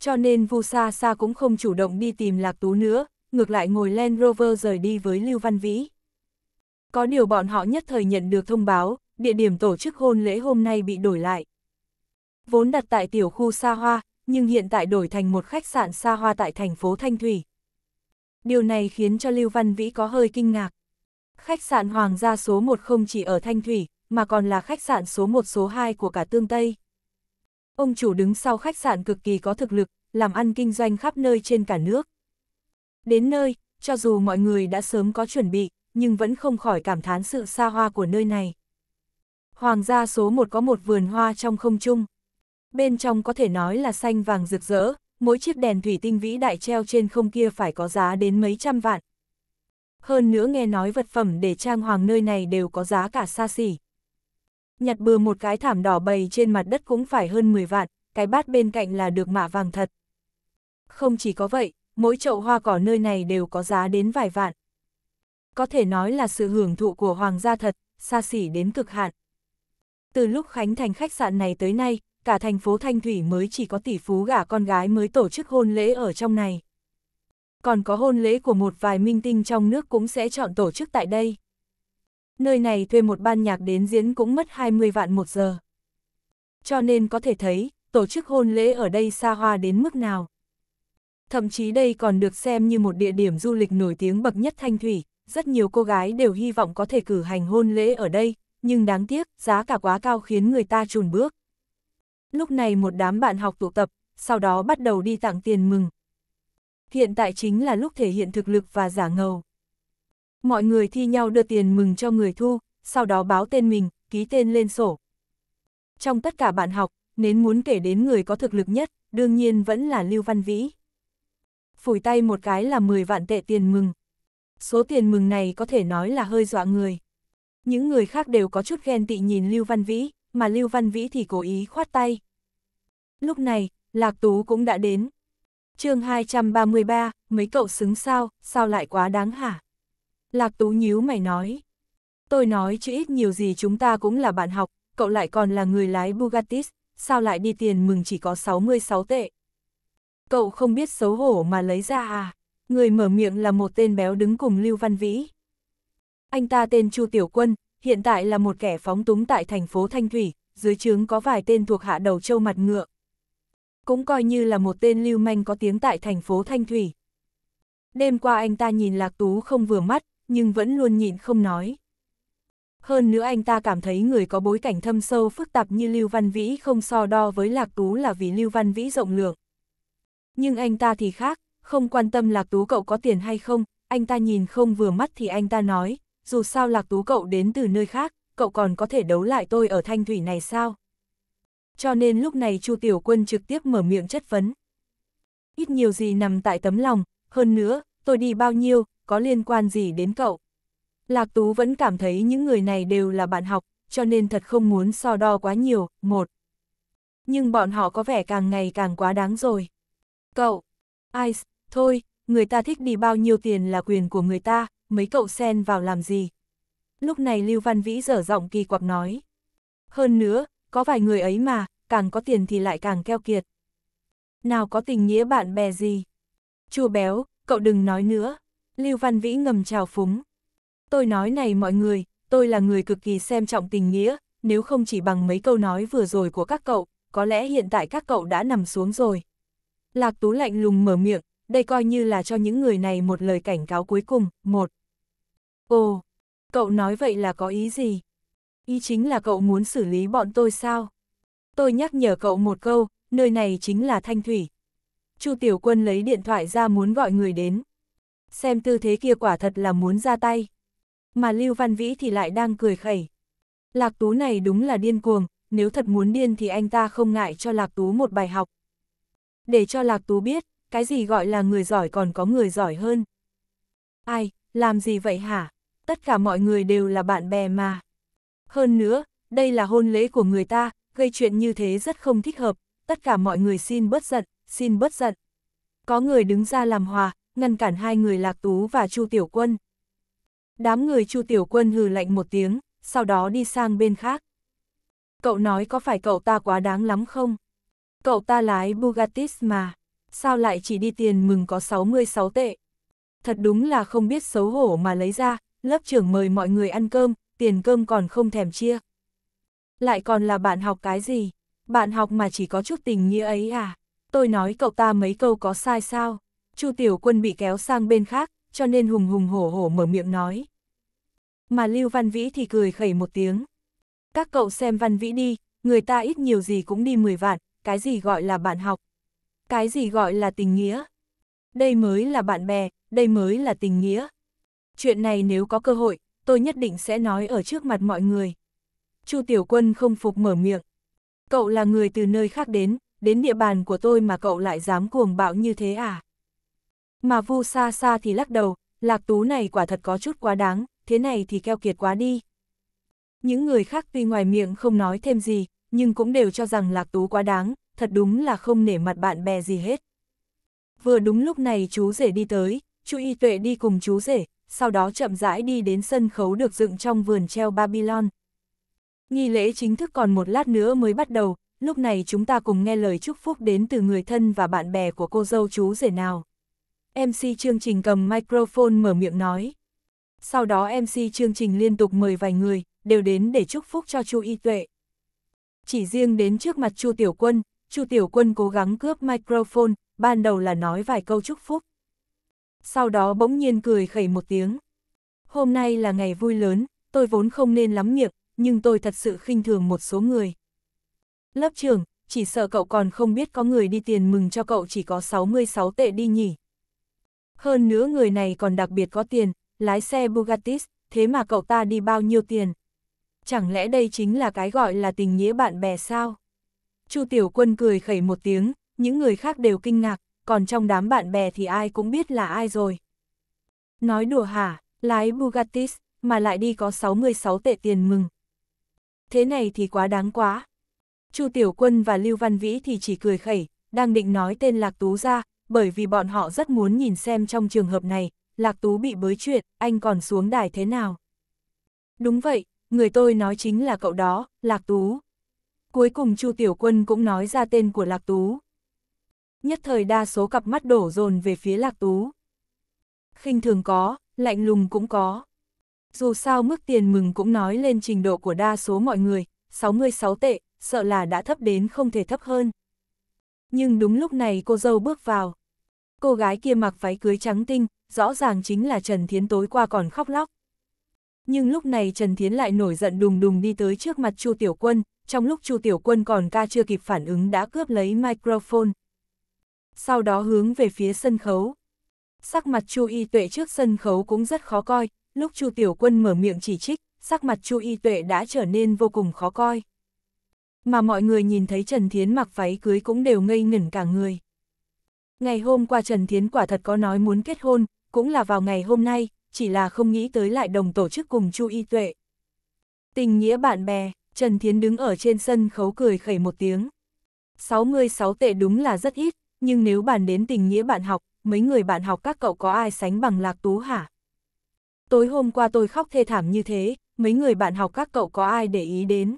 Cho nên Vu Sa Sa cũng không chủ động đi tìm Lạc Tú nữa, ngược lại ngồi Land Rover rời đi với Lưu Văn Vĩ. Có điều bọn họ nhất thời nhận được thông báo, địa điểm tổ chức hôn lễ hôm nay bị đổi lại. Vốn đặt tại tiểu khu xa hoa, nhưng hiện tại đổi thành một khách sạn xa hoa tại thành phố Thanh Thủy. Điều này khiến cho Lưu Văn Vĩ có hơi kinh ngạc. Khách sạn Hoàng gia số 1 không chỉ ở Thanh Thủy, mà còn là khách sạn số 1 số 2 của cả Tương Tây. Ông chủ đứng sau khách sạn cực kỳ có thực lực, làm ăn kinh doanh khắp nơi trên cả nước. Đến nơi, cho dù mọi người đã sớm có chuẩn bị, nhưng vẫn không khỏi cảm thán sự xa hoa của nơi này. Hoàng gia số một có một vườn hoa trong không trung. Bên trong có thể nói là xanh vàng rực rỡ, mỗi chiếc đèn thủy tinh vĩ đại treo trên không kia phải có giá đến mấy trăm vạn. Hơn nữa nghe nói vật phẩm để trang hoàng nơi này đều có giá cả xa xỉ. Nhặt bừa một cái thảm đỏ bầy trên mặt đất cũng phải hơn 10 vạn, cái bát bên cạnh là được mạ vàng thật. Không chỉ có vậy, mỗi chậu hoa cỏ nơi này đều có giá đến vài vạn có thể nói là sự hưởng thụ của hoàng gia thật, xa xỉ đến cực hạn. Từ lúc khánh thành khách sạn này tới nay, cả thành phố Thanh Thủy mới chỉ có tỷ phú gả con gái mới tổ chức hôn lễ ở trong này. Còn có hôn lễ của một vài minh tinh trong nước cũng sẽ chọn tổ chức tại đây. Nơi này thuê một ban nhạc đến diễn cũng mất 20 vạn một giờ. Cho nên có thể thấy, tổ chức hôn lễ ở đây xa hoa đến mức nào. Thậm chí đây còn được xem như một địa điểm du lịch nổi tiếng bậc nhất Thanh Thủy, rất nhiều cô gái đều hy vọng có thể cử hành hôn lễ ở đây, nhưng đáng tiếc, giá cả quá cao khiến người ta chùn bước. Lúc này một đám bạn học tụ tập, sau đó bắt đầu đi tặng tiền mừng. Hiện tại chính là lúc thể hiện thực lực và giả ngầu. Mọi người thi nhau đưa tiền mừng cho người thu, sau đó báo tên mình, ký tên lên sổ. Trong tất cả bạn học, nến muốn kể đến người có thực lực nhất, đương nhiên vẫn là Lưu Văn Vĩ. Phủi tay một cái là 10 vạn tệ tiền mừng số tiền mừng này có thể nói là hơi dọa người. Những người khác đều có chút ghen tị nhìn Lưu Văn Vĩ, mà Lưu Văn Vĩ thì cố ý khoát tay. Lúc này, Lạc Tú cũng đã đến. chương 233, mấy cậu xứng sao, sao lại quá đáng hả? Lạc Tú nhíu mày nói. Tôi nói chứ ít nhiều gì chúng ta cũng là bạn học, cậu lại còn là người lái Bugatti, sao lại đi tiền mừng chỉ có 66 tệ? Cậu không biết xấu hổ mà lấy ra à? Người mở miệng là một tên béo đứng cùng Lưu Văn Vĩ. Anh ta tên Chu Tiểu Quân, hiện tại là một kẻ phóng túng tại thành phố Thanh Thủy, dưới trướng có vài tên thuộc hạ đầu châu mặt ngựa. Cũng coi như là một tên lưu manh có tiếng tại thành phố Thanh Thủy. Đêm qua anh ta nhìn Lạc Tú không vừa mắt, nhưng vẫn luôn nhịn không nói. Hơn nữa anh ta cảm thấy người có bối cảnh thâm sâu phức tạp như Lưu Văn Vĩ không so đo với Lạc Tú là vì Lưu Văn Vĩ rộng lượng. Nhưng anh ta thì khác, không quan tâm Lạc Tú cậu có tiền hay không, anh ta nhìn không vừa mắt thì anh ta nói, dù sao Lạc Tú cậu đến từ nơi khác, cậu còn có thể đấu lại tôi ở thanh thủy này sao? Cho nên lúc này Chu Tiểu Quân trực tiếp mở miệng chất vấn. Ít nhiều gì nằm tại tấm lòng, hơn nữa, tôi đi bao nhiêu, có liên quan gì đến cậu? Lạc Tú vẫn cảm thấy những người này đều là bạn học, cho nên thật không muốn so đo quá nhiều, một. Nhưng bọn họ có vẻ càng ngày càng quá đáng rồi. Cậu, Ice, Thôi, người ta thích đi bao nhiêu tiền là quyền của người ta, mấy cậu xen vào làm gì. Lúc này Lưu Văn Vĩ dở giọng kỳ quặc nói. Hơn nữa, có vài người ấy mà, càng có tiền thì lại càng keo kiệt. Nào có tình nghĩa bạn bè gì? Chua béo, cậu đừng nói nữa. Lưu Văn Vĩ ngầm trào phúng. Tôi nói này mọi người, tôi là người cực kỳ xem trọng tình nghĩa, nếu không chỉ bằng mấy câu nói vừa rồi của các cậu, có lẽ hiện tại các cậu đã nằm xuống rồi. Lạc Tú lạnh lùng mở miệng, đây coi như là cho những người này một lời cảnh cáo cuối cùng. Một. Ồ, cậu nói vậy là có ý gì? Ý chính là cậu muốn xử lý bọn tôi sao? Tôi nhắc nhở cậu một câu, nơi này chính là Thanh Thủy. Chu Tiểu Quân lấy điện thoại ra muốn gọi người đến. Xem tư thế kia quả thật là muốn ra tay. Mà Lưu Văn Vĩ thì lại đang cười khẩy. Lạc Tú này đúng là điên cuồng, nếu thật muốn điên thì anh ta không ngại cho Lạc Tú một bài học. Để cho Lạc Tú biết, cái gì gọi là người giỏi còn có người giỏi hơn. Ai, làm gì vậy hả? Tất cả mọi người đều là bạn bè mà. Hơn nữa, đây là hôn lễ của người ta, gây chuyện như thế rất không thích hợp, tất cả mọi người xin bớt giận, xin bớt giận. Có người đứng ra làm hòa, ngăn cản hai người Lạc Tú và Chu Tiểu Quân. Đám người Chu Tiểu Quân hừ lạnh một tiếng, sau đó đi sang bên khác. Cậu nói có phải cậu ta quá đáng lắm không? Cậu ta lái Bugatti mà sao lại chỉ đi tiền mừng có 66 tệ. Thật đúng là không biết xấu hổ mà lấy ra, lớp trưởng mời mọi người ăn cơm, tiền cơm còn không thèm chia. Lại còn là bạn học cái gì? Bạn học mà chỉ có chút tình nghĩa ấy à? Tôi nói cậu ta mấy câu có sai sao? Chu Tiểu Quân bị kéo sang bên khác, cho nên hùng hùng hổ hổ mở miệng nói. Mà Lưu Văn Vĩ thì cười khẩy một tiếng. Các cậu xem Văn Vĩ đi, người ta ít nhiều gì cũng đi 10 vạn, cái gì gọi là bạn học. Cái gì gọi là tình nghĩa? Đây mới là bạn bè, đây mới là tình nghĩa. Chuyện này nếu có cơ hội, tôi nhất định sẽ nói ở trước mặt mọi người. Chu Tiểu Quân không phục mở miệng. Cậu là người từ nơi khác đến, đến địa bàn của tôi mà cậu lại dám cuồng bạo như thế à? Mà Vu Sa Sa thì lắc đầu, Lạc Tú này quả thật có chút quá đáng, thế này thì keo kiệt quá đi. Những người khác tuy ngoài miệng không nói thêm gì, nhưng cũng đều cho rằng Lạc Tú quá đáng, thật đúng là không nể mặt bạn bè gì hết. Vừa đúng lúc này chú rể đi tới, chú y tuệ đi cùng chú rể, sau đó chậm rãi đi đến sân khấu được dựng trong vườn treo Babylon. Nghi lễ chính thức còn một lát nữa mới bắt đầu, lúc này chúng ta cùng nghe lời chúc phúc đến từ người thân và bạn bè của cô dâu chú rể nào. MC chương trình cầm microphone mở miệng nói. Sau đó MC chương trình liên tục mời vài người, đều đến để chúc phúc cho Chu Y Tuệ. Chỉ riêng đến trước mặt Chu Tiểu Quân, Chu Tiểu Quân cố gắng cướp microphone, ban đầu là nói vài câu chúc phúc. Sau đó bỗng nhiên cười khẩy một tiếng. Hôm nay là ngày vui lớn, tôi vốn không nên lắm miệng, nhưng tôi thật sự khinh thường một số người. Lớp trưởng, chỉ sợ cậu còn không biết có người đi tiền mừng cho cậu chỉ có 66 tệ đi nhỉ. Hơn nữa người này còn đặc biệt có tiền, lái xe Bugatti, thế mà cậu ta đi bao nhiêu tiền? Chẳng lẽ đây chính là cái gọi là tình nghĩa bạn bè sao? Chu Tiểu Quân cười khẩy một tiếng, những người khác đều kinh ngạc, còn trong đám bạn bè thì ai cũng biết là ai rồi. Nói đùa hả, lái Bugattis, mà lại đi có 66 tệ tiền mừng. Thế này thì quá đáng quá. Chu Tiểu Quân và Lưu Văn Vĩ thì chỉ cười khẩy, đang định nói tên Lạc Tú ra, bởi vì bọn họ rất muốn nhìn xem trong trường hợp này, Lạc Tú bị bới chuyện, anh còn xuống đài thế nào. Đúng vậy, người tôi nói chính là cậu đó, Lạc Tú. Cuối cùng Chu Tiểu Quân cũng nói ra tên của Lạc Tú. Nhất thời đa số cặp mắt đổ dồn về phía Lạc Tú. khinh thường có, lạnh lùng cũng có. Dù sao mức tiền mừng cũng nói lên trình độ của đa số mọi người, 66 tệ, sợ là đã thấp đến không thể thấp hơn. Nhưng đúng lúc này cô dâu bước vào. Cô gái kia mặc váy cưới trắng tinh, rõ ràng chính là Trần Thiến tối qua còn khóc lóc. Nhưng lúc này Trần Thiến lại nổi giận đùng đùng đi tới trước mặt Chu Tiểu Quân, trong lúc Chu Tiểu Quân còn ca chưa kịp phản ứng đã cướp lấy microphone. Sau đó hướng về phía sân khấu. Sắc mặt Chu Y Tuệ trước sân khấu cũng rất khó coi, lúc Chu Tiểu Quân mở miệng chỉ trích, sắc mặt Chu Y Tuệ đã trở nên vô cùng khó coi. Mà mọi người nhìn thấy Trần Thiến mặc váy cưới cũng đều ngây ngẩn cả người. Ngày hôm qua Trần Thiến quả thật có nói muốn kết hôn, cũng là vào ngày hôm nay, chỉ là không nghĩ tới lại đồng tổ chức cùng Chu Y Tuệ. Tình nghĩa bạn bè, Trần Thiến đứng ở trên sân khấu cười khẩy một tiếng. 66 tệ đúng là rất ít, nhưng nếu bàn đến tình nghĩa bạn học, mấy người bạn học các cậu có ai sánh bằng Lạc Tú hả? Tối hôm qua tôi khóc thê thảm như thế, mấy người bạn học các cậu có ai để ý đến?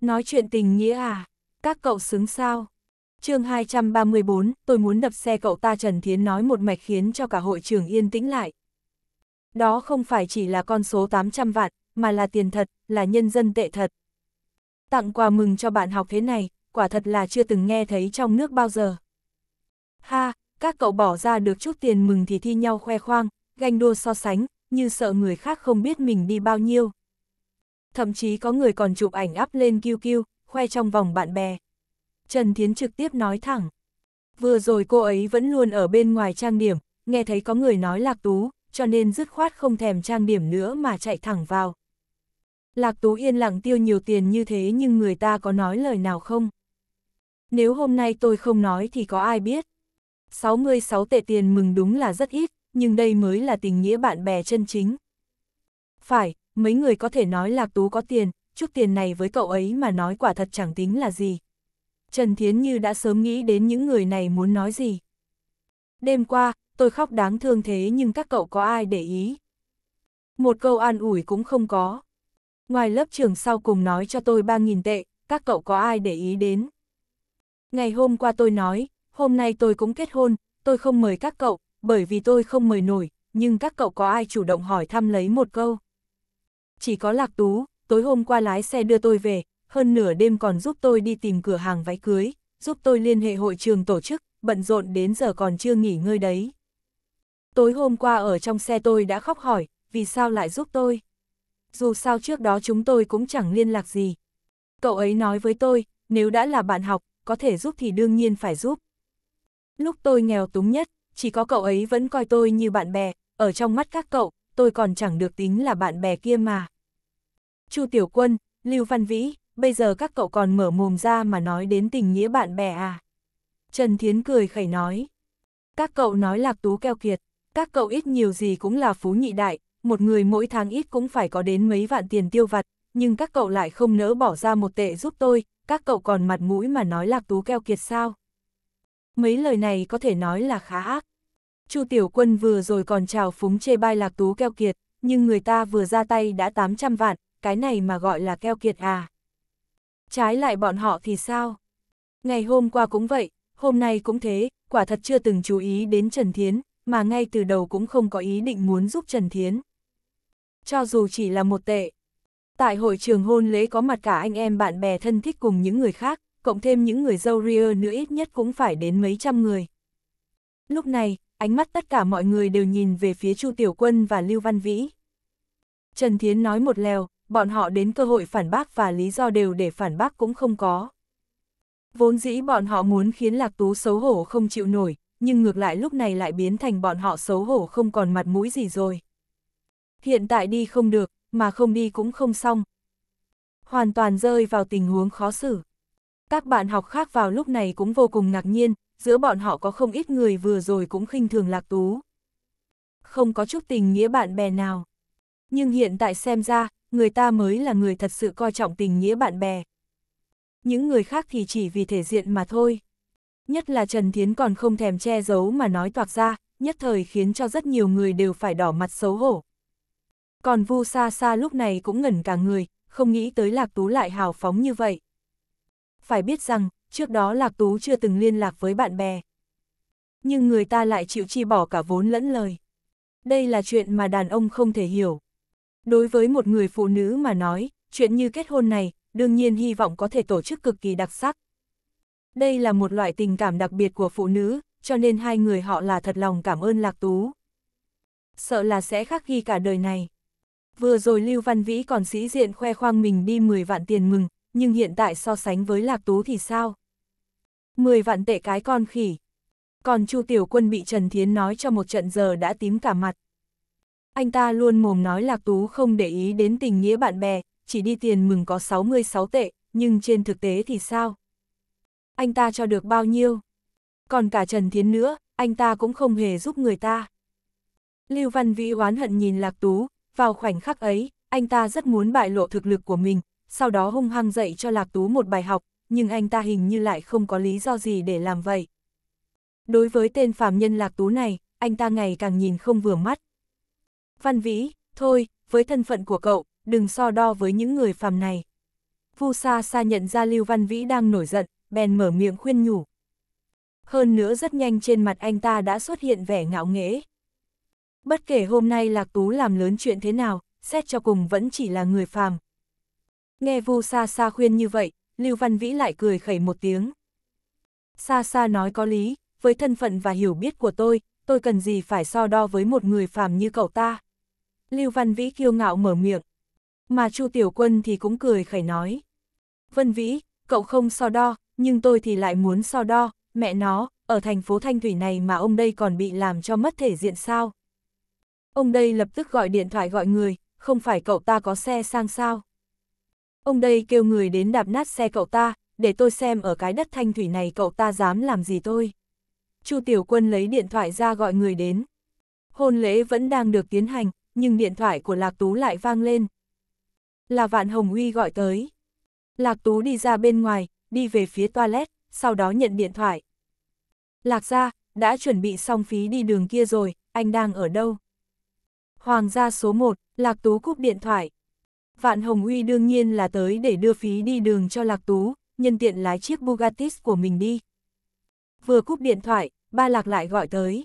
Nói chuyện tình nghĩa à? Các cậu xứng sao? chương 234, tôi muốn đập xe cậu ta Trần Thiến nói một mạch khiến cho cả hội trường yên tĩnh lại. Đó không phải chỉ là con số 800 vạn, mà là tiền thật, là nhân dân tệ thật. Tặng quà mừng cho bạn học thế này, quả thật là chưa từng nghe thấy trong nước bao giờ. Ha, các cậu bỏ ra được chút tiền mừng thì thi nhau khoe khoang, ganh đua so sánh, như sợ người khác không biết mình đi bao nhiêu. Thậm chí có người còn chụp ảnh up lên QQ, khoe trong vòng bạn bè. Trần Thiến trực tiếp nói thẳng. Vừa rồi cô ấy vẫn luôn ở bên ngoài trang điểm, nghe thấy có người nói lạc tú, cho nên dứt khoát không thèm trang điểm nữa mà chạy thẳng vào. Lạc Tú Yên lặng tiêu nhiều tiền như thế nhưng người ta có nói lời nào không? Nếu hôm nay tôi không nói thì có ai biết? 66 tệ tiền mừng đúng là rất ít, nhưng đây mới là tình nghĩa bạn bè chân chính. Phải, mấy người có thể nói Lạc Tú có tiền, chút tiền này với cậu ấy mà nói quả thật chẳng tính là gì. Trần Thiến Như đã sớm nghĩ đến những người này muốn nói gì. Đêm qua, tôi khóc đáng thương thế nhưng các cậu có ai để ý? Một câu an ủi cũng không có ngoài lớp trưởng sau cùng nói cho tôi 3.000 tệ, các cậu có ai để ý đến. Ngày hôm qua tôi nói, hôm nay tôi cũng kết hôn, tôi không mời các cậu, bởi vì tôi không mời nổi, nhưng các cậu có ai chủ động hỏi thăm lấy một câu. Chỉ có Lạc Tú, tối hôm qua lái xe đưa tôi về, hơn nửa đêm còn giúp tôi đi tìm cửa hàng váy cưới, giúp tôi liên hệ hội trường tổ chức, bận rộn đến giờ còn chưa nghỉ ngơi đấy. Tối hôm qua ở trong xe tôi đã khóc hỏi, vì sao lại giúp tôi? dù sao trước đó chúng tôi cũng chẳng liên lạc gì. Cậu ấy nói với tôi, nếu đã là bạn học, có thể giúp thì đương nhiên phải giúp. Lúc tôi nghèo túng nhất, chỉ có cậu ấy vẫn coi tôi như bạn bè, ở trong mắt các cậu, tôi còn chẳng được tính là bạn bè kia mà. Chu Tiểu Quân, Lưu Văn Vĩ, bây giờ các cậu còn mở mồm ra mà nói đến tình nghĩa bạn bè à? Trần Thiến cười khẩy nói. Các cậu nói lạc tú keo kiệt, các cậu ít nhiều gì cũng là phú nhị đại, một người mỗi tháng ít cũng phải có đến mấy vạn tiền tiêu vặt, nhưng các cậu lại không nỡ bỏ ra một tệ giúp tôi, các cậu còn mặt mũi mà nói lạc tú keo kiệt sao. Mấy lời này có thể nói là khá ác. Chu Tiểu Quân vừa rồi còn trào phúng chê bai lạc tú keo kiệt, nhưng người ta vừa ra tay đã 800 vạn, cái này mà gọi là keo kiệt à. Trái lại bọn họ thì sao? Ngày hôm qua cũng vậy, hôm nay cũng thế, quả thật chưa từng chú ý đến Trần Thiến, mà ngay từ đầu cũng không có ý định muốn giúp Trần Thiến cho dù chỉ là một tệ. Tại hội trường hôn lễ có mặt cả anh em bạn bè thân thích cùng những người khác, cộng thêm những người dâu ria nữa ít nhất cũng phải đến mấy trăm người. Lúc này, ánh mắt tất cả mọi người đều nhìn về phía Chu Tiểu Quân và Lưu Văn Vĩ. Trần Thiến nói một lèo, bọn họ đến cơ hội phản bác và lý do đều để phản bác cũng không có. Vốn dĩ bọn họ muốn khiến Lạc Tú xấu hổ không chịu nổi, nhưng ngược lại lúc này lại biến thành bọn họ xấu hổ không còn mặt mũi gì rồi hiện tại đi không được, mà không đi cũng không xong. Hoàn toàn rơi vào tình huống khó xử. Các bạn học khác vào lúc này cũng vô cùng ngạc nhiên, giữa bọn họ có không ít người vừa rồi cũng khinh thường lạc tú. Không có chút tình nghĩa bạn bè nào. Nhưng hiện tại xem ra, người ta mới là người thật sự coi trọng tình nghĩa bạn bè. Những người khác thì chỉ vì thể diện mà thôi. Nhất là Trần Thiến còn không thèm che giấu mà nói toạc ra, nhất thời khiến cho rất nhiều người đều phải đỏ mặt xấu hổ. Còn Vu Sa Sa lúc này cũng ngẩn cả người, không nghĩ tới Lạc Tú lại hào phóng như vậy. Phải biết rằng, trước đó Lạc Tú chưa từng liên lạc với bạn bè. Nhưng người ta lại chịu chi bỏ cả vốn lẫn lời. Đây là chuyện mà đàn ông không thể hiểu. Đối với một người phụ nữ mà nói, chuyện như kết hôn này, đương nhiên hy vọng có thể tổ chức cực kỳ đặc sắc. Đây là một loại tình cảm đặc biệt của phụ nữ, cho nên hai người họ là thật lòng cảm ơn Lạc Tú. Sợ là sẽ khắc ghi cả đời này. Vừa rồi Lưu Văn Vĩ còn sĩ diện khoe khoang mình đi 10 vạn tiền mừng, nhưng hiện tại so sánh với Lạc Tú thì sao? 10 vạn tệ cái con khỉ. Còn Chu Tiểu Quân bị Trần Thiến nói cho một trận giờ đã tím cả mặt. Anh ta luôn mồm nói Lạc Tú không để ý đến tình nghĩa bạn bè, chỉ đi tiền mừng có 66 tệ, nhưng trên thực tế thì sao? Anh ta cho được bao nhiêu? Còn cả Trần Thiến nữa, anh ta cũng không hề giúp người ta. Lưu Văn Vĩ oán hận nhìn Lạc Tú, vào khoảnh khắc ấy, anh ta rất muốn bại lộ thực lực của mình, sau đó hung hăng dạy cho Lạc Tú một bài học, nhưng anh ta hình như lại không có lý do gì để làm vậy. Đối với tên phàm nhân Lạc Tú này, anh ta ngày càng nhìn không vừa mắt. Văn Vĩ, thôi, với thân phận của cậu, đừng so đo với những người phàm này. Vu Sa Sa nhận ra Lưu Văn Vĩ đang nổi giận, bèn mở miệng khuyên nhủ. Hơn nữa rất nhanh trên mặt anh ta đã xuất hiện vẻ ngạo nghễ. Bất kể hôm nay Lạc Tú làm lớn chuyện thế nào, xét cho cùng vẫn chỉ là người phàm. Nghe Vu Sa Sa khuyên như vậy, Lưu Văn Vĩ lại cười khẩy một tiếng. Sa Sa nói có lý, với thân phận và hiểu biết của tôi, tôi cần gì phải so đo với một người phàm như cậu ta. Lưu Văn Vĩ kiêu ngạo mở miệng, mà Chu Tiểu Quân thì cũng cười khẩy nói. Vân Vĩ, cậu không so đo, nhưng tôi thì lại muốn so đo, mẹ nó, ở thành phố Thanh Thủy này mà ông đây còn bị làm cho mất thể diện sao. Ông đây lập tức gọi điện thoại gọi người, không phải cậu ta có xe sang sao. Ông đây kêu người đến đạp nát xe cậu ta, để tôi xem ở cái đất thanh thủy này cậu ta dám làm gì tôi. Chu Tiểu Quân lấy điện thoại ra gọi người đến. Hôn lễ vẫn đang được tiến hành, nhưng điện thoại của Lạc Tú lại vang lên. Là Vạn Hồng Huy gọi tới. Lạc Tú đi ra bên ngoài, đi về phía toilet, sau đó nhận điện thoại. Lạc ra, đã chuẩn bị xong phí đi đường kia rồi, anh đang ở đâu? Hoàng gia số 1, Lạc Tú cúp điện thoại. Vạn Hồng Uy đương nhiên là tới để đưa phí đi đường cho Lạc Tú, nhân tiện lái chiếc Bugatti của mình đi. Vừa cúp điện thoại, ba Lạc lại gọi tới.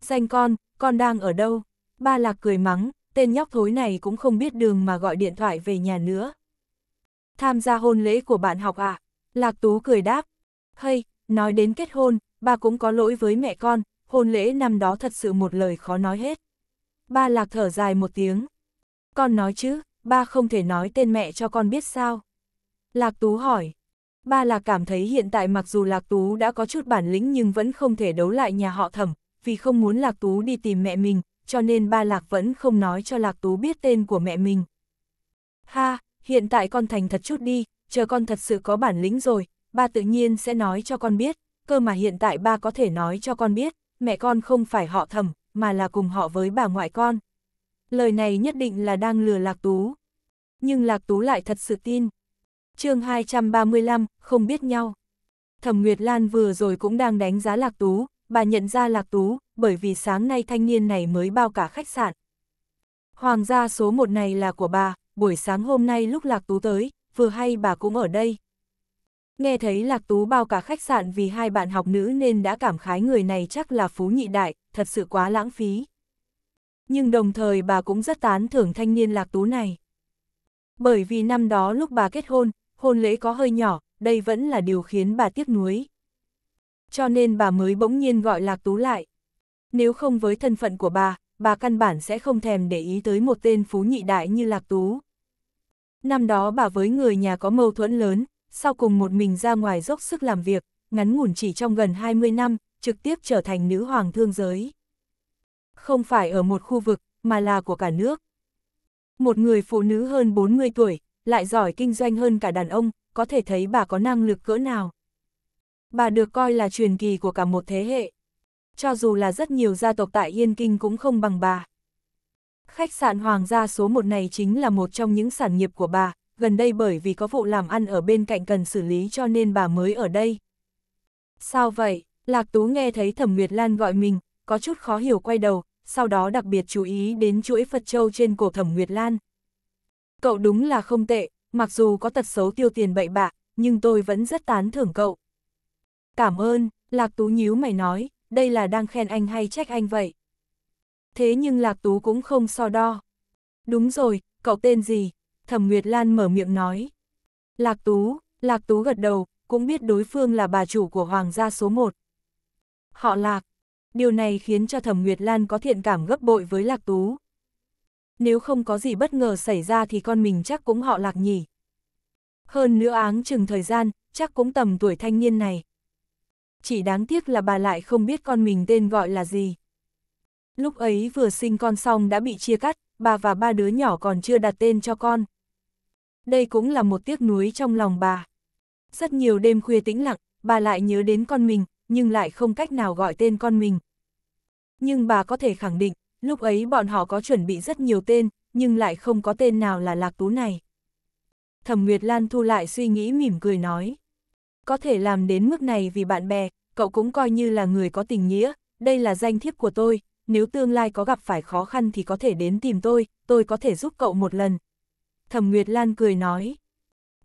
Danh con, con đang ở đâu? Ba Lạc cười mắng, tên nhóc thối này cũng không biết đường mà gọi điện thoại về nhà nữa. Tham gia hôn lễ của bạn học à? Lạc Tú cười đáp. Hay, nói đến kết hôn, ba cũng có lỗi với mẹ con, hôn lễ năm đó thật sự một lời khó nói hết ba lạc thở dài một tiếng. Con nói chứ, ba không thể nói tên mẹ cho con biết sao. Lạc Tú hỏi. Ba Lạc cảm thấy hiện tại mặc dù Lạc Tú đã có chút bản lĩnh nhưng vẫn không thể đấu lại nhà họ thẩm, vì không muốn Lạc Tú đi tìm mẹ mình, cho nên ba Lạc vẫn không nói cho Lạc Tú biết tên của mẹ mình. Ha, hiện tại con thành thật chút đi, chờ con thật sự có bản lĩnh rồi, ba tự nhiên sẽ nói cho con biết, cơ mà hiện tại ba có thể nói cho con biết, mẹ con không phải họ thẩm, mà là cùng họ với bà ngoại con. Lời này nhất định là đang lừa Lạc Tú. Nhưng Lạc Tú lại thật sự tin. chương 235, không biết nhau. Thẩm Nguyệt Lan vừa rồi cũng đang đánh giá Lạc Tú, bà nhận ra Lạc Tú, bởi vì sáng nay thanh niên này mới bao cả khách sạn. Hoàng gia số một này là của bà, buổi sáng hôm nay lúc Lạc Tú tới, vừa hay bà cũng ở đây, Nghe thấy Lạc Tú bao cả khách sạn vì hai bạn học nữ nên đã cảm khái người này chắc là phú nhị đại, thật sự quá lãng phí. Nhưng đồng thời bà cũng rất tán thưởng thanh niên Lạc Tú này. Bởi vì năm đó lúc bà kết hôn, hôn lễ có hơi nhỏ, đây vẫn là điều khiến bà tiếc nuối. Cho nên bà mới bỗng nhiên gọi Lạc Tú lại. Nếu không với thân phận của bà, bà căn bản sẽ không thèm để ý tới một tên phú nhị đại như Lạc Tú. Năm đó bà với người nhà có mâu thuẫn lớn, sau cùng một mình ra ngoài dốc sức làm việc, ngắn ngủn chỉ trong gần 20 năm, trực tiếp trở thành nữ hoàng thương giới. Không phải ở một khu vực, mà là của cả nước. Một người phụ nữ hơn 40 tuổi, lại giỏi kinh doanh hơn cả đàn ông, có thể thấy bà có năng lực cỡ nào. Bà được coi là truyền kỳ của cả một thế hệ. Cho dù là rất nhiều gia tộc tại Yên Kinh cũng không bằng bà. Khách sạn Hoàng gia số 1 này chính là một trong những sản nghiệp của bà, gần đây bởi vì có vụ làm ăn ở bên cạnh cần xử lý cho nên bà mới ở đây. Sao vậy? Lạc Tú nghe thấy Thẩm Nguyệt Lan gọi mình, có chút khó hiểu quay đầu, sau đó đặc biệt chú ý đến chuỗi Phật Châu trên cổ Thẩm Nguyệt Lan. Cậu đúng là không tệ, mặc dù có tật xấu tiêu tiền bậy bạ, nhưng tôi vẫn rất tán thưởng cậu. Cảm ơn, Lạc Tú nhíu mày nói, đây là đang khen anh hay trách anh vậy? Thế nhưng Lạc Tú cũng không so đo. Đúng rồi, cậu tên gì, Thẩm Nguyệt Lan mở miệng nói. Lạc Tú, Lạc Tú gật đầu, cũng biết đối phương là bà chủ của Hoàng gia số 1. Họ Lạc. Điều này khiến cho Thẩm Nguyệt Lan có thiện cảm gấp bội với Lạc Tú. Nếu không có gì bất ngờ xảy ra thì con mình chắc cũng họ Lạc nhỉ. Hơn nữa áng chừng thời gian, chắc cũng tầm tuổi thanh niên này. Chỉ đáng tiếc là bà lại không biết con mình tên gọi là gì. Lúc ấy vừa sinh con xong đã bị chia cắt, bà và ba đứa nhỏ còn chưa đặt tên cho con đây cũng là một tiếc nuối trong lòng bà. Rất nhiều đêm khuya tĩnh lặng, bà lại nhớ đến con mình, nhưng lại không cách nào gọi tên con mình. Nhưng bà có thể khẳng định, lúc ấy bọn họ có chuẩn bị rất nhiều tên, nhưng lại không có tên nào là Lạc Tú này. Thẩm Nguyệt Lan thu lại suy nghĩ mỉm cười nói. Có thể làm đến mức này vì bạn bè, cậu cũng coi như là người có tình nghĩa, đây là danh thiếp của tôi, nếu tương lai có gặp phải khó khăn thì có thể đến tìm tôi, tôi có thể giúp cậu một lần, Thẩm Nguyệt Lan cười nói.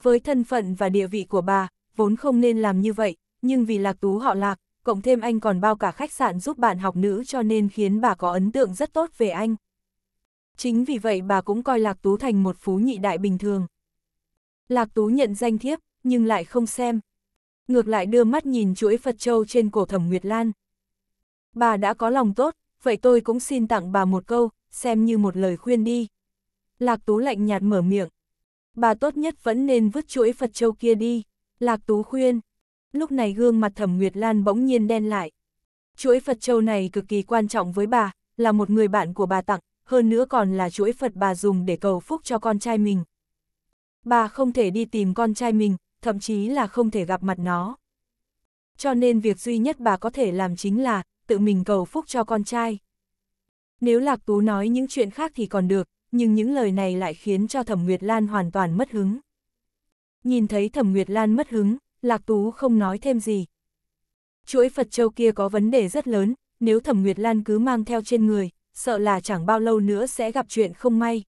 Với thân phận và địa vị của bà, vốn không nên làm như vậy, nhưng vì lạc tú họ lạc, cộng thêm anh còn bao cả khách sạn giúp bạn học nữ cho nên khiến bà có ấn tượng rất tốt về anh. Chính vì vậy bà cũng coi lạc tú thành một phú nhị đại bình thường. Lạc tú nhận danh thiếp, nhưng lại không xem. Ngược lại đưa mắt nhìn chuỗi Phật Châu trên cổ thẩm Nguyệt Lan. Bà đã có lòng tốt, vậy tôi cũng xin tặng bà một câu, xem như một lời khuyên đi. Lạc Tú lạnh nhạt mở miệng. Bà tốt nhất vẫn nên vứt chuỗi Phật Châu kia đi, Lạc Tú khuyên. Lúc này gương mặt Thẩm Nguyệt Lan bỗng nhiên đen lại. Chuỗi Phật Châu này cực kỳ quan trọng với bà, là một người bạn của bà tặng, hơn nữa còn là chuỗi Phật bà dùng để cầu phúc cho con trai mình. Bà không thể đi tìm con trai mình, thậm chí là không thể gặp mặt nó. Cho nên việc duy nhất bà có thể làm chính là tự mình cầu phúc cho con trai. Nếu Lạc Tú nói những chuyện khác thì còn được, nhưng những lời này lại khiến cho Thẩm Nguyệt Lan hoàn toàn mất hứng. Nhìn thấy Thẩm Nguyệt Lan mất hứng, Lạc Tú không nói thêm gì. Chuỗi Phật Châu kia có vấn đề rất lớn, nếu Thẩm Nguyệt Lan cứ mang theo trên người, sợ là chẳng bao lâu nữa sẽ gặp chuyện không may.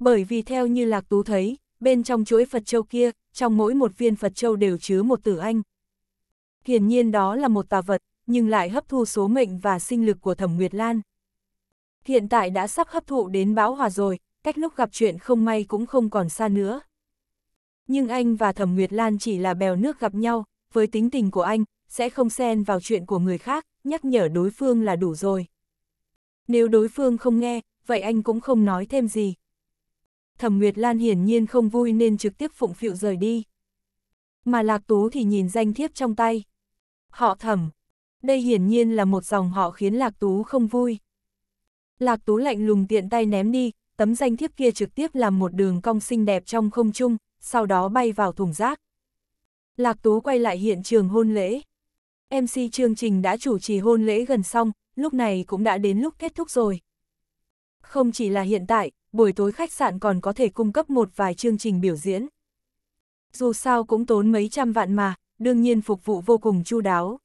Bởi vì theo như Lạc Tú thấy, bên trong chuỗi Phật Châu kia, trong mỗi một viên Phật Châu đều chứa một tử anh. Hiển nhiên đó là một tà vật, nhưng lại hấp thu số mệnh và sinh lực của Thẩm Nguyệt Lan hiện tại đã sắp hấp thụ đến bão hòa rồi, cách lúc gặp chuyện không may cũng không còn xa nữa. Nhưng anh và Thẩm Nguyệt Lan chỉ là bèo nước gặp nhau, với tính tình của anh, sẽ không xen vào chuyện của người khác, nhắc nhở đối phương là đủ rồi. Nếu đối phương không nghe, vậy anh cũng không nói thêm gì. Thẩm Nguyệt Lan hiển nhiên không vui nên trực tiếp phụng phịu rời đi. Mà Lạc Tú thì nhìn danh thiếp trong tay. Họ thẩm. Đây hiển nhiên là một dòng họ khiến Lạc Tú không vui. Lạc Tú lạnh lùng tiện tay ném đi, tấm danh thiếp kia trực tiếp làm một đường cong xinh đẹp trong không trung, sau đó bay vào thùng rác. Lạc Tú quay lại hiện trường hôn lễ. MC chương trình đã chủ trì hôn lễ gần xong, lúc này cũng đã đến lúc kết thúc rồi. Không chỉ là hiện tại, buổi tối khách sạn còn có thể cung cấp một vài chương trình biểu diễn. Dù sao cũng tốn mấy trăm vạn mà, đương nhiên phục vụ vô cùng chu đáo.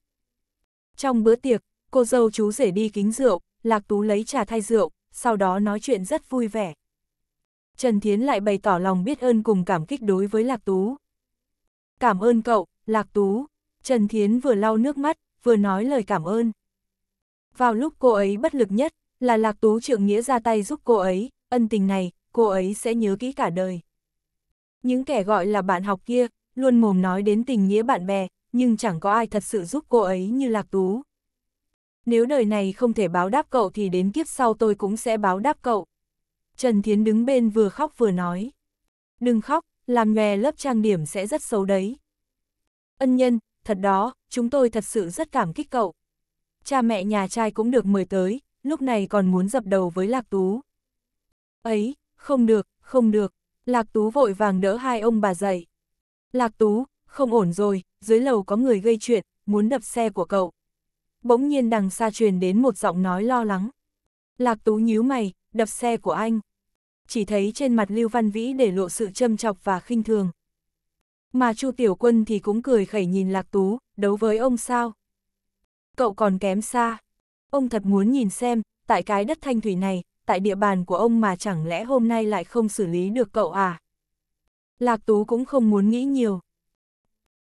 Trong bữa tiệc, cô dâu chú rể đi kính rượu, Lạc Tú lấy trà thay rượu, sau đó nói chuyện rất vui vẻ. Trần Thiến lại bày tỏ lòng biết ơn cùng cảm kích đối với Lạc Tú. Cảm ơn cậu, Lạc Tú. Trần Thiến vừa lau nước mắt, vừa nói lời cảm ơn. Vào lúc cô ấy bất lực nhất, là Lạc Tú trượng nghĩa ra tay giúp cô ấy, ân tình này, cô ấy sẽ nhớ kỹ cả đời. Những kẻ gọi là bạn học kia, luôn mồm nói đến tình nghĩa bạn bè, nhưng chẳng có ai thật sự giúp cô ấy như Lạc Tú nếu đời này không thể báo đáp cậu thì đến kiếp sau tôi cũng sẽ báo đáp cậu. Trần Thiến đứng bên vừa khóc vừa nói. Đừng khóc, làm nghề lớp trang điểm sẽ rất xấu đấy. Ân nhân, thật đó, chúng tôi thật sự rất cảm kích cậu. Cha mẹ nhà trai cũng được mời tới, lúc này còn muốn dập đầu với Lạc Tú. Ấy, không được, không được, Lạc Tú vội vàng đỡ hai ông bà dậy. Lạc Tú, không ổn rồi, dưới lầu có người gây chuyện, muốn đập xe của cậu bỗng nhiên đằng xa truyền đến một giọng nói lo lắng. Lạc Tú nhíu mày, đập xe của anh. Chỉ thấy trên mặt Lưu Văn Vĩ để lộ sự châm chọc và khinh thường. Mà Chu Tiểu Quân thì cũng cười khẩy nhìn Lạc Tú, đấu với ông sao? Cậu còn kém xa. Ông thật muốn nhìn xem, tại cái đất thanh thủy này, tại địa bàn của ông mà chẳng lẽ hôm nay lại không xử lý được cậu à? Lạc Tú cũng không muốn nghĩ nhiều.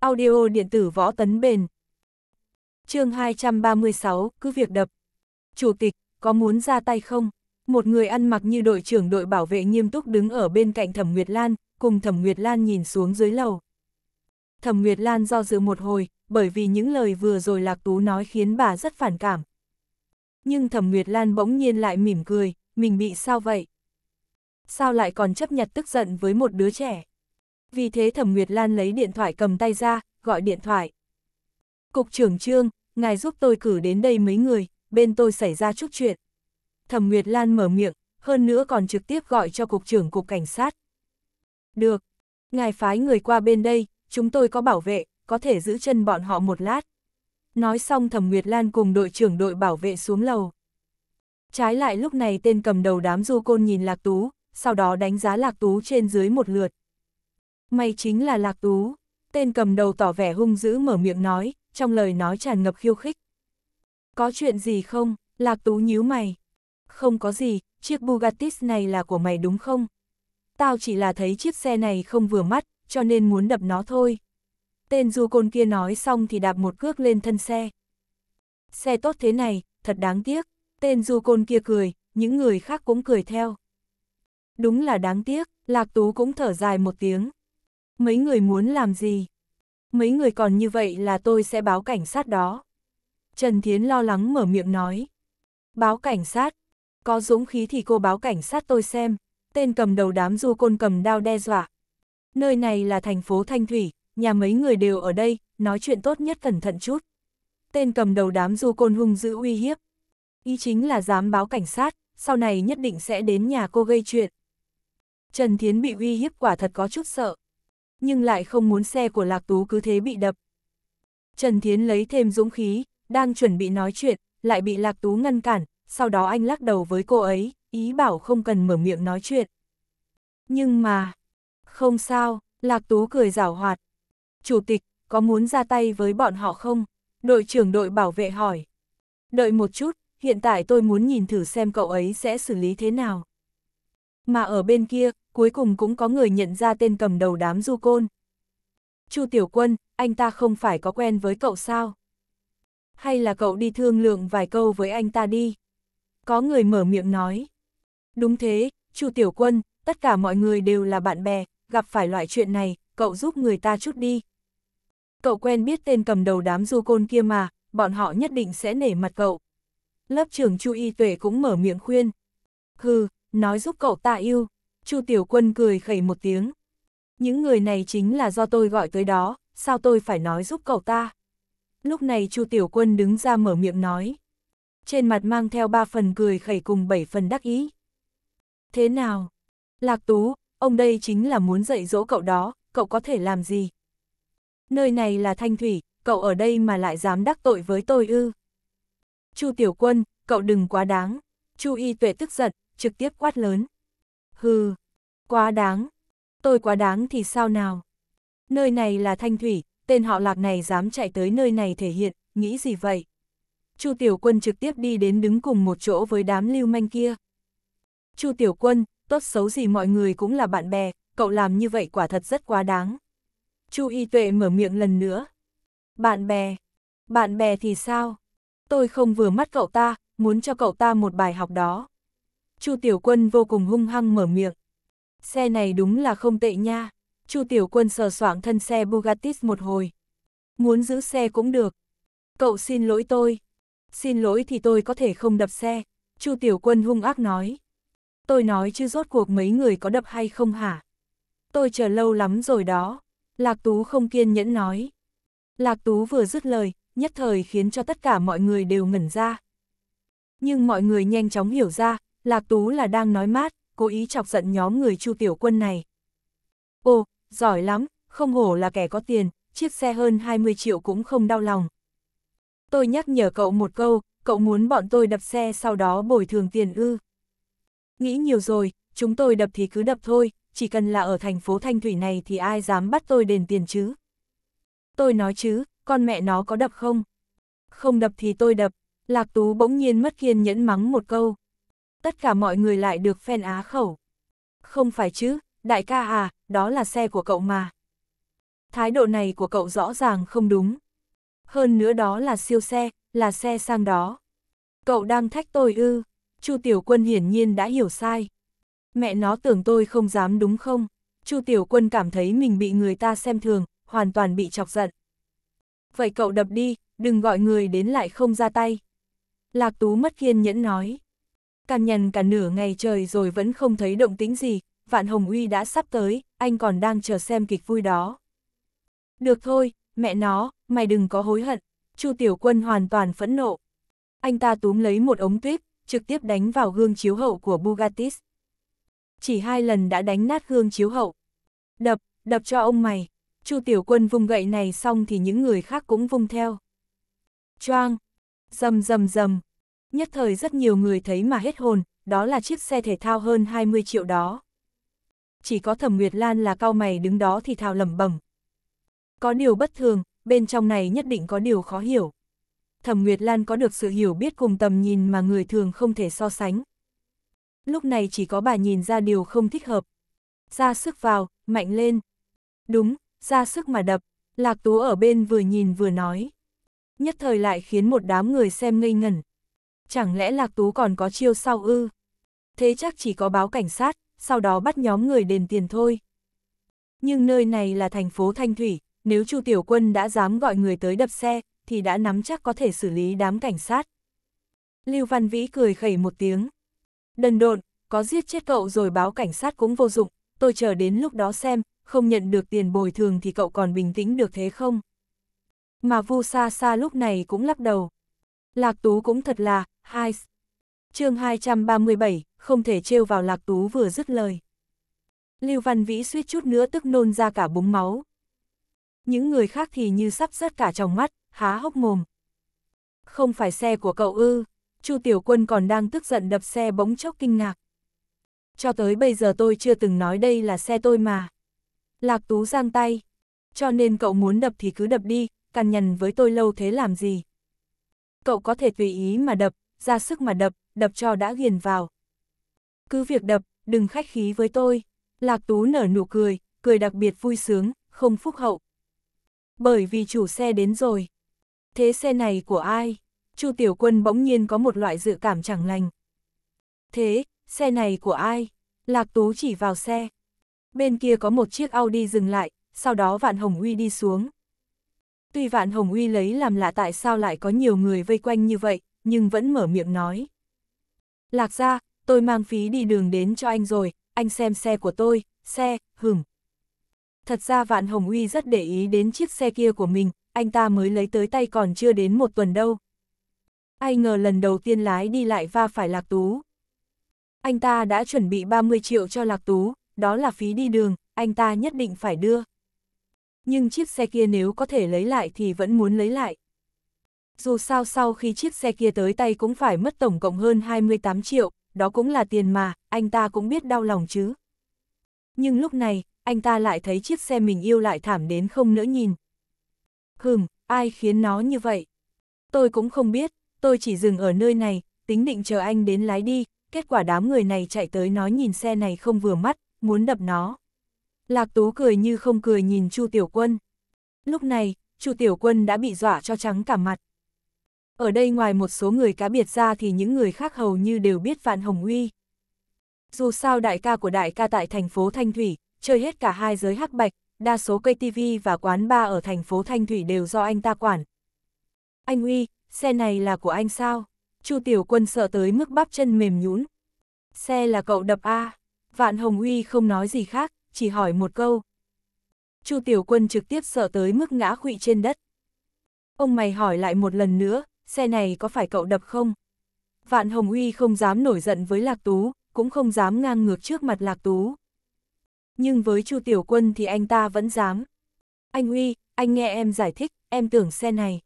Audio điện tử võ tấn bền chương 236, cứ việc đập. Chủ tịch, có muốn ra tay không? Một người ăn mặc như đội trưởng đội bảo vệ nghiêm túc đứng ở bên cạnh Thẩm Nguyệt Lan, cùng Thẩm Nguyệt Lan nhìn xuống dưới lầu. Thẩm Nguyệt Lan do dự một hồi, bởi vì những lời vừa rồi Lạc Tú nói khiến bà rất phản cảm. Nhưng Thẩm Nguyệt Lan bỗng nhiên lại mỉm cười, mình bị sao vậy? Sao lại còn chấp nhặt tức giận với một đứa trẻ? Vì thế Thẩm Nguyệt Lan lấy điện thoại cầm tay ra, gọi điện thoại. Cục trưởng trương, ngài giúp tôi cử đến đây mấy người, bên tôi xảy ra chút chuyện. Thẩm Nguyệt Lan mở miệng, hơn nữa còn trực tiếp gọi cho cục trưởng cục cảnh sát. Được, ngài phái người qua bên đây, chúng tôi có bảo vệ, có thể giữ chân bọn họ một lát. Nói xong Thẩm Nguyệt Lan cùng đội trưởng đội bảo vệ xuống lầu. Trái lại lúc này tên cầm đầu đám du côn nhìn Lạc Tú, sau đó đánh giá Lạc Tú trên dưới một lượt. May chính là Lạc Tú, tên cầm đầu tỏ vẻ hung dữ mở miệng nói, trong lời nói tràn ngập khiêu khích. Có chuyện gì không? Lạc Tú nhíu mày. Không có gì, chiếc Bugatti này là của mày đúng không? Tao chỉ là thấy chiếc xe này không vừa mắt, cho nên muốn đập nó thôi. Tên du côn kia nói xong thì đạp một cước lên thân xe. Xe tốt thế này, thật đáng tiếc. Tên du côn kia cười, những người khác cũng cười theo. Đúng là đáng tiếc, Lạc Tú cũng thở dài một tiếng. Mấy người muốn làm gì? Mấy người còn như vậy là tôi sẽ báo cảnh sát đó. Trần Thiến lo lắng mở miệng nói. Báo cảnh sát. Có dũng khí thì cô báo cảnh sát tôi xem. Tên cầm đầu đám du côn cầm đao đe dọa. Nơi này là thành phố Thanh Thủy, nhà mấy người đều ở đây, nói chuyện tốt nhất cẩn thận chút. Tên cầm đầu đám du côn hung dữ uy hiếp. Ý chính là dám báo cảnh sát, sau này nhất định sẽ đến nhà cô gây chuyện. Trần Thiến bị uy hiếp quả thật có chút sợ nhưng lại không muốn xe của Lạc Tú cứ thế bị đập. Trần Thiến lấy thêm dũng khí, đang chuẩn bị nói chuyện, lại bị Lạc Tú ngăn cản, sau đó anh lắc đầu với cô ấy, ý bảo không cần mở miệng nói chuyện. Nhưng mà... Không sao, Lạc Tú cười giảo hoạt. Chủ tịch, có muốn ra tay với bọn họ không? Đội trưởng đội bảo vệ hỏi. Đợi một chút, hiện tại tôi muốn nhìn thử xem cậu ấy sẽ xử lý thế nào mà ở bên kia, cuối cùng cũng có người nhận ra tên cầm đầu đám du côn. Chu Tiểu Quân, anh ta không phải có quen với cậu sao? Hay là cậu đi thương lượng vài câu với anh ta đi? Có người mở miệng nói. Đúng thế, Chu Tiểu Quân, tất cả mọi người đều là bạn bè, gặp phải loại chuyện này, cậu giúp người ta chút đi. Cậu quen biết tên cầm đầu đám du côn kia mà, bọn họ nhất định sẽ nể mặt cậu. Lớp trưởng Chu Y Tuệ cũng mở miệng khuyên. Hừ, nói giúp cậu ta yêu. Chu Tiểu Quân cười khẩy một tiếng. Những người này chính là do tôi gọi tới đó, sao tôi phải nói giúp cậu ta? Lúc này Chu Tiểu Quân đứng ra mở miệng nói. Trên mặt mang theo ba phần cười khẩy cùng bảy phần đắc ý. Thế nào? Lạc Tú, ông đây chính là muốn dạy dỗ cậu đó, cậu có thể làm gì? Nơi này là Thanh Thủy, cậu ở đây mà lại dám đắc tội với tôi ư? Chu Tiểu Quân, cậu đừng quá đáng. Chu Y Tuệ tức giận, trực tiếp quát lớn. Hừ, quá đáng, tôi quá đáng thì sao nào? Nơi này là Thanh Thủy, tên họ lạc này dám chạy tới nơi này thể hiện, nghĩ gì vậy? Chu Tiểu Quân trực tiếp đi đến đứng cùng một chỗ với đám lưu manh kia. Chu Tiểu Quân, tốt xấu gì mọi người cũng là bạn bè, cậu làm như vậy quả thật rất quá đáng. Chu Y Tuệ mở miệng lần nữa. Bạn bè, bạn bè thì sao? Tôi không vừa mắt cậu ta, muốn cho cậu ta một bài học đó. Chu Tiểu Quân vô cùng hung hăng mở miệng. Xe này đúng là không tệ nha. Chu Tiểu Quân sờ soạng thân xe Bugatti một hồi. Muốn giữ xe cũng được. Cậu xin lỗi tôi. Xin lỗi thì tôi có thể không đập xe. Chu Tiểu Quân hung ác nói. Tôi nói chứ rốt cuộc mấy người có đập hay không hả? Tôi chờ lâu lắm rồi đó. Lạc Tú không kiên nhẫn nói. Lạc Tú vừa dứt lời, nhất thời khiến cho tất cả mọi người đều ngẩn ra. Nhưng mọi người nhanh chóng hiểu ra, Lạc Tú là đang nói mát, cố ý chọc giận nhóm người Chu Tiểu Quân này. Ô, giỏi lắm, không hổ là kẻ có tiền, chiếc xe hơn 20 triệu cũng không đau lòng. Tôi nhắc nhở cậu một câu, cậu muốn bọn tôi đập xe sau đó bồi thường tiền ư. Nghĩ nhiều rồi, chúng tôi đập thì cứ đập thôi, chỉ cần là ở thành phố Thanh Thủy này thì ai dám bắt tôi đền tiền chứ. Tôi nói chứ, con mẹ nó có đập không? Không đập thì tôi đập, Lạc Tú bỗng nhiên mất kiên nhẫn mắng một câu tất cả mọi người lại được phen á khẩu. Không phải chứ, đại ca à, đó là xe của cậu mà. Thái độ này của cậu rõ ràng không đúng. Hơn nữa đó là siêu xe, là xe sang đó. Cậu đang thách tôi ư, Chu Tiểu Quân hiển nhiên đã hiểu sai. Mẹ nó tưởng tôi không dám đúng không? Chu Tiểu Quân cảm thấy mình bị người ta xem thường, hoàn toàn bị chọc giận. Vậy cậu đập đi, đừng gọi người đến lại không ra tay. Lạc Tú mất kiên nhẫn nói càn nhằn cả nửa ngày trời rồi vẫn không thấy động tĩnh gì, Vạn Hồng Uy đã sắp tới, anh còn đang chờ xem kịch vui đó. Được thôi, mẹ nó, mày đừng có hối hận, Chu Tiểu Quân hoàn toàn phẫn nộ. Anh ta túm lấy một ống tuyết, trực tiếp đánh vào gương chiếu hậu của Bugatti. Chỉ hai lần đã đánh nát gương chiếu hậu. Đập, đập cho ông mày. Chu Tiểu Quân vung gậy này xong thì những người khác cũng vung theo. Choang, rầm rầm rầm, Nhất thời rất nhiều người thấy mà hết hồn, đó là chiếc xe thể thao hơn 20 triệu đó. Chỉ có Thẩm Nguyệt Lan là cao mày đứng đó thì thào lẩm bẩm. Có điều bất thường, bên trong này nhất định có điều khó hiểu. Thẩm Nguyệt Lan có được sự hiểu biết cùng tầm nhìn mà người thường không thể so sánh. Lúc này chỉ có bà nhìn ra điều không thích hợp. Ra sức vào, mạnh lên. Đúng, ra sức mà đập. Lạc Tú ở bên vừa nhìn vừa nói. Nhất thời lại khiến một đám người xem ngây ngẩn chẳng lẽ Lạc Tú còn có chiêu sau ư? Thế chắc chỉ có báo cảnh sát, sau đó bắt nhóm người đền tiền thôi. Nhưng nơi này là thành phố Thanh Thủy, nếu Chu Tiểu Quân đã dám gọi người tới đập xe, thì đã nắm chắc có thể xử lý đám cảnh sát. Lưu Văn Vĩ cười khẩy một tiếng. Đần độn, có giết chết cậu rồi báo cảnh sát cũng vô dụng, tôi chờ đến lúc đó xem, không nhận được tiền bồi thường thì cậu còn bình tĩnh được thế không? Mà Vu Sa Sa lúc này cũng lắc đầu. Lạc Tú cũng thật là, 2. chương 237, không thể trêu vào lạc tú vừa dứt lời. Lưu Văn Vĩ suýt chút nữa tức nôn ra cả búng máu. Những người khác thì như sắp rớt cả trong mắt, há hốc mồm. Không phải xe của cậu ư, Chu Tiểu Quân còn đang tức giận đập xe bỗng chốc kinh ngạc. Cho tới bây giờ tôi chưa từng nói đây là xe tôi mà. Lạc Tú giang tay. Cho nên cậu muốn đập thì cứ đập đi, cằn nhằn với tôi lâu thế làm gì. Cậu có thể tùy ý mà đập, ra sức mà đập, đập cho đã ghiền vào. Cứ việc đập, đừng khách khí với tôi. Lạc Tú nở nụ cười, cười đặc biệt vui sướng, không phúc hậu. Bởi vì chủ xe đến rồi. Thế xe này của ai? Chu Tiểu Quân bỗng nhiên có một loại dự cảm chẳng lành. Thế, xe này của ai? Lạc Tú chỉ vào xe. Bên kia có một chiếc Audi dừng lại, sau đó Vạn Hồng Uy đi xuống. Tuy Vạn Hồng Uy lấy làm lạ tại sao lại có nhiều người vây quanh như vậy, nhưng vẫn mở miệng nói. Lạc ra, tôi mang phí đi đường đến cho anh rồi, anh xem xe của tôi, xe, hửm. Thật ra Vạn Hồng Uy rất để ý đến chiếc xe kia của mình, anh ta mới lấy tới tay còn chưa đến một tuần đâu. Ai ngờ lần đầu tiên lái đi lại va phải Lạc Tú. Anh ta đã chuẩn bị 30 triệu cho Lạc Tú, đó là phí đi đường, anh ta nhất định phải đưa. Nhưng chiếc xe kia nếu có thể lấy lại thì vẫn muốn lấy lại dù sao sau khi chiếc xe kia tới tay cũng phải mất tổng cộng hơn 28 triệu, đó cũng là tiền mà, anh ta cũng biết đau lòng chứ. Nhưng lúc này, anh ta lại thấy chiếc xe mình yêu lại thảm đến không nỡ nhìn. Hừm, ai khiến nó như vậy? Tôi cũng không biết, tôi chỉ dừng ở nơi này, tính định chờ anh đến lái đi, kết quả đám người này chạy tới nói nhìn xe này không vừa mắt, muốn đập nó. Lạc Tú cười như không cười nhìn Chu Tiểu Quân. Lúc này, Chu Tiểu Quân đã bị dọa cho trắng cả mặt. Ở đây ngoài một số người cá biệt ra thì những người khác hầu như đều biết Vạn Hồng Huy Dù sao đại ca của đại ca tại thành phố Thanh Thủy, chơi hết cả hai giới hắc bạch, đa số cây KTV và quán bar ở thành phố Thanh Thủy đều do anh ta quản. Anh Huy xe này là của anh sao? Chu Tiểu Quân sợ tới mức bắp chân mềm nhũn. Xe là cậu đập A. Vạn Hồng Huy không nói gì khác, chỉ hỏi một câu. Chu Tiểu Quân trực tiếp sợ tới mức ngã khụy trên đất. Ông mày hỏi lại một lần nữa, xe này có phải cậu đập không? Vạn Hồng Uy không dám nổi giận với Lạc Tú, cũng không dám ngang ngược trước mặt Lạc Tú. Nhưng với Chu Tiểu Quân thì anh ta vẫn dám. Anh Uy, anh nghe em giải thích, em tưởng xe này.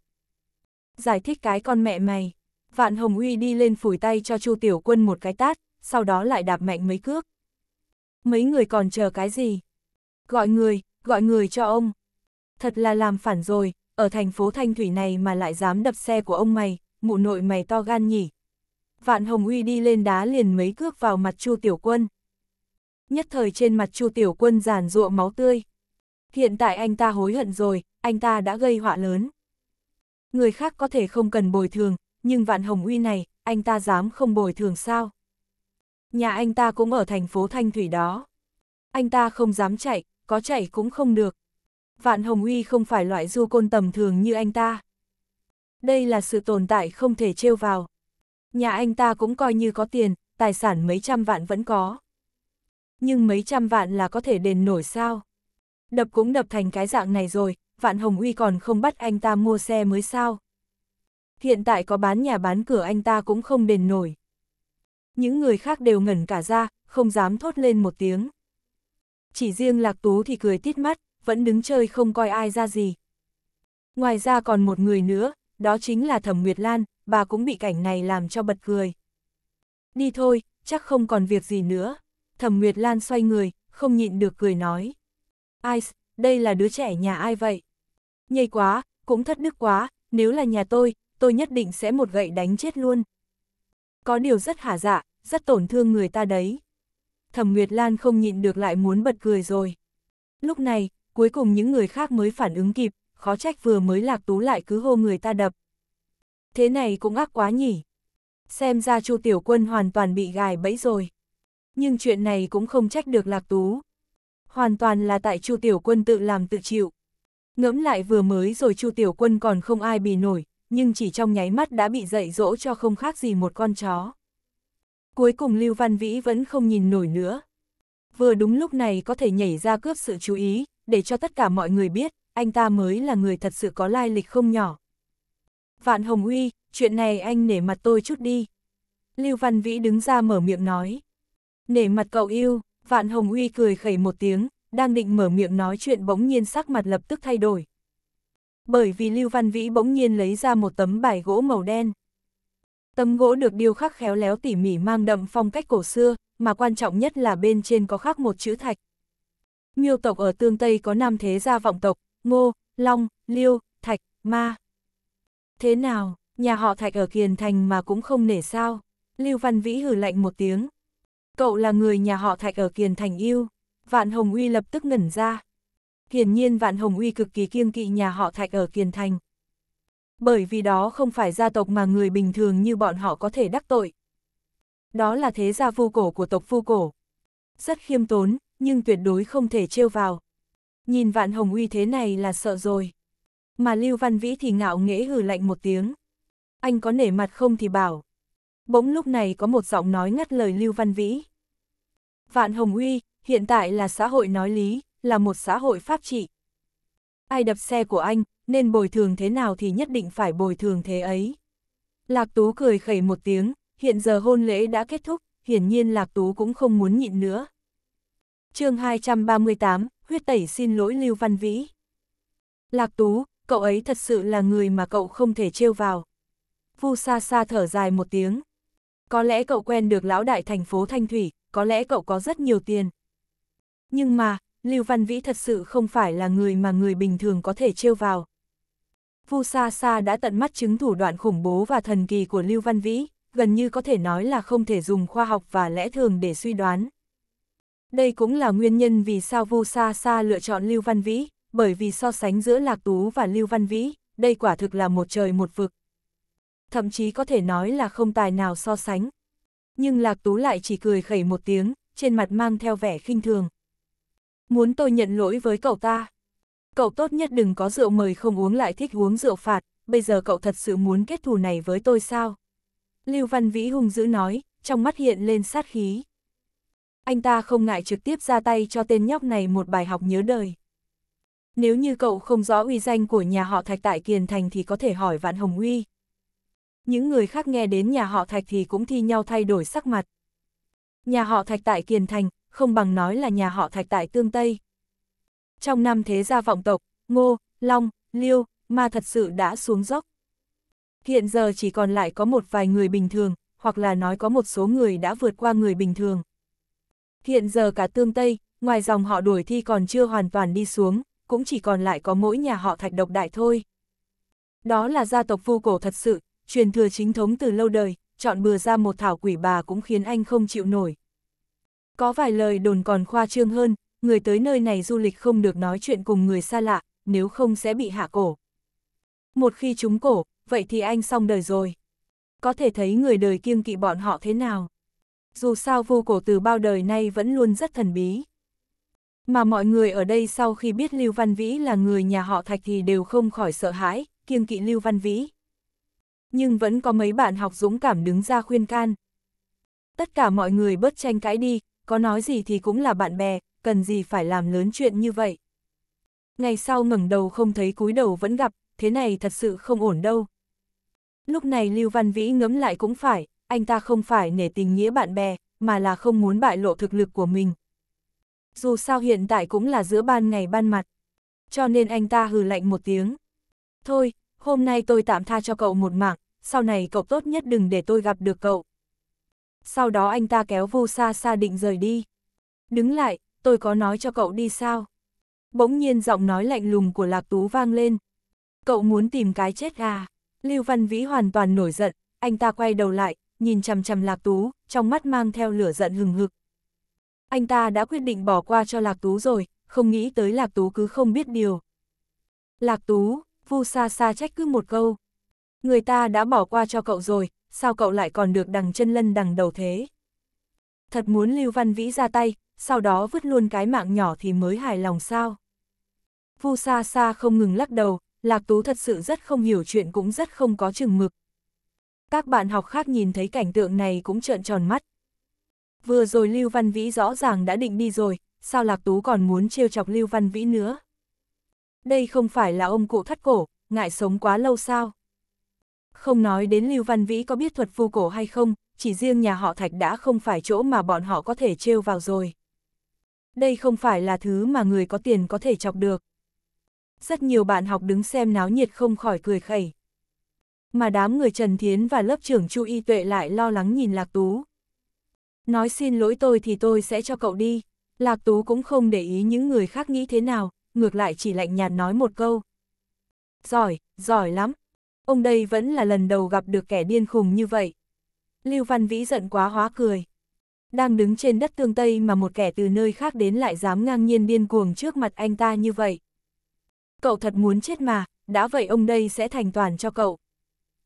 Giải thích cái con mẹ mày. Vạn Hồng Uy đi lên phủi tay cho Chu Tiểu Quân một cái tát, sau đó lại đạp mạnh mấy cước. Mấy người còn chờ cái gì? Gọi người, gọi người cho ông. Thật là làm phản rồi, ở thành phố Thanh Thủy này mà lại dám đập xe của ông mày, mụ nội mày to gan nhỉ. Vạn Hồng Uy đi lên đá liền mấy cước vào mặt Chu Tiểu Quân. Nhất thời trên mặt Chu Tiểu Quân giàn rụa máu tươi. Hiện tại anh ta hối hận rồi, anh ta đã gây họa lớn. Người khác có thể không cần bồi thường, nhưng Vạn Hồng Uy này, anh ta dám không bồi thường sao? Nhà anh ta cũng ở thành phố Thanh Thủy đó. Anh ta không dám chạy, có chạy cũng không được, Vạn Hồng Uy không phải loại du côn tầm thường như anh ta. Đây là sự tồn tại không thể trêu vào. Nhà anh ta cũng coi như có tiền, tài sản mấy trăm vạn vẫn có. Nhưng mấy trăm vạn là có thể đền nổi sao? Đập cũng đập thành cái dạng này rồi, Vạn Hồng Uy còn không bắt anh ta mua xe mới sao? Hiện tại có bán nhà bán cửa anh ta cũng không đền nổi. Những người khác đều ngẩn cả ra, không dám thốt lên một tiếng. Chỉ riêng Lạc Tú thì cười tít mắt, vẫn đứng chơi không coi ai ra gì. Ngoài ra còn một người nữa, đó chính là Thẩm Nguyệt Lan, bà cũng bị cảnh này làm cho bật cười. Đi thôi, chắc không còn việc gì nữa. Thẩm Nguyệt Lan xoay người, không nhịn được cười nói. Ice, đây là đứa trẻ nhà ai vậy? Nhây quá, cũng thất đức quá, nếu là nhà tôi, tôi nhất định sẽ một gậy đánh chết luôn. Có điều rất hả dạ, rất tổn thương người ta đấy. Thẩm Nguyệt Lan không nhịn được lại muốn bật cười rồi. Lúc này, cuối cùng những người khác mới phản ứng kịp, khó trách vừa mới lạc tú lại cứ hô người ta đập. Thế này cũng ác quá nhỉ. Xem ra Chu Tiểu Quân hoàn toàn bị gài bẫy rồi. Nhưng chuyện này cũng không trách được lạc tú. Hoàn toàn là tại Chu Tiểu Quân tự làm tự chịu. Ngẫm lại vừa mới rồi Chu Tiểu Quân còn không ai bì nổi, nhưng chỉ trong nháy mắt đã bị dạy dỗ cho không khác gì một con chó. Cuối cùng Lưu Văn Vĩ vẫn không nhìn nổi nữa. Vừa đúng lúc này có thể nhảy ra cướp sự chú ý, để cho tất cả mọi người biết, anh ta mới là người thật sự có lai lịch không nhỏ. Vạn Hồng Uy, chuyện này anh nể mặt tôi chút đi. Lưu Văn Vĩ đứng ra mở miệng nói. Nể mặt cậu yêu, Vạn Hồng Uy cười khẩy một tiếng, đang định mở miệng nói chuyện bỗng nhiên sắc mặt lập tức thay đổi. Bởi vì Lưu Văn Vĩ bỗng nhiên lấy ra một tấm bài gỗ màu đen. Tấm gỗ được điêu khắc khéo léo tỉ mỉ mang đậm phong cách cổ xưa, mà quan trọng nhất là bên trên có khắc một chữ thạch. Miêu tộc ở tương Tây có năm thế gia vọng tộc, ngô, long, liêu, thạch, ma. Thế nào, nhà họ thạch ở Kiền Thành mà cũng không nể sao? Lưu Văn Vĩ hử lạnh một tiếng. Cậu là người nhà họ thạch ở Kiền Thành yêu. Vạn Hồng Uy lập tức ngẩn ra. Hiển nhiên Vạn Hồng Uy cực kỳ kiêng kỵ nhà họ thạch ở Kiền Thành. Bởi vì đó không phải gia tộc mà người bình thường như bọn họ có thể đắc tội. Đó là thế gia vu cổ của tộc vu cổ. Rất khiêm tốn, nhưng tuyệt đối không thể trêu vào. Nhìn vạn hồng uy thế này là sợ rồi. Mà Lưu Văn Vĩ thì ngạo nghễ hừ lạnh một tiếng. Anh có nể mặt không thì bảo. Bỗng lúc này có một giọng nói ngắt lời Lưu Văn Vĩ. Vạn hồng uy, hiện tại là xã hội nói lý, là một xã hội pháp trị. Ai đập xe của anh, nên bồi thường thế nào thì nhất định phải bồi thường thế ấy. Lạc Tú cười khẩy một tiếng, hiện giờ hôn lễ đã kết thúc, hiển nhiên Lạc Tú cũng không muốn nhịn nữa chương 238, huyết tẩy xin lỗi Lưu Văn Vĩ. Lạc Tú, cậu ấy thật sự là người mà cậu không thể trêu vào. Vu Sa Sa thở dài một tiếng. Có lẽ cậu quen được lão đại thành phố Thanh Thủy, có lẽ cậu có rất nhiều tiền. Nhưng mà, Lưu Văn Vĩ thật sự không phải là người mà người bình thường có thể trêu vào. Vu Sa Sa đã tận mắt chứng thủ đoạn khủng bố và thần kỳ của Lưu Văn Vĩ, gần như có thể nói là không thể dùng khoa học và lẽ thường để suy đoán. Đây cũng là nguyên nhân vì sao Vu Sa Sa lựa chọn Lưu Văn Vĩ, bởi vì so sánh giữa Lạc Tú và Lưu Văn Vĩ, đây quả thực là một trời một vực. Thậm chí có thể nói là không tài nào so sánh. Nhưng Lạc Tú lại chỉ cười khẩy một tiếng, trên mặt mang theo vẻ khinh thường. Muốn tôi nhận lỗi với cậu ta. Cậu tốt nhất đừng có rượu mời không uống lại thích uống rượu phạt, bây giờ cậu thật sự muốn kết thù này với tôi sao? Lưu Văn Vĩ hung dữ nói, trong mắt hiện lên sát khí anh ta không ngại trực tiếp ra tay cho tên nhóc này một bài học nhớ đời. Nếu như cậu không rõ uy danh của nhà họ Thạch tại Kiền Thành thì có thể hỏi Vạn Hồng Uy. Những người khác nghe đến nhà họ Thạch thì cũng thi nhau thay đổi sắc mặt. Nhà họ Thạch tại Kiền Thành, không bằng nói là nhà họ Thạch tại Tương Tây. Trong năm thế gia vọng tộc, Ngô, Long, Liêu, Ma thật sự đã xuống dốc. Hiện giờ chỉ còn lại có một vài người bình thường, hoặc là nói có một số người đã vượt qua người bình thường. Hiện giờ cả tương Tây, ngoài dòng họ đuổi thi còn chưa hoàn toàn đi xuống, cũng chỉ còn lại có mỗi nhà họ thạch độc đại thôi. Đó là gia tộc vu cổ thật sự, truyền thừa chính thống từ lâu đời, chọn bừa ra một thảo quỷ bà cũng khiến anh không chịu nổi. Có vài lời đồn còn khoa trương hơn, người tới nơi này du lịch không được nói chuyện cùng người xa lạ, nếu không sẽ bị hạ cổ. Một khi chúng cổ, vậy thì anh xong đời rồi. Có thể thấy người đời kiêng kỵ bọn họ thế nào dù sao vô cổ từ bao đời nay vẫn luôn rất thần bí. Mà mọi người ở đây sau khi biết Lưu Văn Vĩ là người nhà họ Thạch thì đều không khỏi sợ hãi, kiêng kỵ Lưu Văn Vĩ. Nhưng vẫn có mấy bạn học dũng cảm đứng ra khuyên can. Tất cả mọi người bớt tranh cãi đi, có nói gì thì cũng là bạn bè, cần gì phải làm lớn chuyện như vậy. Ngày sau ngẩng đầu không thấy cúi đầu vẫn gặp, thế này thật sự không ổn đâu. Lúc này Lưu Văn Vĩ ngấm lại cũng phải, anh ta không phải nể tình nghĩa bạn bè, mà là không muốn bại lộ thực lực của mình. Dù sao hiện tại cũng là giữa ban ngày ban mặt, cho nên anh ta hừ lạnh một tiếng. Thôi, hôm nay tôi tạm tha cho cậu một mạng, sau này cậu tốt nhất đừng để tôi gặp được cậu. Sau đó anh ta kéo vô xa xa định rời đi. Đứng lại, tôi có nói cho cậu đi sao? Bỗng nhiên giọng nói lạnh lùng của Lạc Tú vang lên. Cậu muốn tìm cái chết à? Lưu Văn Vĩ hoàn toàn nổi giận, anh ta quay đầu lại, nhìn chằm chằm Lạc Tú, trong mắt mang theo lửa giận hừng hực. Anh ta đã quyết định bỏ qua cho Lạc Tú rồi, không nghĩ tới Lạc Tú cứ không biết điều. Lạc Tú, Vu Sa Sa trách cứ một câu. Người ta đã bỏ qua cho cậu rồi, sao cậu lại còn được đằng chân lân đằng đầu thế? Thật muốn Lưu Văn Vĩ ra tay, sau đó vứt luôn cái mạng nhỏ thì mới hài lòng sao? Vu Sa Sa không ngừng lắc đầu, Lạc Tú thật sự rất không hiểu chuyện cũng rất không có chừng mực. Các bạn học khác nhìn thấy cảnh tượng này cũng trợn tròn mắt. Vừa rồi Lưu Văn Vĩ rõ ràng đã định đi rồi, sao Lạc Tú còn muốn trêu chọc Lưu Văn Vĩ nữa? Đây không phải là ông cụ thắt cổ, ngại sống quá lâu sao? Không nói đến Lưu Văn Vĩ có biết thuật vu cổ hay không, chỉ riêng nhà họ Thạch đã không phải chỗ mà bọn họ có thể trêu vào rồi. Đây không phải là thứ mà người có tiền có thể chọc được. Rất nhiều bạn học đứng xem náo nhiệt không khỏi cười khẩy mà đám người Trần Thiến và lớp trưởng Chu Y Tuệ lại lo lắng nhìn Lạc Tú. Nói xin lỗi tôi thì tôi sẽ cho cậu đi. Lạc Tú cũng không để ý những người khác nghĩ thế nào, ngược lại chỉ lạnh nhạt nói một câu. Giỏi, giỏi lắm. Ông đây vẫn là lần đầu gặp được kẻ điên khùng như vậy. Lưu Văn Vĩ giận quá hóa cười. Đang đứng trên đất tương Tây mà một kẻ từ nơi khác đến lại dám ngang nhiên điên cuồng trước mặt anh ta như vậy. Cậu thật muốn chết mà, đã vậy ông đây sẽ thành toàn cho cậu.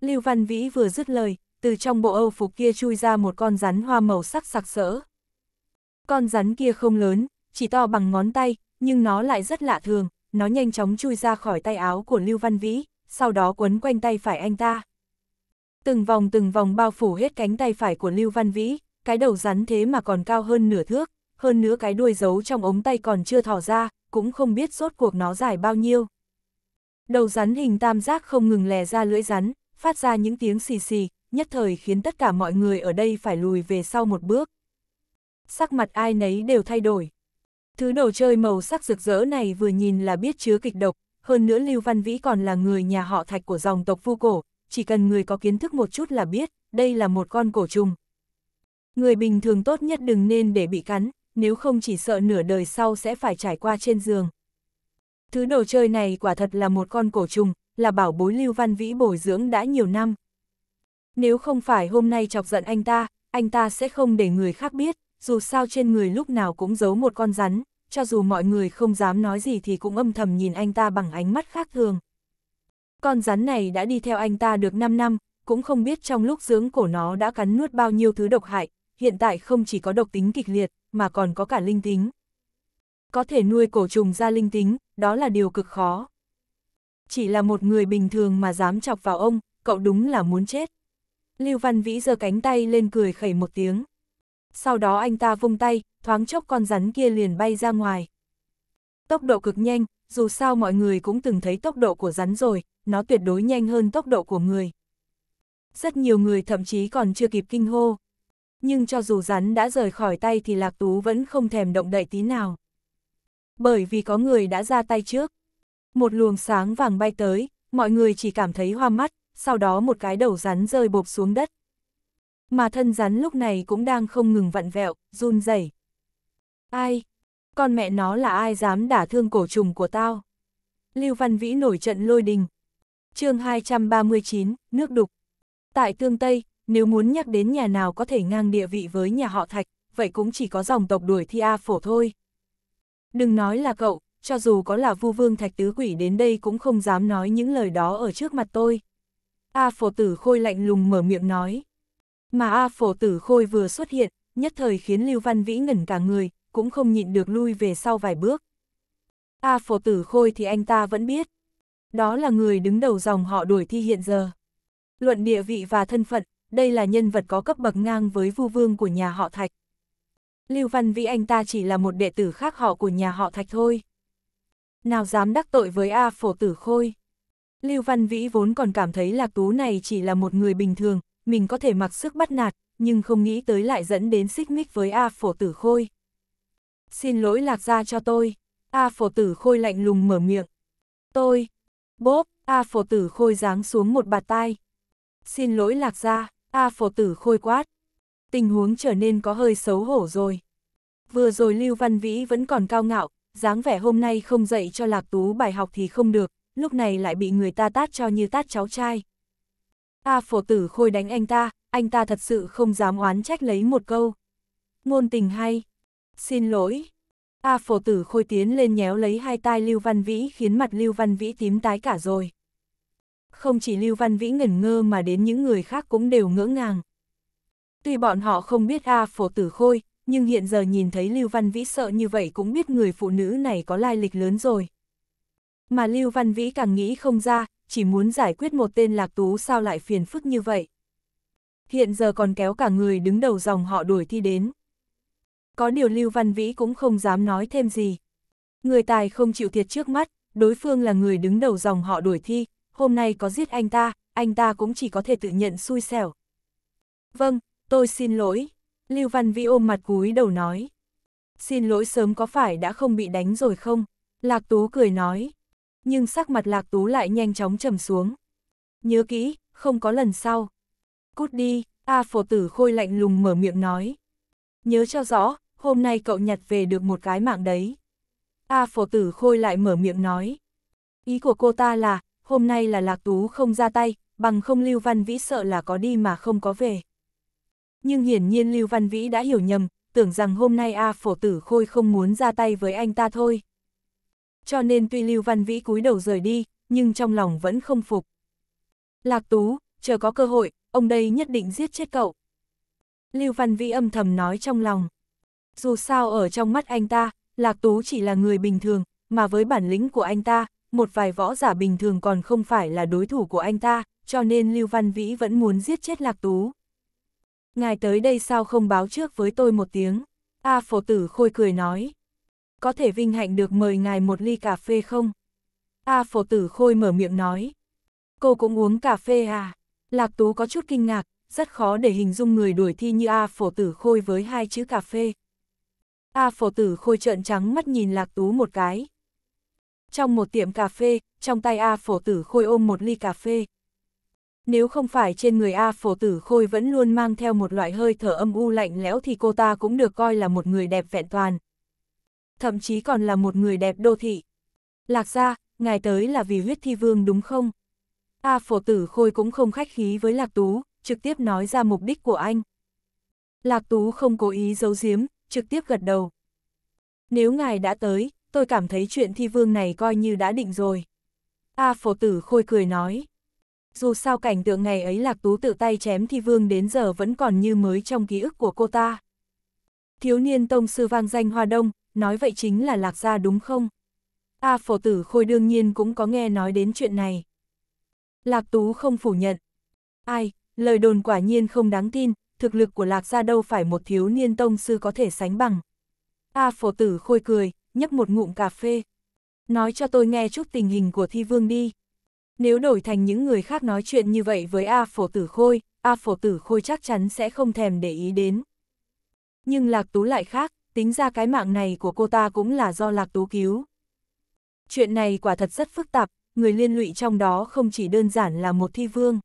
Lưu Văn Vĩ vừa dứt lời, từ trong bộ âu phục kia chui ra một con rắn hoa màu sắc sặc sỡ. Con rắn kia không lớn, chỉ to bằng ngón tay, nhưng nó lại rất lạ thường, nó nhanh chóng chui ra khỏi tay áo của Lưu Văn Vĩ, sau đó quấn quanh tay phải anh ta. Từng vòng từng vòng bao phủ hết cánh tay phải của Lưu Văn Vĩ, cái đầu rắn thế mà còn cao hơn nửa thước, hơn nữa cái đuôi giấu trong ống tay còn chưa thỏ ra, cũng không biết rốt cuộc nó dài bao nhiêu. Đầu rắn hình tam giác không ngừng lè ra lưỡi rắn, phát ra những tiếng xì xì, nhất thời khiến tất cả mọi người ở đây phải lùi về sau một bước. Sắc mặt ai nấy đều thay đổi. Thứ đồ chơi màu sắc rực rỡ này vừa nhìn là biết chứa kịch độc, hơn nữa Lưu Văn Vĩ còn là người nhà họ thạch của dòng tộc vu cổ, chỉ cần người có kiến thức một chút là biết, đây là một con cổ trùng. Người bình thường tốt nhất đừng nên để bị cắn, nếu không chỉ sợ nửa đời sau sẽ phải trải qua trên giường. Thứ đồ chơi này quả thật là một con cổ trùng, là bảo bối Lưu Văn Vĩ bồi dưỡng đã nhiều năm. Nếu không phải hôm nay chọc giận anh ta, anh ta sẽ không để người khác biết, dù sao trên người lúc nào cũng giấu một con rắn, cho dù mọi người không dám nói gì thì cũng âm thầm nhìn anh ta bằng ánh mắt khác thường. Con rắn này đã đi theo anh ta được 5 năm, cũng không biết trong lúc dưỡng cổ nó đã cắn nuốt bao nhiêu thứ độc hại, hiện tại không chỉ có độc tính kịch liệt, mà còn có cả linh tính. Có thể nuôi cổ trùng ra linh tính, đó là điều cực khó. Chỉ là một người bình thường mà dám chọc vào ông, cậu đúng là muốn chết. Lưu Văn Vĩ giơ cánh tay lên cười khẩy một tiếng. Sau đó anh ta vung tay, thoáng chốc con rắn kia liền bay ra ngoài. Tốc độ cực nhanh, dù sao mọi người cũng từng thấy tốc độ của rắn rồi, nó tuyệt đối nhanh hơn tốc độ của người. Rất nhiều người thậm chí còn chưa kịp kinh hô. Nhưng cho dù rắn đã rời khỏi tay thì Lạc Tú vẫn không thèm động đậy tí nào. Bởi vì có người đã ra tay trước. Một luồng sáng vàng bay tới, mọi người chỉ cảm thấy hoa mắt, sau đó một cái đầu rắn rơi bộp xuống đất. Mà thân rắn lúc này cũng đang không ngừng vặn vẹo, run rẩy. Ai? Con mẹ nó là ai dám đả thương cổ trùng của tao? Lưu Văn Vĩ nổi trận lôi đình. chương 239, nước đục. Tại Tương Tây, nếu muốn nhắc đến nhà nào có thể ngang địa vị với nhà họ Thạch, vậy cũng chỉ có dòng tộc đuổi thi A phổ thôi. Đừng nói là cậu, cho dù có là vu vương thạch tứ quỷ đến đây cũng không dám nói những lời đó ở trước mặt tôi. A phổ tử khôi lạnh lùng mở miệng nói. Mà A phổ tử khôi vừa xuất hiện, nhất thời khiến Lưu Văn Vĩ ngẩn cả người, cũng không nhịn được lui về sau vài bước. A phổ tử khôi thì anh ta vẫn biết. Đó là người đứng đầu dòng họ đuổi thi hiện giờ. Luận địa vị và thân phận, đây là nhân vật có cấp bậc ngang với vu vương của nhà họ Thạch. Lưu Văn Vĩ anh ta chỉ là một đệ tử khác họ của nhà họ Thạch thôi nào dám đắc tội với A phổ tử khôi. Lưu Văn Vĩ vốn còn cảm thấy Lạc Tú này chỉ là một người bình thường, mình có thể mặc sức bắt nạt, nhưng không nghĩ tới lại dẫn đến xích mích với A phổ tử khôi. Xin lỗi Lạc ra cho tôi. A phổ tử khôi lạnh lùng mở miệng. Tôi. Bốp, A phổ tử khôi giáng xuống một bạt tay Xin lỗi Lạc ra, A phổ tử khôi quát. Tình huống trở nên có hơi xấu hổ rồi. Vừa rồi Lưu Văn Vĩ vẫn còn cao ngạo, dáng vẻ hôm nay không dạy cho Lạc Tú bài học thì không được, lúc này lại bị người ta tát cho như tát cháu trai. A phổ tử khôi đánh anh ta, anh ta thật sự không dám oán trách lấy một câu. Ngôn tình hay. Xin lỗi. A phổ tử khôi tiến lên nhéo lấy hai tai Lưu Văn Vĩ khiến mặt Lưu Văn Vĩ tím tái cả rồi. Không chỉ Lưu Văn Vĩ ngẩn ngơ mà đến những người khác cũng đều ngỡ ngàng. Tuy bọn họ không biết A phổ tử khôi, nhưng hiện giờ nhìn thấy Lưu Văn Vĩ sợ như vậy cũng biết người phụ nữ này có lai lịch lớn rồi. Mà Lưu Văn Vĩ càng nghĩ không ra, chỉ muốn giải quyết một tên lạc tú sao lại phiền phức như vậy. Hiện giờ còn kéo cả người đứng đầu dòng họ đuổi thi đến. Có điều Lưu Văn Vĩ cũng không dám nói thêm gì. Người tài không chịu thiệt trước mắt, đối phương là người đứng đầu dòng họ đuổi thi, hôm nay có giết anh ta, anh ta cũng chỉ có thể tự nhận xui xẻo. Vâng, tôi xin lỗi. Lưu Văn Vĩ ôm mặt cúi đầu nói. Xin lỗi sớm có phải đã không bị đánh rồi không? Lạc Tú cười nói. Nhưng sắc mặt Lạc Tú lại nhanh chóng trầm xuống. Nhớ kỹ, không có lần sau. Cút đi, A phổ tử khôi lạnh lùng mở miệng nói. Nhớ cho rõ, hôm nay cậu nhặt về được một cái mạng đấy. A phổ tử khôi lại mở miệng nói. Ý của cô ta là, hôm nay là Lạc Tú không ra tay, bằng không Lưu Văn Vĩ sợ là có đi mà không có về nhưng hiển nhiên Lưu Văn Vĩ đã hiểu nhầm, tưởng rằng hôm nay A Phổ Tử Khôi không muốn ra tay với anh ta thôi. Cho nên tuy Lưu Văn Vĩ cúi đầu rời đi, nhưng trong lòng vẫn không phục. Lạc Tú, chờ có cơ hội, ông đây nhất định giết chết cậu. Lưu Văn Vĩ âm thầm nói trong lòng. Dù sao ở trong mắt anh ta, Lạc Tú chỉ là người bình thường, mà với bản lĩnh của anh ta, một vài võ giả bình thường còn không phải là đối thủ của anh ta, cho nên Lưu Văn Vĩ vẫn muốn giết chết Lạc Tú ngài tới đây sao không báo trước với tôi một tiếng? A phổ tử khôi cười nói. Có thể vinh hạnh được mời ngài một ly cà phê không? A phổ tử khôi mở miệng nói. Cô cũng uống cà phê à? Lạc Tú có chút kinh ngạc, rất khó để hình dung người đuổi thi như A phổ tử khôi với hai chữ cà phê. A phổ tử khôi trợn trắng mắt nhìn Lạc Tú một cái. Trong một tiệm cà phê, trong tay A phổ tử khôi ôm một ly cà phê. Nếu không phải trên người A phổ tử khôi vẫn luôn mang theo một loại hơi thở âm u lạnh lẽo thì cô ta cũng được coi là một người đẹp vẹn toàn. Thậm chí còn là một người đẹp đô thị. Lạc ra, ngài tới là vì huyết thi vương đúng không? A phổ tử khôi cũng không khách khí với Lạc Tú, trực tiếp nói ra mục đích của anh. Lạc Tú không cố ý giấu giếm, trực tiếp gật đầu. Nếu ngài đã tới, tôi cảm thấy chuyện thi vương này coi như đã định rồi. A phổ tử khôi cười nói dù sao cảnh tượng ngày ấy Lạc Tú tự tay chém thi vương đến giờ vẫn còn như mới trong ký ức của cô ta. Thiếu niên tông sư vang danh Hoa Đông, nói vậy chính là Lạc Gia đúng không? A phổ tử khôi đương nhiên cũng có nghe nói đến chuyện này. Lạc Tú không phủ nhận. Ai, lời đồn quả nhiên không đáng tin, thực lực của Lạc Gia đâu phải một thiếu niên tông sư có thể sánh bằng. A phổ tử khôi cười, nhấp một ngụm cà phê. Nói cho tôi nghe chút tình hình của thi vương đi. Nếu đổi thành những người khác nói chuyện như vậy với A Phổ Tử Khôi, A Phổ Tử Khôi chắc chắn sẽ không thèm để ý đến. Nhưng Lạc Tú lại khác, tính ra cái mạng này của cô ta cũng là do Lạc Tú cứu. Chuyện này quả thật rất phức tạp, người liên lụy trong đó không chỉ đơn giản là một thi vương.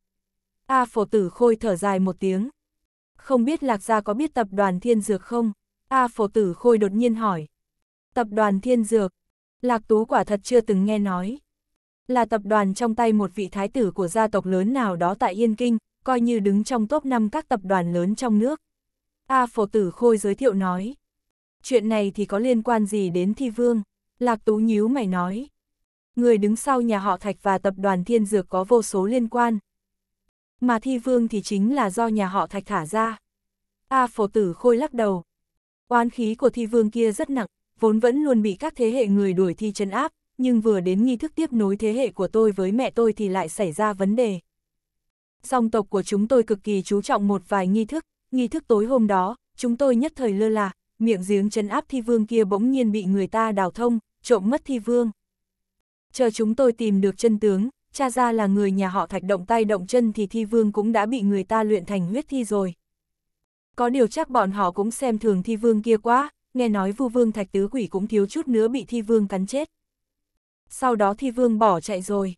A Phổ Tử Khôi thở dài một tiếng. Không biết Lạc Gia có biết tập đoàn Thiên Dược không? A Phổ Tử Khôi đột nhiên hỏi. Tập đoàn Thiên Dược, Lạc Tú quả thật chưa từng nghe nói là tập đoàn trong tay một vị thái tử của gia tộc lớn nào đó tại Yên Kinh, coi như đứng trong top 5 các tập đoàn lớn trong nước. A Phổ Tử Khôi giới thiệu nói. Chuyện này thì có liên quan gì đến Thi Vương? Lạc Tú nhíu mày nói. Người đứng sau nhà họ Thạch và tập đoàn Thiên Dược có vô số liên quan. Mà Thi Vương thì chính là do nhà họ Thạch thả ra. A Phổ Tử Khôi lắc đầu. Oán khí của Thi Vương kia rất nặng, vốn vẫn luôn bị các thế hệ người đuổi thi chân áp, nhưng vừa đến nghi thức tiếp nối thế hệ của tôi với mẹ tôi thì lại xảy ra vấn đề. Song tộc của chúng tôi cực kỳ chú trọng một vài nghi thức, nghi thức tối hôm đó, chúng tôi nhất thời lơ là, miệng giếng chấn áp thi vương kia bỗng nhiên bị người ta đào thông, trộm mất thi vương. Chờ chúng tôi tìm được chân tướng, cha ra là người nhà họ thạch động tay động chân thì thi vương cũng đã bị người ta luyện thành huyết thi rồi. Có điều chắc bọn họ cũng xem thường thi vương kia quá, nghe nói vu vương thạch tứ quỷ cũng thiếu chút nữa bị thi vương cắn chết sau đó thi vương bỏ chạy rồi.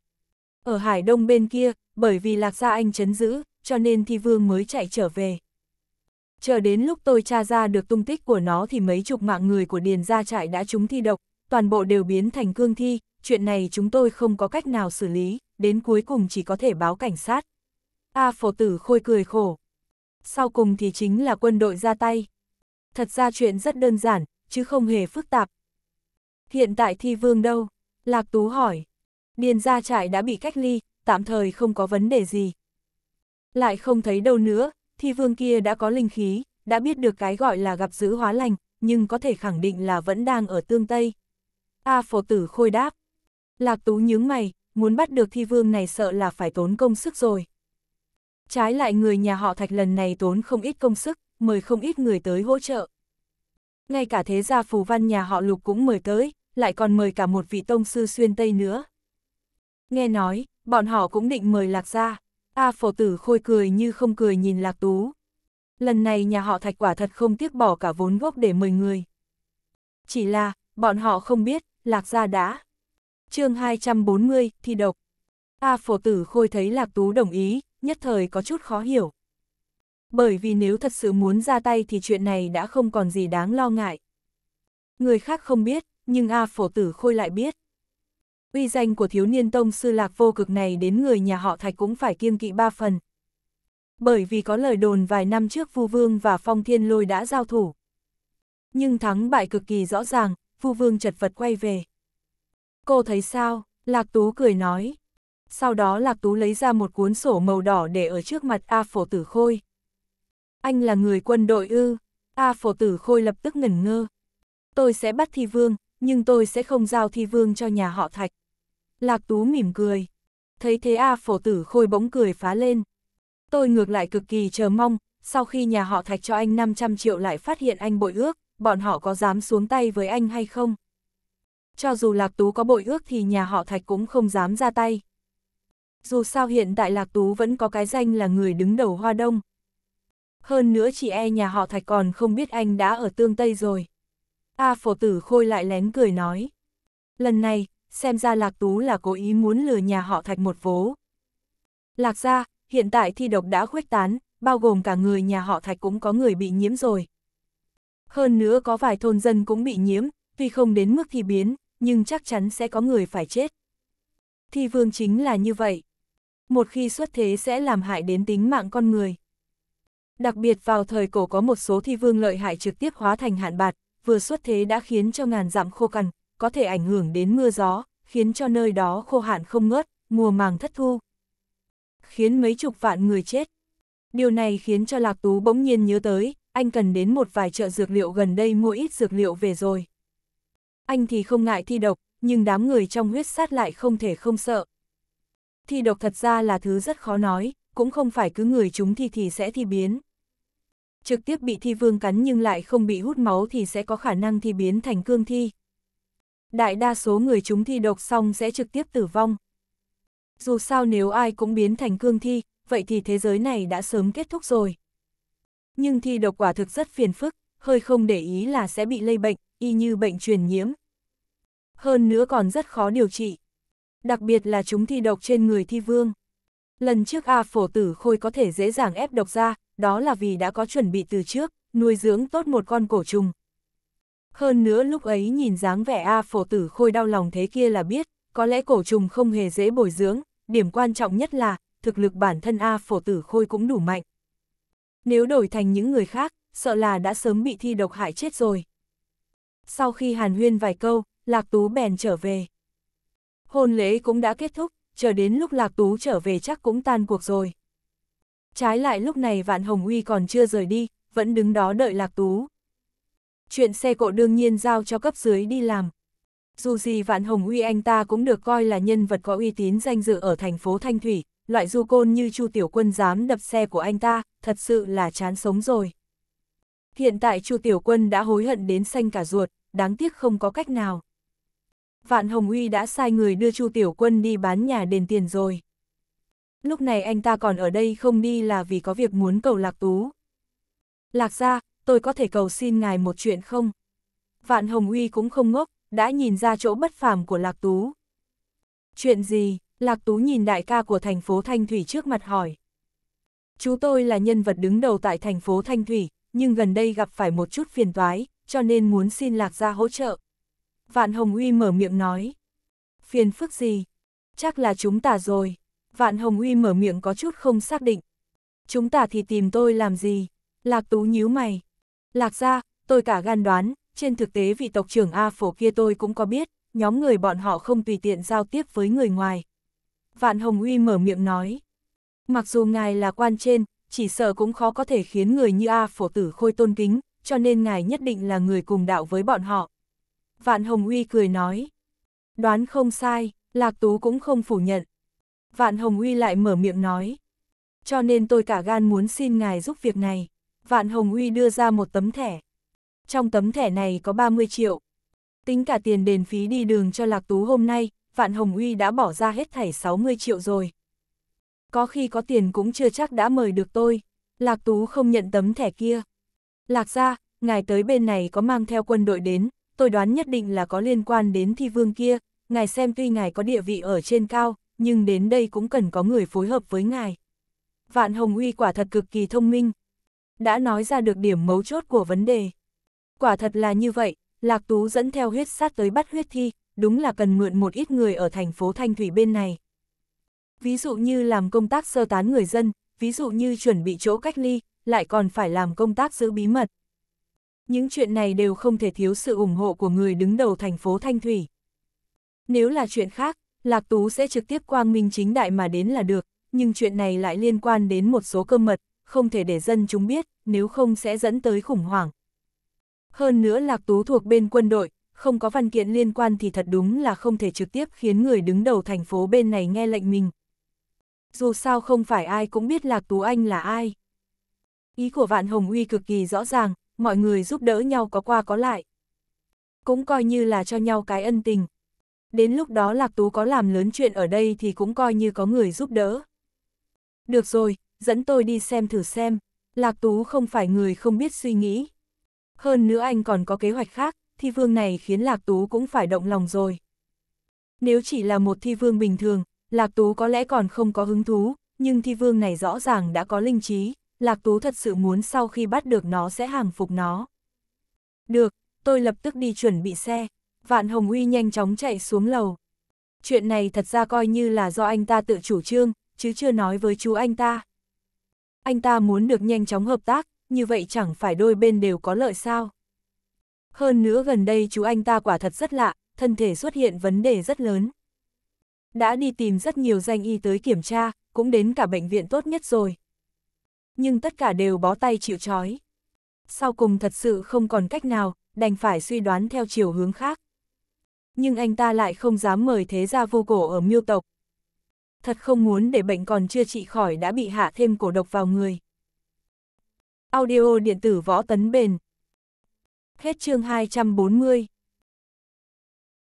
Ở Hải Đông bên kia, bởi vì Lạc Gia Anh chấn giữ, cho nên thi vương mới chạy trở về. Chờ đến lúc tôi tra ra được tung tích của nó thì mấy chục mạng người của Điền Gia Trại đã trúng thi độc, toàn bộ đều biến thành cương thi, chuyện này chúng tôi không có cách nào xử lý, đến cuối cùng chỉ có thể báo cảnh sát. A phổ tử khôi cười khổ. Sau cùng thì chính là quân đội ra tay. Thật ra chuyện rất đơn giản, chứ không hề phức tạp. Hiện tại thi vương đâu? Lạc Tú hỏi. Điền ra trại đã bị cách ly, tạm thời không có vấn đề gì. Lại không thấy đâu nữa, thi vương kia đã có linh khí, đã biết được cái gọi là gặp giữ hóa lành, nhưng có thể khẳng định là vẫn đang ở tương Tây. A phổ tử khôi đáp. Lạc Tú nhướng mày, muốn bắt được thi vương này sợ là phải tốn công sức rồi. Trái lại người nhà họ thạch lần này tốn không ít công sức, mời không ít người tới hỗ trợ. Ngay cả thế gia phù văn nhà họ lục cũng mời tới, lại còn mời cả một vị tông sư xuyên Tây nữa. Nghe nói, bọn họ cũng định mời Lạc ra. A phổ tử khôi cười như không cười nhìn Lạc Tú. Lần này nhà họ thạch quả thật không tiếc bỏ cả vốn gốc để mời người. Chỉ là, bọn họ không biết, Lạc ra đã. chương 240, thi độc. A phổ tử khôi thấy Lạc Tú đồng ý, nhất thời có chút khó hiểu. Bởi vì nếu thật sự muốn ra tay thì chuyện này đã không còn gì đáng lo ngại. Người khác không biết, nhưng A Phổ Tử Khôi lại biết. Uy danh của thiếu niên tông sư lạc vô cực này đến người nhà họ Thạch cũng phải kiêng kỵ ba phần. Bởi vì có lời đồn vài năm trước Vu Vương và Phong Thiên Lôi đã giao thủ. Nhưng thắng bại cực kỳ rõ ràng, Vu Vương chật vật quay về. Cô thấy sao? Lạc Tú cười nói. Sau đó Lạc Tú lấy ra một cuốn sổ màu đỏ để ở trước mặt A Phổ Tử Khôi. Anh là người quân đội ư? A Phổ Tử Khôi lập tức ngẩn ngơ. Tôi sẽ bắt Thi Vương, nhưng tôi sẽ không giao thi vương cho nhà họ thạch. Lạc Tú mỉm cười. Thấy thế A phổ tử khôi bỗng cười phá lên. Tôi ngược lại cực kỳ chờ mong, sau khi nhà họ thạch cho anh 500 triệu lại phát hiện anh bội ước, bọn họ có dám xuống tay với anh hay không? Cho dù Lạc Tú có bội ước thì nhà họ thạch cũng không dám ra tay. Dù sao hiện tại Lạc Tú vẫn có cái danh là người đứng đầu Hoa Đông. Hơn nữa chị e nhà họ thạch còn không biết anh đã ở tương Tây rồi. A phổ tử khôi lại lén cười nói. Lần này, xem ra Lạc Tú là cố ý muốn lừa nhà họ thạch một vố. Lạc ra, hiện tại thi độc đã khuếch tán, bao gồm cả người nhà họ thạch cũng có người bị nhiễm rồi. Hơn nữa có vài thôn dân cũng bị nhiễm, tuy không đến mức thi biến, nhưng chắc chắn sẽ có người phải chết. Thi vương chính là như vậy. Một khi xuất thế sẽ làm hại đến tính mạng con người. Đặc biệt vào thời cổ có một số thi vương lợi hại trực tiếp hóa thành hạn bạt, vừa xuất thế đã khiến cho ngàn dặm khô cằn, có thể ảnh hưởng đến mưa gió, khiến cho nơi đó khô hạn không ngớt, mùa màng thất thu. Khiến mấy chục vạn người chết. Điều này khiến cho Lạc Tú bỗng nhiên nhớ tới, anh cần đến một vài chợ dược liệu gần đây mua ít dược liệu về rồi. Anh thì không ngại thi độc, nhưng đám người trong huyết sát lại không thể không sợ. Thi độc thật ra là thứ rất khó nói, cũng không phải cứ người chúng thi thì sẽ thi biến trực tiếp bị thi vương cắn nhưng lại không bị hút máu thì sẽ có khả năng thi biến thành cương thi. Đại đa số người chúng thi độc xong sẽ trực tiếp tử vong. Dù sao nếu ai cũng biến thành cương thi, vậy thì thế giới này đã sớm kết thúc rồi. Nhưng thi độc quả thực rất phiền phức, hơi không để ý là sẽ bị lây bệnh, y như bệnh truyền nhiễm. Hơn nữa còn rất khó điều trị. Đặc biệt là chúng thi độc trên người thi vương. Lần trước A phổ tử khôi có thể dễ dàng ép độc ra, đó là vì đã có chuẩn bị từ trước, nuôi dưỡng tốt một con cổ trùng. Hơn nữa lúc ấy nhìn dáng vẻ A phổ tử khôi đau lòng thế kia là biết, có lẽ cổ trùng không hề dễ bồi dưỡng, điểm quan trọng nhất là, thực lực bản thân A phổ tử khôi cũng đủ mạnh. Nếu đổi thành những người khác, sợ là đã sớm bị thi độc hại chết rồi. Sau khi hàn huyên vài câu, Lạc Tú bèn trở về. Hôn lễ cũng đã kết thúc, chờ đến lúc Lạc Tú trở về chắc cũng tan cuộc rồi. Trái lại lúc này Vạn Hồng Uy còn chưa rời đi, vẫn đứng đó đợi Lạc Tú. Chuyện xe cộ đương nhiên giao cho cấp dưới đi làm. Dù gì Vạn Hồng Uy anh ta cũng được coi là nhân vật có uy tín danh dự ở thành phố Thanh Thủy, loại du côn như Chu Tiểu Quân dám đập xe của anh ta, thật sự là chán sống rồi. Hiện tại Chu Tiểu Quân đã hối hận đến xanh cả ruột, đáng tiếc không có cách nào. Vạn Hồng Uy đã sai người đưa Chu Tiểu Quân đi bán nhà đền tiền rồi lúc này anh ta còn ở đây không đi là vì có việc muốn cầu Lạc Tú. Lạc ra, tôi có thể cầu xin ngài một chuyện không? Vạn Hồng Uy cũng không ngốc, đã nhìn ra chỗ bất phàm của Lạc Tú. Chuyện gì? Lạc Tú nhìn đại ca của thành phố Thanh Thủy trước mặt hỏi. Chú tôi là nhân vật đứng đầu tại thành phố Thanh Thủy, nhưng gần đây gặp phải một chút phiền toái, cho nên muốn xin Lạc ra hỗ trợ. Vạn Hồng Uy mở miệng nói. Phiền phức gì? Chắc là chúng ta rồi. Vạn Hồng Uy mở miệng có chút không xác định. Chúng ta thì tìm tôi làm gì? Lạc Tú nhíu mày. Lạc ra, tôi cả gan đoán, trên thực tế vị tộc trưởng A phổ kia tôi cũng có biết, nhóm người bọn họ không tùy tiện giao tiếp với người ngoài. Vạn Hồng Uy mở miệng nói. Mặc dù ngài là quan trên, chỉ sợ cũng khó có thể khiến người như A phổ tử khôi tôn kính, cho nên ngài nhất định là người cùng đạo với bọn họ. Vạn Hồng Uy cười nói. Đoán không sai, Lạc Tú cũng không phủ nhận. Vạn Hồng Uy lại mở miệng nói. Cho nên tôi cả gan muốn xin ngài giúp việc này. Vạn Hồng Uy đưa ra một tấm thẻ. Trong tấm thẻ này có 30 triệu. Tính cả tiền đền phí đi đường cho Lạc Tú hôm nay, Vạn Hồng Uy đã bỏ ra hết thảy 60 triệu rồi. Có khi có tiền cũng chưa chắc đã mời được tôi. Lạc Tú không nhận tấm thẻ kia. Lạc ra, ngài tới bên này có mang theo quân đội đến, tôi đoán nhất định là có liên quan đến thi vương kia. Ngài xem tuy ngài có địa vị ở trên cao, nhưng đến đây cũng cần có người phối hợp với ngài. Vạn Hồng Uy quả thật cực kỳ thông minh. Đã nói ra được điểm mấu chốt của vấn đề. Quả thật là như vậy, Lạc Tú dẫn theo huyết sát tới bắt huyết thi, đúng là cần mượn một ít người ở thành phố Thanh Thủy bên này. Ví dụ như làm công tác sơ tán người dân, ví dụ như chuẩn bị chỗ cách ly, lại còn phải làm công tác giữ bí mật. Những chuyện này đều không thể thiếu sự ủng hộ của người đứng đầu thành phố Thanh Thủy. Nếu là chuyện khác, Lạc Tú sẽ trực tiếp quang minh chính đại mà đến là được, nhưng chuyện này lại liên quan đến một số cơ mật, không thể để dân chúng biết, nếu không sẽ dẫn tới khủng hoảng. Hơn nữa Lạc Tú thuộc bên quân đội, không có văn kiện liên quan thì thật đúng là không thể trực tiếp khiến người đứng đầu thành phố bên này nghe lệnh mình. Dù sao không phải ai cũng biết Lạc Tú Anh là ai. Ý của Vạn Hồng Uy cực kỳ rõ ràng, mọi người giúp đỡ nhau có qua có lại. Cũng coi như là cho nhau cái ân tình, đến lúc đó Lạc Tú có làm lớn chuyện ở đây thì cũng coi như có người giúp đỡ. Được rồi, dẫn tôi đi xem thử xem, Lạc Tú không phải người không biết suy nghĩ. Hơn nữa anh còn có kế hoạch khác, thi vương này khiến Lạc Tú cũng phải động lòng rồi. Nếu chỉ là một thi vương bình thường, Lạc Tú có lẽ còn không có hứng thú, nhưng thi vương này rõ ràng đã có linh trí, Lạc Tú thật sự muốn sau khi bắt được nó sẽ hàng phục nó. Được, tôi lập tức đi chuẩn bị xe, Vạn Hồng Uy nhanh chóng chạy xuống lầu. Chuyện này thật ra coi như là do anh ta tự chủ trương, chứ chưa nói với chú anh ta. Anh ta muốn được nhanh chóng hợp tác, như vậy chẳng phải đôi bên đều có lợi sao. Hơn nữa gần đây chú anh ta quả thật rất lạ, thân thể xuất hiện vấn đề rất lớn. Đã đi tìm rất nhiều danh y tới kiểm tra, cũng đến cả bệnh viện tốt nhất rồi. Nhưng tất cả đều bó tay chịu chói. Sau cùng thật sự không còn cách nào, đành phải suy đoán theo chiều hướng khác nhưng anh ta lại không dám mời thế gia vô cổ ở miêu tộc. Thật không muốn để bệnh còn chưa trị khỏi đã bị hạ thêm cổ độc vào người. Audio điện tử võ tấn bền. Hết chương 240